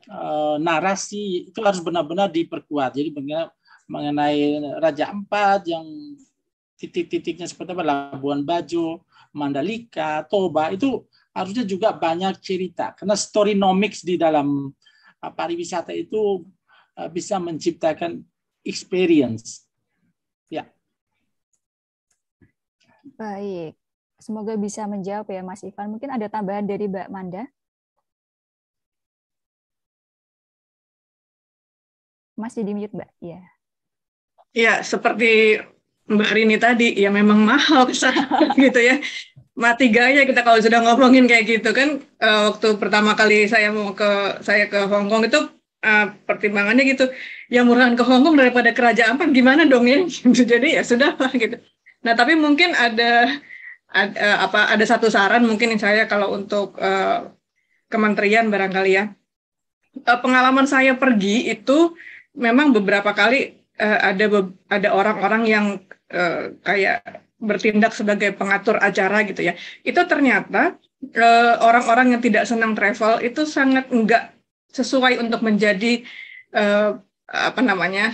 uh, narasi itu harus benar-benar diperkuat. Jadi mengenai Raja Empat yang titik-titiknya seperti apa, Labuan Bajo, Mandalika, Toba itu harusnya juga banyak cerita karena story storynomics di dalam eh, pariwisata itu bisa menciptakan experience. Ya. Baik. Semoga bisa menjawab ya Mas Ivan. Mungkin ada tambahan dari Mbak Manda? Mas jadi mute, Mbak. Iya. Iya, seperti Mbak Rini tadi, ya memang mahal gitu ya. Mati gaya kita kalau sudah ngomongin kayak gitu kan uh, waktu pertama kali saya mau ke saya ke Hong Kong itu uh, pertimbangannya gitu yang murahan ke Hong Kong daripada kerajaan apa gimana dong ya gitu, jadi ya sudah lah gitu nah tapi mungkin ada, ada eh, apa ada satu saran mungkin saya kalau untuk uh, kementerian barangkali ya uh, pengalaman saya pergi itu memang beberapa kali uh, ada ada orang-orang yang uh, kayak bertindak sebagai pengatur acara gitu ya. Itu ternyata eh, orang-orang uh, yang tidak senang travel itu sangat enggak sesuai untuk menjadi uh, apa namanya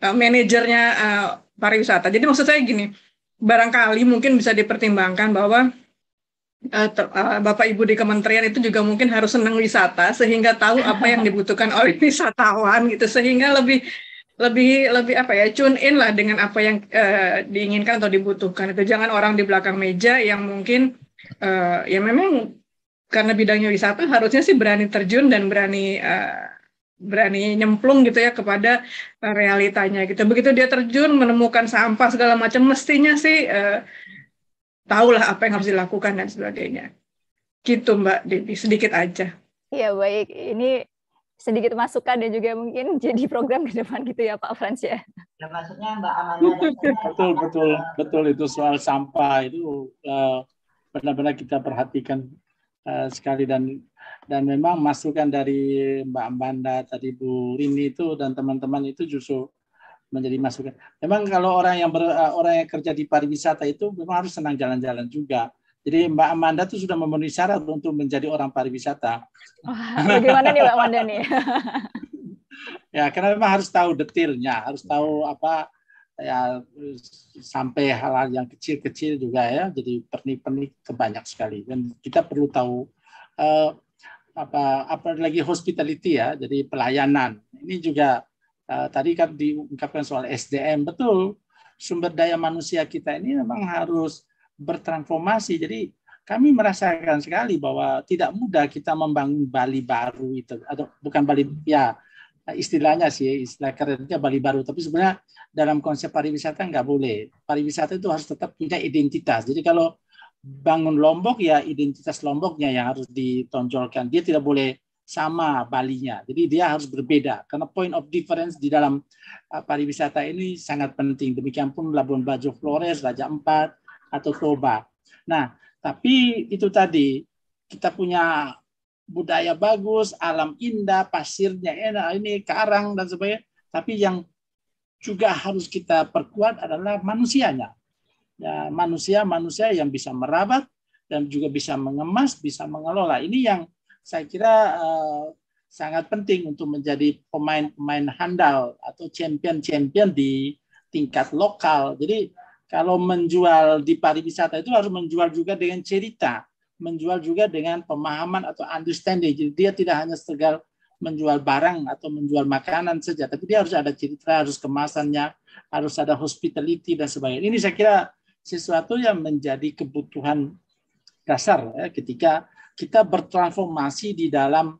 uh, manajernya uh, pariwisata. Jadi maksud saya gini, barangkali mungkin bisa dipertimbangkan bahwa Eh, eh, Bapak Ibu di kementerian itu juga mungkin harus senang wisata sehingga tahu apa yang dibutuhkan oleh wisatawan gitu sehingga lebih lebih lebih apa ya tune in lah dengan apa yang uh, diinginkan atau dibutuhkan itu jangan orang di belakang meja yang mungkin uh, ya memang karena bidangnya wisata harusnya sih berani terjun dan berani uh, berani nyemplung gitu ya kepada realitanya gitu begitu dia terjun menemukan sampah segala macam mestinya sih uh, tahulah apa yang harus dilakukan dan sebagainya. Gitu Mbak Devi, sedikit aja. Iya baik, ini sedikit masukan dan juga mungkin jadi program ke depan gitu ya Pak Frans ya. Ya maksudnya Mbak Amanda. betul betul betul itu soal sampah itu eh, benar-benar uh, kita perhatikan uh, sekali dan dan memang masukan dari Mbak Amanda tadi Bu Rini itu dan teman-teman itu justru menjadi masukan. Memang kalau orang yang ber, eh, orang yang kerja di pariwisata itu memang harus senang jalan-jalan juga. Jadi Mbak Amanda tuh sudah memenuhi syarat untuk menjadi orang pariwisata. Wah, bagaimana nih Mbak Amanda nih? ya, karena memang harus tahu detailnya, harus tahu apa ya sampai hal-hal yang kecil-kecil juga ya. Jadi pernik-pernik kebanyak sekali dan kita perlu tahu uh, apa apa lagi hospitality ya, jadi pelayanan. Ini juga Eh, tadi kan diungkapkan soal SDM betul sumber daya manusia kita ini memang harus bertransformasi. Jadi kami merasakan sekali bahwa tidak mudah kita membangun Bali baru itu atau bukan Bali ya istilahnya sih istilah kerennya Bali baru tapi sebenarnya dalam konsep pariwisata nggak boleh pariwisata itu harus tetap punya identitas jadi kalau bangun Lombok ya identitas Lomboknya yang harus ditonjolkan dia tidak boleh sama Balinya. Jadi dia harus berbeda karena point of difference di dalam uh, pariwisata ini sangat penting. Demikian pun Labuan Bajo Flores, Raja Empat atau Toba. Nah, tapi itu tadi kita punya budaya bagus, alam indah, pasirnya enak, ini karang dan sebagainya. Tapi yang juga harus kita perkuat adalah manusianya. Ya, manusia manusia yang bisa merawat dan juga bisa mengemas, bisa mengelola. Ini yang saya kira uh, sangat penting untuk menjadi pemain-pemain handal atau champion-champion di tingkat lokal. Jadi kalau menjual di pariwisata itu harus menjual juga dengan cerita, menjual juga dengan pemahaman atau understanding. Jadi dia tidak hanya setegal menjual barang atau menjual makanan saja, tapi dia harus ada cerita, harus kemasannya, harus ada hospitality dan sebagainya. Ini saya kira sesuatu yang menjadi kebutuhan dasar ya, ketika kita bertransformasi di dalam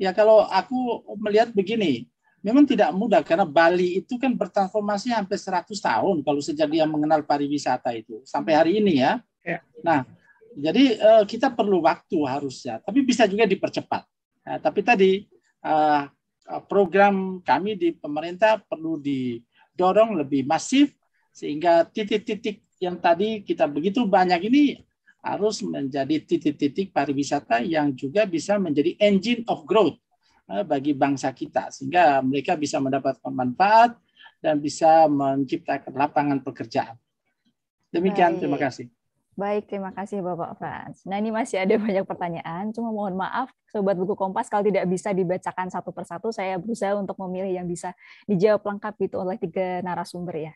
ya kalau aku melihat begini memang tidak mudah karena Bali itu kan bertransformasi hampir 100 tahun kalau sejak dia mengenal pariwisata itu sampai hari ini ya. ya. Nah, jadi uh, kita perlu waktu harusnya, tapi bisa juga dipercepat. uh, tapi tadi uh, program kami di pemerintah perlu didorong lebih masif sehingga titik-titik yang tadi kita begitu banyak ini harus menjadi titik-titik pariwisata yang juga bisa menjadi engine of growth eh, bagi bangsa kita sehingga mereka bisa mendapat manfaat dan bisa menciptakan lapangan pekerjaan. Demikian, Baik. terima kasih. Baik, terima kasih Bapak Frans. Nah ini masih ada banyak pertanyaan, cuma mohon maaf Sobat Buku Kompas kalau tidak bisa dibacakan satu persatu, saya berusaha untuk memilih yang bisa dijawab lengkap itu oleh tiga narasumber ya.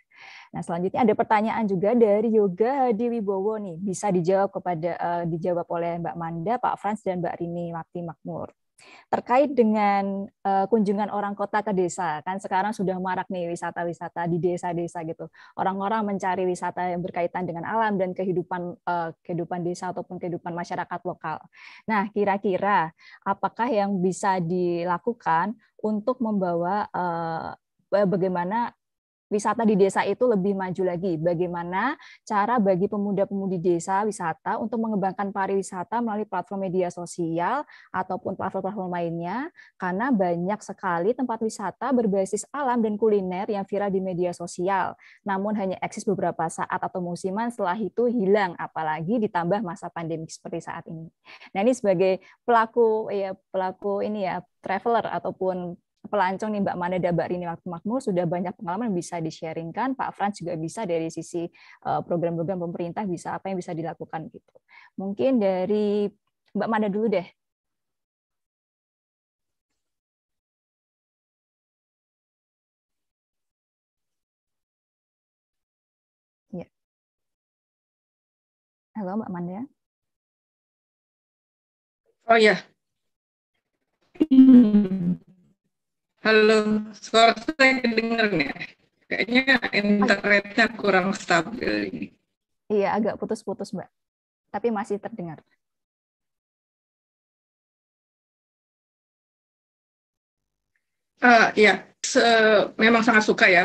Nah selanjutnya ada pertanyaan juga dari Yoga Hadi Wibowo nih, bisa dijawab kepada uh, dijawab oleh Mbak Manda, Pak Frans, dan Mbak Rini Wakti Makmur terkait dengan uh, kunjungan orang kota ke desa kan sekarang sudah marak nih wisata-wisata di desa-desa gitu orang-orang mencari wisata yang berkaitan dengan alam dan kehidupan uh, kehidupan desa ataupun kehidupan masyarakat lokal nah kira-kira apakah yang bisa dilakukan untuk membawa uh, bagaimana wisata di desa itu lebih maju lagi. Bagaimana cara bagi pemuda-pemudi desa wisata untuk mengembangkan pariwisata melalui platform media sosial ataupun platform-platform lainnya, karena banyak sekali tempat wisata berbasis alam dan kuliner yang viral di media sosial, namun hanya eksis beberapa saat atau musiman setelah itu hilang, apalagi ditambah masa pandemi seperti saat ini. Nah ini sebagai pelaku ya pelaku ini ya traveler ataupun pelancong nih Mbak Manada Mbak Rini Makmur sudah banyak pengalaman bisa di-sharingkan. Pak Frans juga bisa dari sisi eh, program-program pemerintah bisa apa yang bisa dilakukan gitu. Mungkin dari Mbak Manda dulu deh. Ya. Halo Mbak Manda. Oh ya. Yeah. Hmm. Halo, suara saya kedenger nih. Ya? Kayaknya internetnya kurang stabil ini. Iya, agak putus-putus, Mbak. Tapi masih terdengar. Uh, ya, se memang sangat suka ya.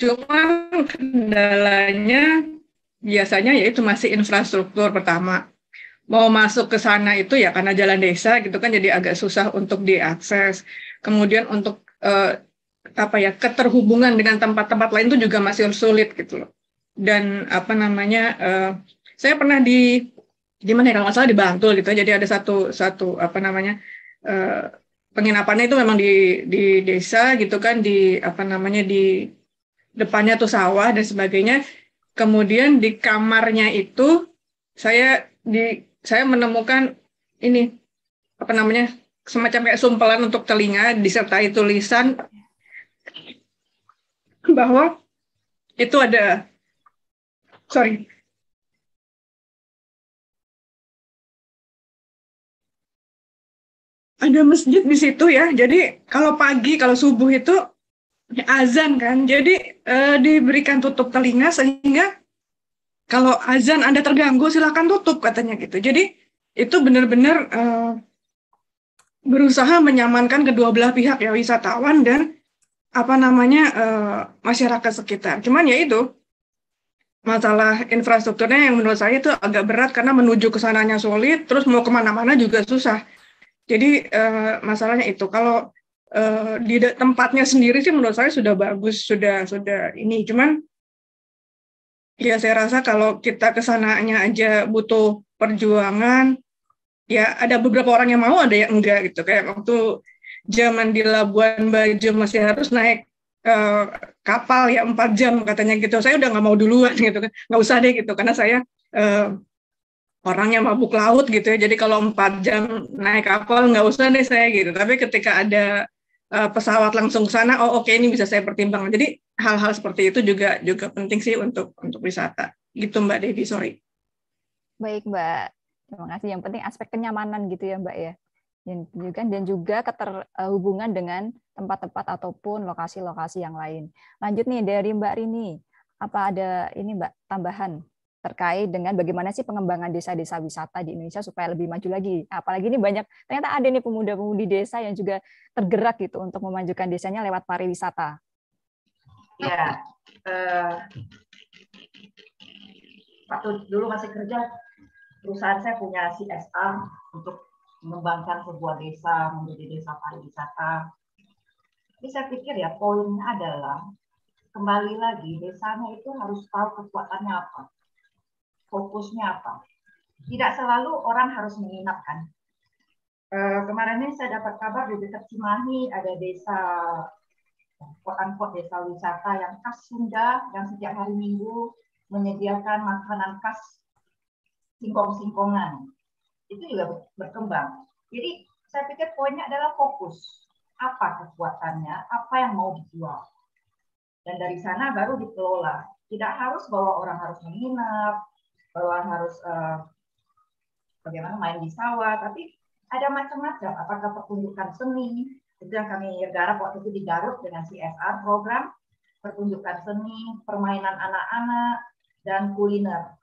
Cuman kendalanya biasanya yaitu masih infrastruktur pertama. Mau masuk ke sana itu ya karena jalan desa gitu kan jadi agak susah untuk diakses kemudian untuk uh, apa ya keterhubungan dengan tempat-tempat lain itu juga masih sulit gitu loh dan apa namanya uh, saya pernah di gimana ya kalau nggak salah di Bantul gitu ya. jadi ada satu satu apa namanya uh, penginapannya itu memang di di desa gitu kan di apa namanya di depannya tuh sawah dan sebagainya kemudian di kamarnya itu saya di saya menemukan ini apa namanya semacam kayak sumpelan untuk telinga disertai tulisan bahwa itu ada sorry ada masjid di situ ya. Jadi kalau pagi kalau subuh itu ya, azan kan. Jadi e, diberikan tutup telinga sehingga kalau azan Anda terganggu silahkan tutup katanya gitu. Jadi itu benar-benar eh, berusaha menyamankan kedua belah pihak ya wisatawan dan apa namanya uh, masyarakat sekitar. Cuman ya itu masalah infrastrukturnya yang menurut saya itu agak berat karena menuju ke sananya sulit, terus mau kemana-mana juga susah. Jadi uh, masalahnya itu kalau uh, di tempatnya sendiri sih menurut saya sudah bagus, sudah sudah ini. Cuman ya saya rasa kalau kita kesananya aja butuh perjuangan, ya ada beberapa orang yang mau ada yang enggak gitu kayak waktu zaman di Labuan Bajo masih harus naik uh, kapal ya empat jam katanya gitu saya udah nggak mau duluan gitu kan nggak usah deh gitu karena saya uh, eh, orangnya mabuk laut gitu ya jadi kalau empat jam naik kapal nggak usah deh saya gitu tapi ketika ada uh, pesawat langsung ke sana oh oke okay, ini bisa saya pertimbangkan jadi hal-hal seperti itu juga juga penting sih untuk untuk wisata gitu mbak Devi sorry baik mbak Terima kasih. Yang penting aspek kenyamanan gitu ya, Mbak ya. Dan juga dan juga keterhubungan dengan tempat-tempat ataupun lokasi-lokasi yang lain. Lanjut nih dari Mbak Rini, apa ada ini Mbak tambahan terkait dengan bagaimana sih pengembangan desa-desa wisata di Indonesia supaya lebih maju lagi. Apalagi ini banyak ternyata ada nih pemuda-pemudi desa yang juga tergerak gitu untuk memajukan desanya lewat pariwisata. Ya, uh, eh, waktu dulu masih kerja perusahaan saya punya CSR untuk mengembangkan sebuah desa menjadi desa pariwisata. Jadi saya pikir ya poinnya adalah kembali lagi desanya itu harus tahu kekuatannya apa, fokusnya apa. Tidak selalu orang harus menginapkan. Eh, kemarin ini saya dapat kabar di dekat Cimahi ada desa kota-kota desa wisata yang khas Sunda yang setiap hari Minggu menyediakan makanan khas singkong-singkongan. Itu juga berkembang. Jadi saya pikir poinnya adalah fokus. Apa kekuatannya, apa yang mau dijual. Dan dari sana baru dikelola. Tidak harus bahwa orang harus menginap, bahwa harus uh, bagaimana main di sawah, tapi ada macam-macam. Apakah pertunjukan seni, itu yang kami garap waktu itu di Garut dengan CSR program, pertunjukan seni, permainan anak-anak, dan kuliner.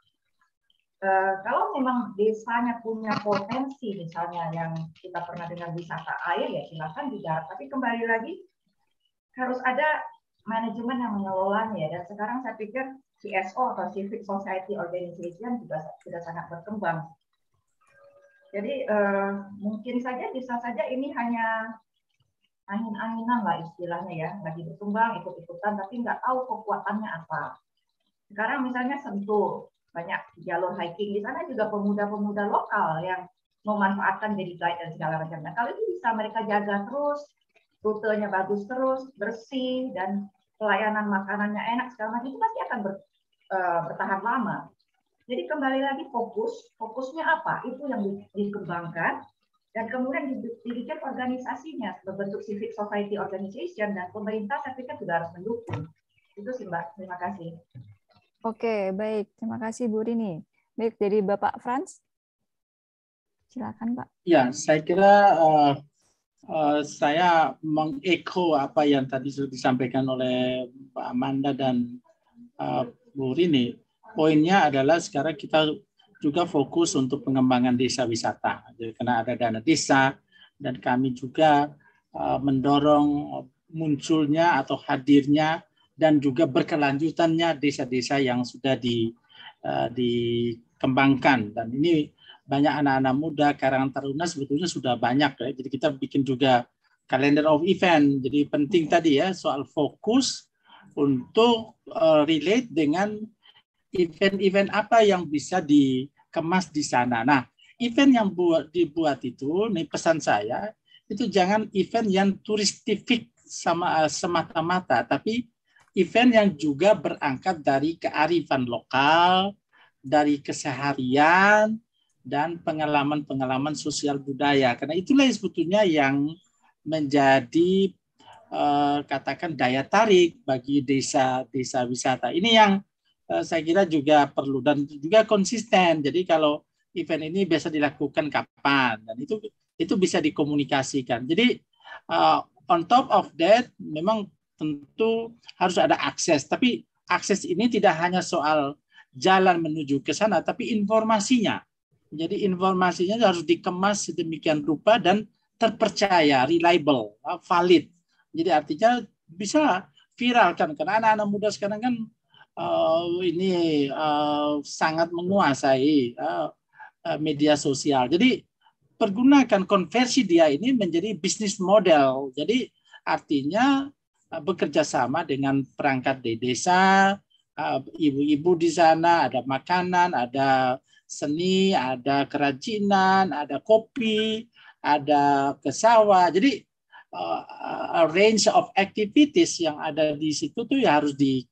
Eh, kalau memang desanya punya potensi misalnya yang kita pernah dengar wisata air ya silakan juga tapi kembali lagi harus ada manajemen yang mengelolanya ya. dan sekarang saya pikir CSO atau Civic Society Organization juga sudah sangat berkembang jadi eh, mungkin saja bisa saja ini hanya angin-anginan lah istilahnya ya lagi berkembang ikut-ikutan tapi nggak tahu kekuatannya apa sekarang misalnya sentuh banyak jalur hiking di sana juga pemuda-pemuda lokal yang memanfaatkan jadi guide dan segala macamnya. Kalau itu bisa mereka jaga terus, rutenya bagus terus, bersih dan pelayanan makanannya enak segala macam itu pasti akan ber, e, bertahan lama. Jadi kembali lagi fokus, fokusnya apa? Itu yang dikembangkan dan kemudian dibikin organisasinya berbentuk civic society organization dan pemerintah saya pikir juga harus mendukung. Itu sih Mbak, terima kasih. Oke, baik. Terima kasih Bu Rini. Baik, jadi Bapak Franz. Silakan, Pak. Ya, saya kira uh, uh, saya mengeko apa yang tadi sudah disampaikan oleh Pak Amanda dan uh, Bu Rini. Poinnya adalah sekarang kita juga fokus untuk pengembangan desa wisata. Jadi karena ada dana desa dan kami juga uh, mendorong munculnya atau hadirnya dan juga berkelanjutannya desa-desa yang sudah di, uh, dikembangkan dan ini banyak anak-anak muda karangan taruna sebetulnya sudah banyak ya. Jadi kita bikin juga kalender of event. Jadi penting tadi ya soal fokus untuk uh, relate dengan event-event apa yang bisa dikemas di sana. Nah, event yang buat dibuat itu, nih pesan saya, itu jangan event yang turistifik sama eh, semata-mata, tapi event yang juga berangkat dari kearifan lokal, dari keseharian, dan pengalaman-pengalaman sosial budaya. Karena itulah yang sebetulnya yang menjadi eh, katakan daya tarik bagi desa-desa wisata. Ini yang eh, saya kira juga perlu dan juga konsisten. Jadi kalau event ini biasa dilakukan kapan dan itu itu bisa dikomunikasikan. Jadi eh, on top of that memang tentu harus ada akses. Tapi akses ini tidak hanya soal jalan menuju ke sana, tapi informasinya. Jadi informasinya harus dikemas sedemikian rupa dan terpercaya, reliable, valid. Jadi artinya bisa viralkan karena anak-anak muda sekarang kan uh, ini uh, sangat menguasai uh, media sosial. Jadi pergunakan konversi dia ini menjadi bisnis model. Jadi artinya Eh, bekerja sama dengan perangkat di desa, eh, ibu-ibu di sana, ada makanan, ada seni, ada kerajinan, ada kopi, ada kesawa. Jadi eh, a range of activities yang ada di situ tuh ya harus di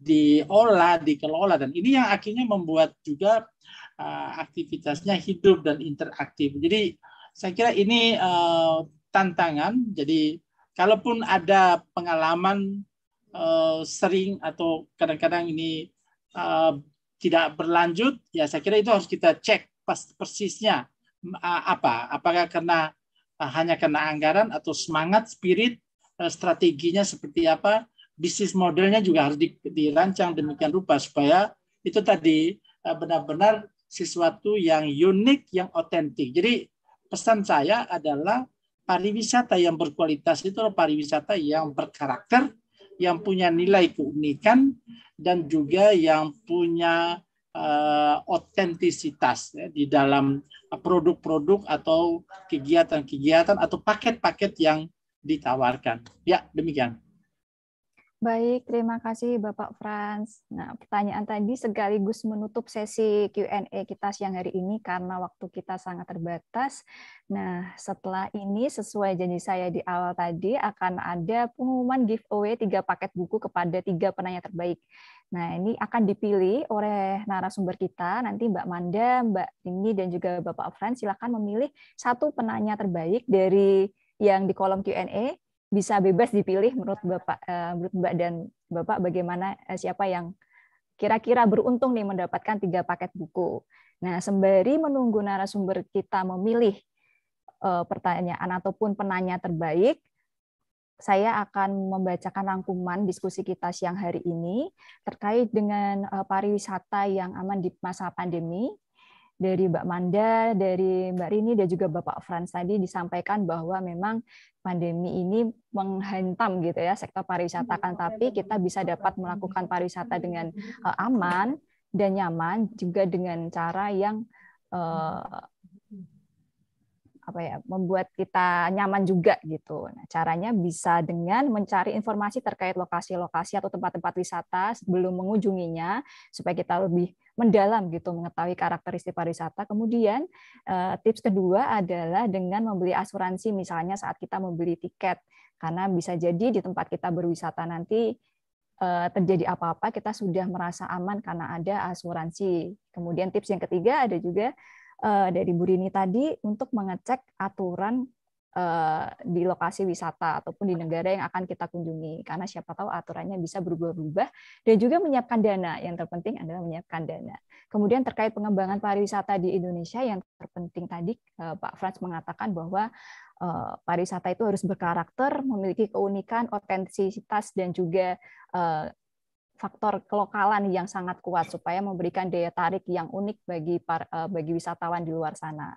diolah, dikelola dan ini yang akhirnya membuat juga aktivitasnya hidup dan interaktif. Jadi saya kira ini tantangan. Jadi kalaupun ada pengalaman uh, sering atau kadang-kadang ini uh, tidak berlanjut, ya saya kira itu harus kita cek pas persisnya uh, apa, apakah karena uh, eh, hanya karena anggaran atau semangat, spirit, uh, strateginya seperti apa, bisnis modelnya juga harus di, dirancang demikian rupa supaya itu tadi benar benar-benar sesuatu yang unik, yang otentik. Jadi pesan saya adalah pariwisata yang berkualitas itu adalah pariwisata yang berkarakter, yang punya nilai keunikan dan juga yang punya eh, otentisitas uh, ya, di dalam eh, produk-produk atau kegiatan-kegiatan atau paket-paket yang ditawarkan. Ya, demikian. Baik, terima kasih Bapak Franz. Nah, pertanyaan tadi sekaligus menutup sesi Q&A kita siang hari ini karena waktu kita sangat terbatas. Nah, setelah ini sesuai janji saya di awal tadi akan ada pengumuman giveaway tiga paket buku kepada tiga penanya terbaik. Nah, ini akan dipilih oleh narasumber kita. Nanti Mbak Manda, Mbak Dini, dan juga Bapak Franz silakan memilih satu penanya terbaik dari yang di kolom Q&A bisa bebas dipilih menurut Bapak eh, menurut Mbak dan Bapak bagaimana eh, siapa yang kira-kira beruntung nih mendapatkan tiga paket buku. Nah, sembari menunggu narasumber kita memilih eh, pertanyaan ataupun penanya terbaik, saya akan membacakan rangkuman diskusi kita siang hari ini terkait dengan pariwisata yang aman di masa pandemi. Dari Mbak Manda, dari Mbak Rini, dan juga Bapak Frans tadi disampaikan bahwa memang pandemi ini menghantam gitu ya sektor pariwisata kan iya, tapi kita bisa dapat melakukan pariwisata iya. dengan eh, aman dan nyaman juga dengan cara yang eh, apa ya membuat kita nyaman juga gitu. Nah, caranya bisa dengan mencari informasi terkait lokasi-lokasi atau tempat-tempat wisata sebelum mengunjunginya supaya kita lebih mendalam gitu mengetahui karakteristik pariwisata. Kemudian eh, tips kedua adalah dengan membeli asuransi misalnya saat kita membeli tiket karena bisa jadi di tempat kita berwisata nanti eh, terjadi apa-apa kita sudah merasa aman karena ada asuransi. Kemudian tips yang ketiga ada juga eh, dari Burini tadi untuk mengecek aturan Eh, di lokasi wisata ataupun di negara yang akan kita kunjungi karena siapa tahu aturannya bisa berubah-ubah dan juga menyiapkan dana yang terpenting adalah menyiapkan dana kemudian terkait pengembangan pariwisata di Indonesia yang terpenting tadi eh, Pak Frans mengatakan bahwa eh, pariwisata itu harus berkarakter memiliki keunikan otentisitas dan juga faktor kelokalan yang sangat kuat supaya memberikan daya tarik yang unik bagi bagi wisatawan di luar sana.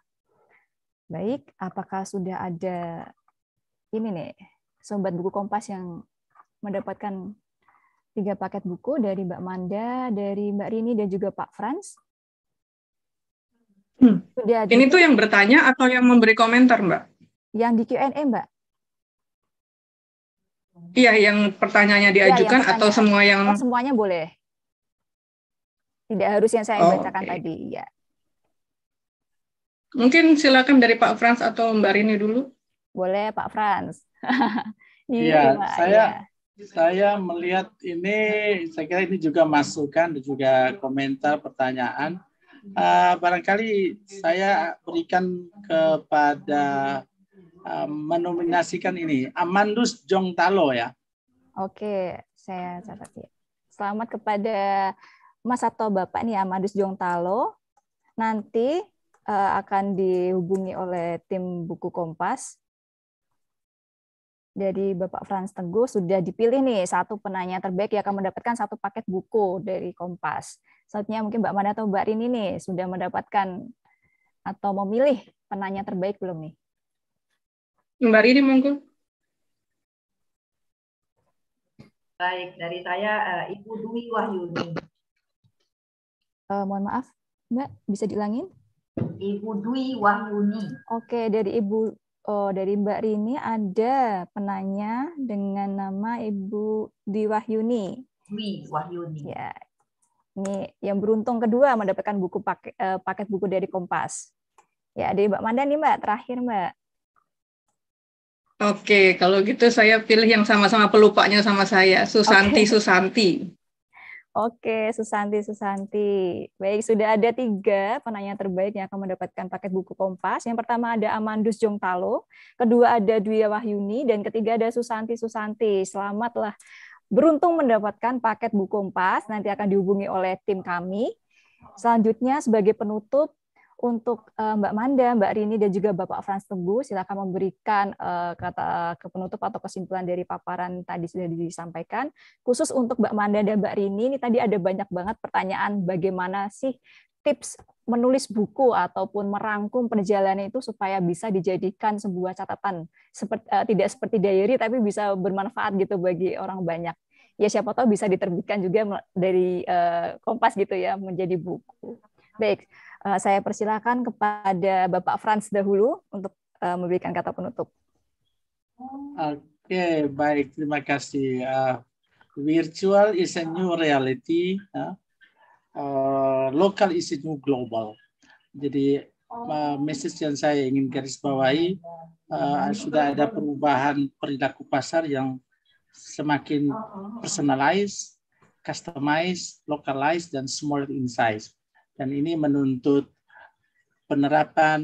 Baik, apakah sudah ada ini nih, sobat buku Kompas yang mendapatkan tiga paket buku dari Mbak Manda, dari Mbak Rini dan juga Pak Franz? Hmm. Sudah ada. Ini tuh yang bertanya atau yang memberi komentar, Mbak? Yang di Q&A, Mbak. Iya, yang pertanyaannya iya, diajukan ya, yang atau semua yang oh, semuanya boleh. Tidak harus yang saya oh, bacakan okay. tadi, ya. Mungkin silakan dari Pak Frans atau Mbak Rini dulu. Boleh Pak Frans. Iya, iya saya ya. saya melihat ini, saya kira ini juga masukan dan juga komentar pertanyaan. Uh, barangkali saya berikan kepada uh, menominasikan ini Amandus Jongtalo ya. Oke, saya catat ya. Selamat kepada Mas atau Bapak nih Amandus Jongtalo. Nanti uh, akan dihubungi oleh tim buku Kompas. Jadi Bapak Frans Teguh sudah dipilih nih satu penanya terbaik yang akan mendapatkan satu paket buku dari Kompas. Saatnya mungkin Mbak Manda atau Mbak Rini nih sudah mendapatkan atau memilih penanya terbaik belum nih? Mbak Rini monggo. Baik, dari saya eh, Ibu Dwi Wahyuni. Uh, mohon maaf, Mbak, bisa dilangin? Ibu Dwi Wahyuni. Oke, dari Ibu Oh, dari Mbak Rini ada penanya dengan nama Ibu Dwi Wahyuni. Dwi Wahyuni. Ya. Ini yang beruntung kedua mendapatkan buku paket, eh, paket buku dari Kompas. Ya, dari Mbak Manda nih Mbak, terakhir Mbak. Oke, kalau gitu saya pilih yang sama-sama pelupanya sama saya, Susanti okay. Susanti. Oke, Susanti, Susanti. Baik, sudah ada tiga penanya terbaik yang akan mendapatkan paket buku Kompas. Yang pertama ada Amandus Jongtalo, kedua ada Dwi Wahyuni, dan ketiga ada Susanti, Susanti. Selamatlah beruntung mendapatkan paket buku Kompas. Nanti akan dihubungi oleh tim kami. Selanjutnya, sebagai penutup, untuk uh, Mbak Manda, Mbak Rini, dan juga Bapak Frans Teguh, silakan memberikan uh, kata kepenutup atau kesimpulan dari paparan tadi sudah disampaikan. Khusus untuk Mbak Manda dan Mbak Rini, ini tadi ada banyak banget pertanyaan bagaimana sih tips menulis buku ataupun merangkum perjalanan itu supaya bisa dijadikan sebuah catatan seperti, uh, eh, tidak seperti diary tapi bisa bermanfaat gitu bagi orang banyak ya siapa tahu bisa diterbitkan juga dari uh, Kompas gitu ya menjadi buku baik Eh, saya persilakan kepada Bapak Franz dahulu untuk uh, memberikan kata penutup. Oke, okay, baik. Terima kasih. Uh, virtual is a new reality. Uh, uh, local is a new global. Jadi uh, message yang saya ingin garis bawahi uh, sudah ada perubahan perilaku pasar yang semakin personalized, customized, localized, dan smaller in size dan ini menuntut penerapan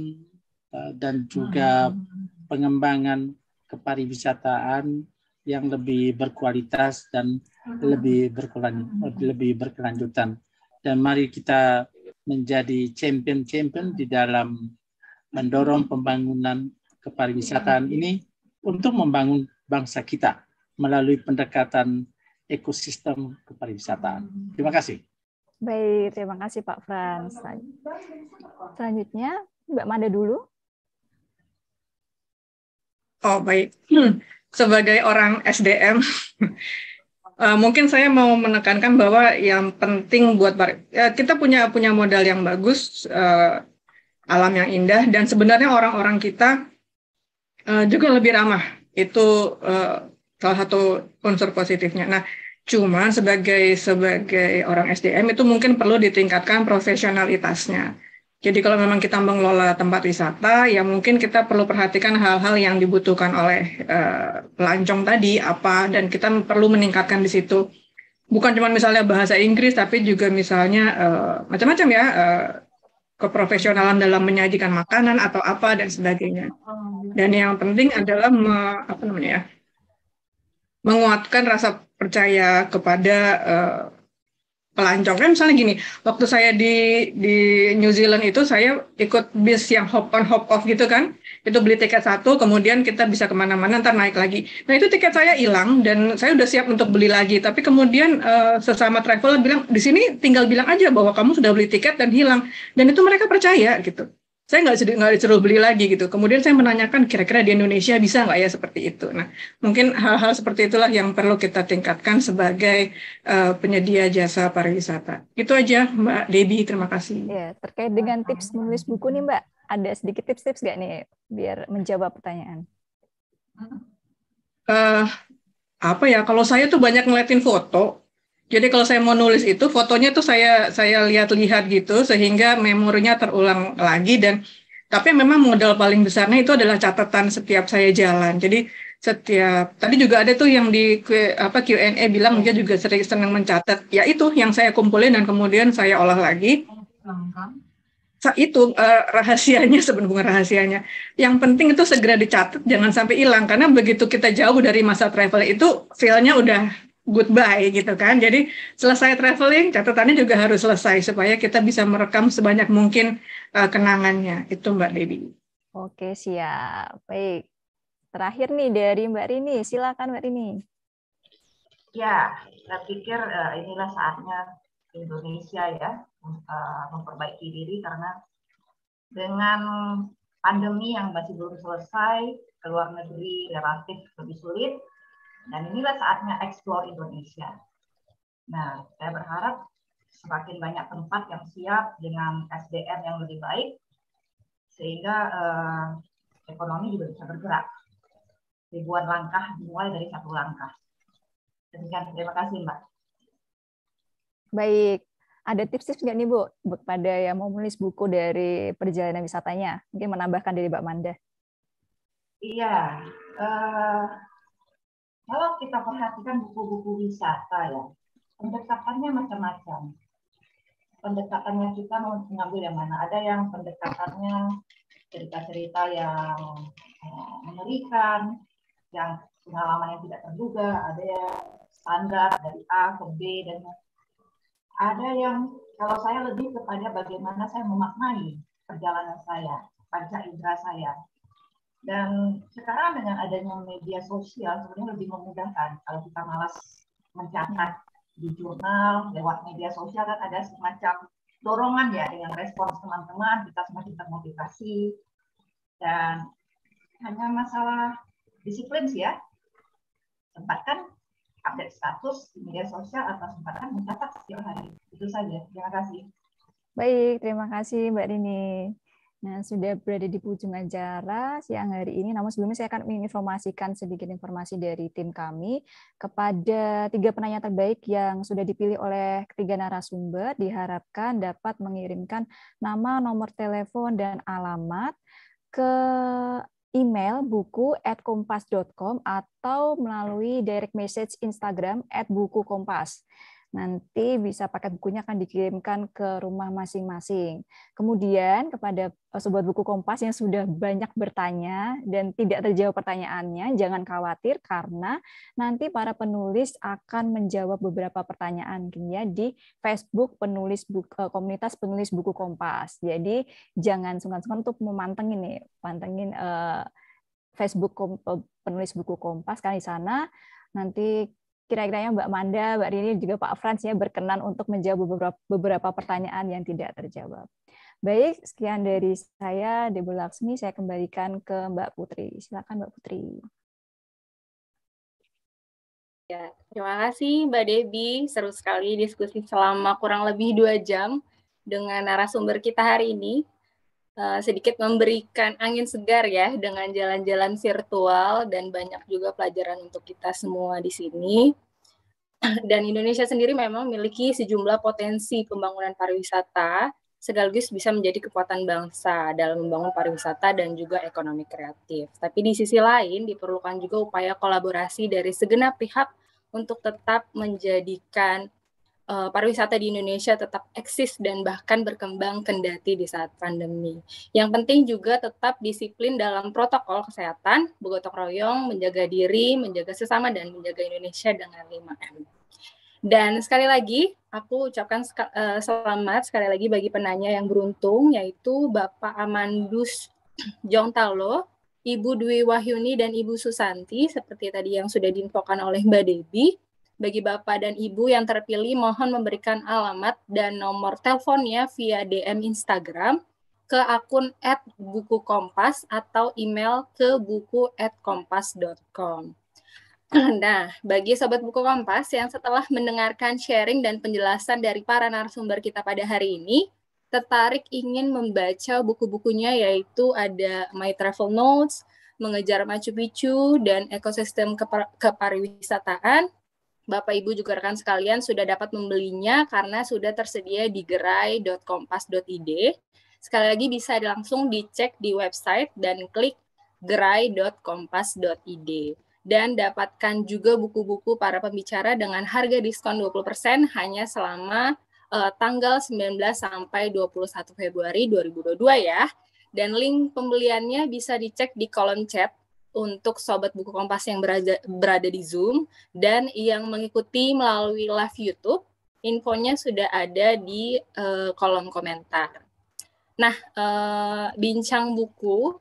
eh, dan juga hmm. pengembangan kepariwisataan yang lebih berkualitas dan lebih hmm. lebih berkelanjutan. Dan mari kita menjadi champion-champion di dalam mendorong pembangunan kepariwisataan ini untuk membangun bangsa kita melalui pendekatan ekosistem kepariwisataan. Terima kasih. Baik, terima kasih Pak Frans. Selanjutnya, Mbak Manda dulu. Oh baik, sebagai orang SDM, eh, mungkin saya mau menekankan bahwa yang penting buat ya, kita punya punya modal yang bagus, eh, alam yang indah, dan sebenarnya orang-orang kita eh, juga lebih ramah. Itu salah satu unsur positifnya. Nah, cuman sebagai sebagai orang SDM itu mungkin perlu ditingkatkan profesionalitasnya. Jadi kalau memang kita mengelola tempat wisata, ya mungkin kita perlu perhatikan hal-hal yang dibutuhkan oleh uh, pelancong tadi apa dan kita perlu meningkatkan di situ. Bukan cuma misalnya bahasa Inggris, tapi juga misalnya uh, macam-macam ya uh, keprofesionalan dalam menyajikan makanan atau apa dan sebagainya. Dan yang penting adalah me, apa namanya ya, menguatkan rasa percaya kepada uh, pelancong kan misalnya gini waktu saya di di New Zealand itu saya ikut bis yang hop on hop off gitu kan itu beli tiket satu kemudian kita bisa kemana-mana ntar naik lagi nah itu tiket saya hilang dan saya udah siap untuk beli lagi tapi kemudian uh, sesama traveler bilang di sini tinggal bilang aja bahwa kamu sudah beli tiket dan hilang dan itu mereka percaya gitu saya nggak sedih nggak disuruh beli lagi gitu. Kemudian saya menanyakan kira-kira di Indonesia bisa nggak ya seperti itu. Nah, mungkin hal-hal seperti itulah yang perlu kita tingkatkan sebagai uh, penyedia jasa pariwisata. Itu aja Mbak Debi, terima kasih. Ya, terkait dengan tips menulis buku nih Mbak, ada sedikit tips-tips nggak nih biar menjawab pertanyaan? Uh, apa ya? Kalau saya tuh banyak ngeliatin foto, jadi kalau saya mau nulis itu fotonya tuh saya saya lihat-lihat gitu sehingga memorinya terulang lagi dan tapi memang modal paling besarnya itu adalah catatan setiap saya jalan. Jadi setiap tadi juga ada tuh yang di apa Q&A bilang dia juga sering senang mencatat. Ya itu yang saya kumpulin dan kemudian saya olah lagi. Itu uh, rahasianya sebenarnya rahasianya. Yang penting itu segera dicatat, jangan sampai hilang karena begitu kita jauh dari masa travel itu feel-nya udah goodbye gitu kan. Jadi selesai traveling catatannya juga harus selesai supaya kita bisa merekam sebanyak mungkin uh, kenangannya. Itu Mbak Dedi. Oke, siap. Baik. Terakhir nih dari Mbak Rini, silakan Mbak Rini. Ya, saya pikir uh, inilah saatnya Indonesia ya uh, memperbaiki diri karena dengan pandemi yang masih belum selesai, keluarga negeri relatif lebih sulit, dan inilah saatnya explore Indonesia. Nah, saya berharap semakin banyak tempat yang siap dengan SDM yang lebih baik, sehingga eh, ekonomi juga bisa bergerak. Ribuan langkah dimulai dari satu langkah. Demikian, terima kasih Mbak. Baik, ada tips-tips nggak nih Bu kepada yang mau menulis buku dari perjalanan wisatanya? Mungkin menambahkan dari Mbak Manda. Iya, uh, kalau kita perhatikan buku-buku wisata ya, pendekatannya macam-macam. Pendekatannya kita mau mengambil yang mana? Ada yang pendekatannya cerita-cerita yang eh, mengerikan, yang pengalaman yang tidak terduga, ada yang standar dari A ke B dan ada yang kalau saya lebih kepada bagaimana saya memaknai perjalanan saya, panca indera saya. Dan sekarang dengan adanya media sosial sebenarnya lebih memudahkan kalau kita malas mencatat di jurnal lewat media sosial kan ada semacam dorongan ya dengan respons teman-teman kita semakin termotivasi dan hanya masalah disiplin sih ya tempatkan update status di media sosial atau sempatkan mencatat setiap hari itu saja terima kasih baik terima kasih mbak Dini Nah, sudah berada di ujung acara siang hari ini, namun sebelumnya saya akan menginformasikan sedikit informasi dari tim kami kepada tiga penanya terbaik yang sudah dipilih oleh ketiga narasumber, diharapkan dapat mengirimkan nama, nomor telepon, dan alamat ke email buku at kompas.com atau melalui direct message Instagram at buku kompas. Nanti bisa paket bukunya akan dikirimkan ke rumah masing-masing. Kemudian kepada eh, sebuah buku Kompas yang sudah banyak bertanya dan tidak terjawab pertanyaannya, jangan khawatir karena nanti para penulis akan menjawab beberapa pertanyaan ya di Facebook penulis buku, eh, komunitas penulis buku Kompas. Jadi jangan sungkan-sungkan untuk memantengin nih, pantengin uh, Facebook penulis buku Kompas kan di sana nanti kira-kiranya Mbak Manda, Mbak Rini, juga Pak Frans ya berkenan untuk menjawab beberapa, beberapa pertanyaan yang tidak terjawab. Baik, sekian dari saya, Debo Laksmi. Saya kembalikan ke Mbak Putri. Silakan Mbak Putri. Ya, terima kasih Mbak Debi. Seru sekali diskusi selama kurang lebih dua jam dengan narasumber kita hari ini. Eh, sedikit memberikan angin segar ya dengan jalan-jalan virtual dan banyak juga pelajaran untuk kita semua di sini. Dan Indonesia sendiri memang memiliki sejumlah potensi pembangunan pariwisata sekaligus bisa menjadi kekuatan bangsa dalam membangun pariwisata dan juga ekonomi kreatif. Tapi di sisi lain diperlukan juga upaya kolaborasi dari segenap pihak untuk tetap menjadikan uh, pariwisata di Indonesia tetap eksis dan bahkan berkembang kendati di saat pandemi. Yang penting juga tetap disiplin dalam protokol kesehatan, bergotong royong, menjaga diri, menjaga sesama, dan menjaga Indonesia dengan 5M. Dan sekali lagi, aku ucapkan eh, selamat sekali lagi bagi penanya yang beruntung, yaitu Bapak Amandus Jongtalo, Ibu Dwi Wahyuni, dan Ibu Susanti, seperti tadi yang sudah diinfokan oleh Mbak Debi bagi Bapak dan Ibu yang terpilih, mohon memberikan alamat dan nomor teleponnya via DM Instagram ke akun at buku kompas atau email ke buku at kompas.com. Nah, bagi Sobat Buku Kompas yang setelah mendengarkan sharing dan penjelasan dari para narasumber kita pada hari ini, tertarik ingin membaca buku-bukunya yaitu ada My Travel Notes, Mengejar Machu Picchu, dan Ekosistem Kepariwisataan, Bapak Ibu juga rekan sekalian sudah dapat membelinya karena sudah tersedia di gerai.kompas.id. Sekali lagi bisa langsung dicek di website dan klik gerai.kompas.id. Dan dapatkan juga buku-buku para pembicara dengan harga diskon 20% hanya selama uh, tanggal 19 sampai 21 Februari 2022 ya. Dan link pembeliannya bisa dicek di kolom chat untuk sobat buku Kompas yang berada, berada di Zoom dan yang mengikuti melalui live YouTube, infonya sudah ada di uh, kolom komentar. Nah, uh, bincang buku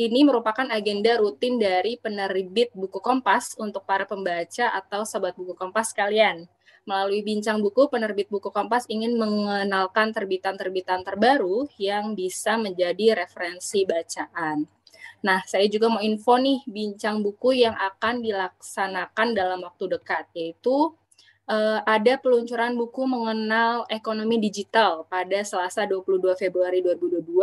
ini merupakan agenda rutin dari penerbit buku Kompas untuk para pembaca atau sobat buku Kompas kalian. Melalui bincang buku, penerbit buku Kompas ingin mengenalkan terbitan-terbitan terbaru yang bisa menjadi referensi bacaan. Nah, saya juga mau info nih bincang buku yang akan dilaksanakan dalam waktu dekat, yaitu eh, ada peluncuran buku mengenal ekonomi digital pada Selasa 22 Februari 2022.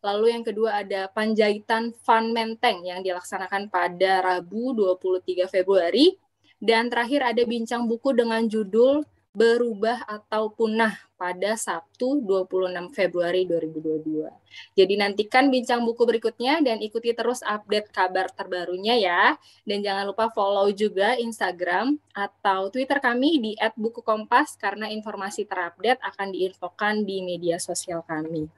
Lalu yang kedua ada Panjaitan fun Menteng yang dilaksanakan pada Rabu 23 Februari. Dan terakhir ada bincang buku dengan judul berubah atau punah pada Sabtu 26 Februari 2022. Jadi nantikan bincang buku berikutnya dan ikuti terus update kabar terbarunya ya. Dan jangan lupa follow juga Instagram atau Twitter kami di @bukukompas karena informasi terupdate akan diinfokan di media sosial kami.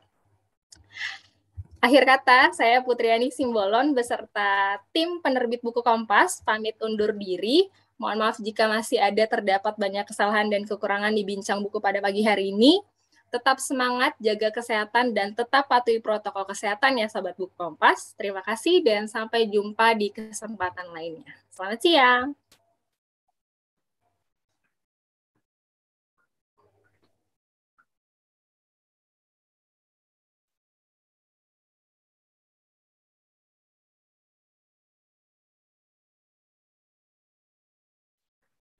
Akhir kata, saya Putriani Simbolon beserta tim penerbit buku Kompas pamit undur diri. Mohon maaf jika masih ada terdapat banyak kesalahan dan kekurangan di bincang buku pada pagi hari ini. Tetap semangat, jaga kesehatan, dan tetap patuhi protokol kesehatan ya Sobat Buku Kompas. Terima kasih dan sampai jumpa di kesempatan lainnya. Selamat siang.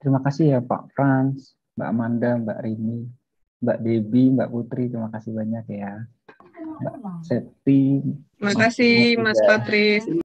Terima kasih ya Pak Franz, Mbak Amanda, Mbak Rini, Mbak Debi, Mbak Putri, terima kasih banyak ya. Mbak Septi. Terima kasih Mas Patris.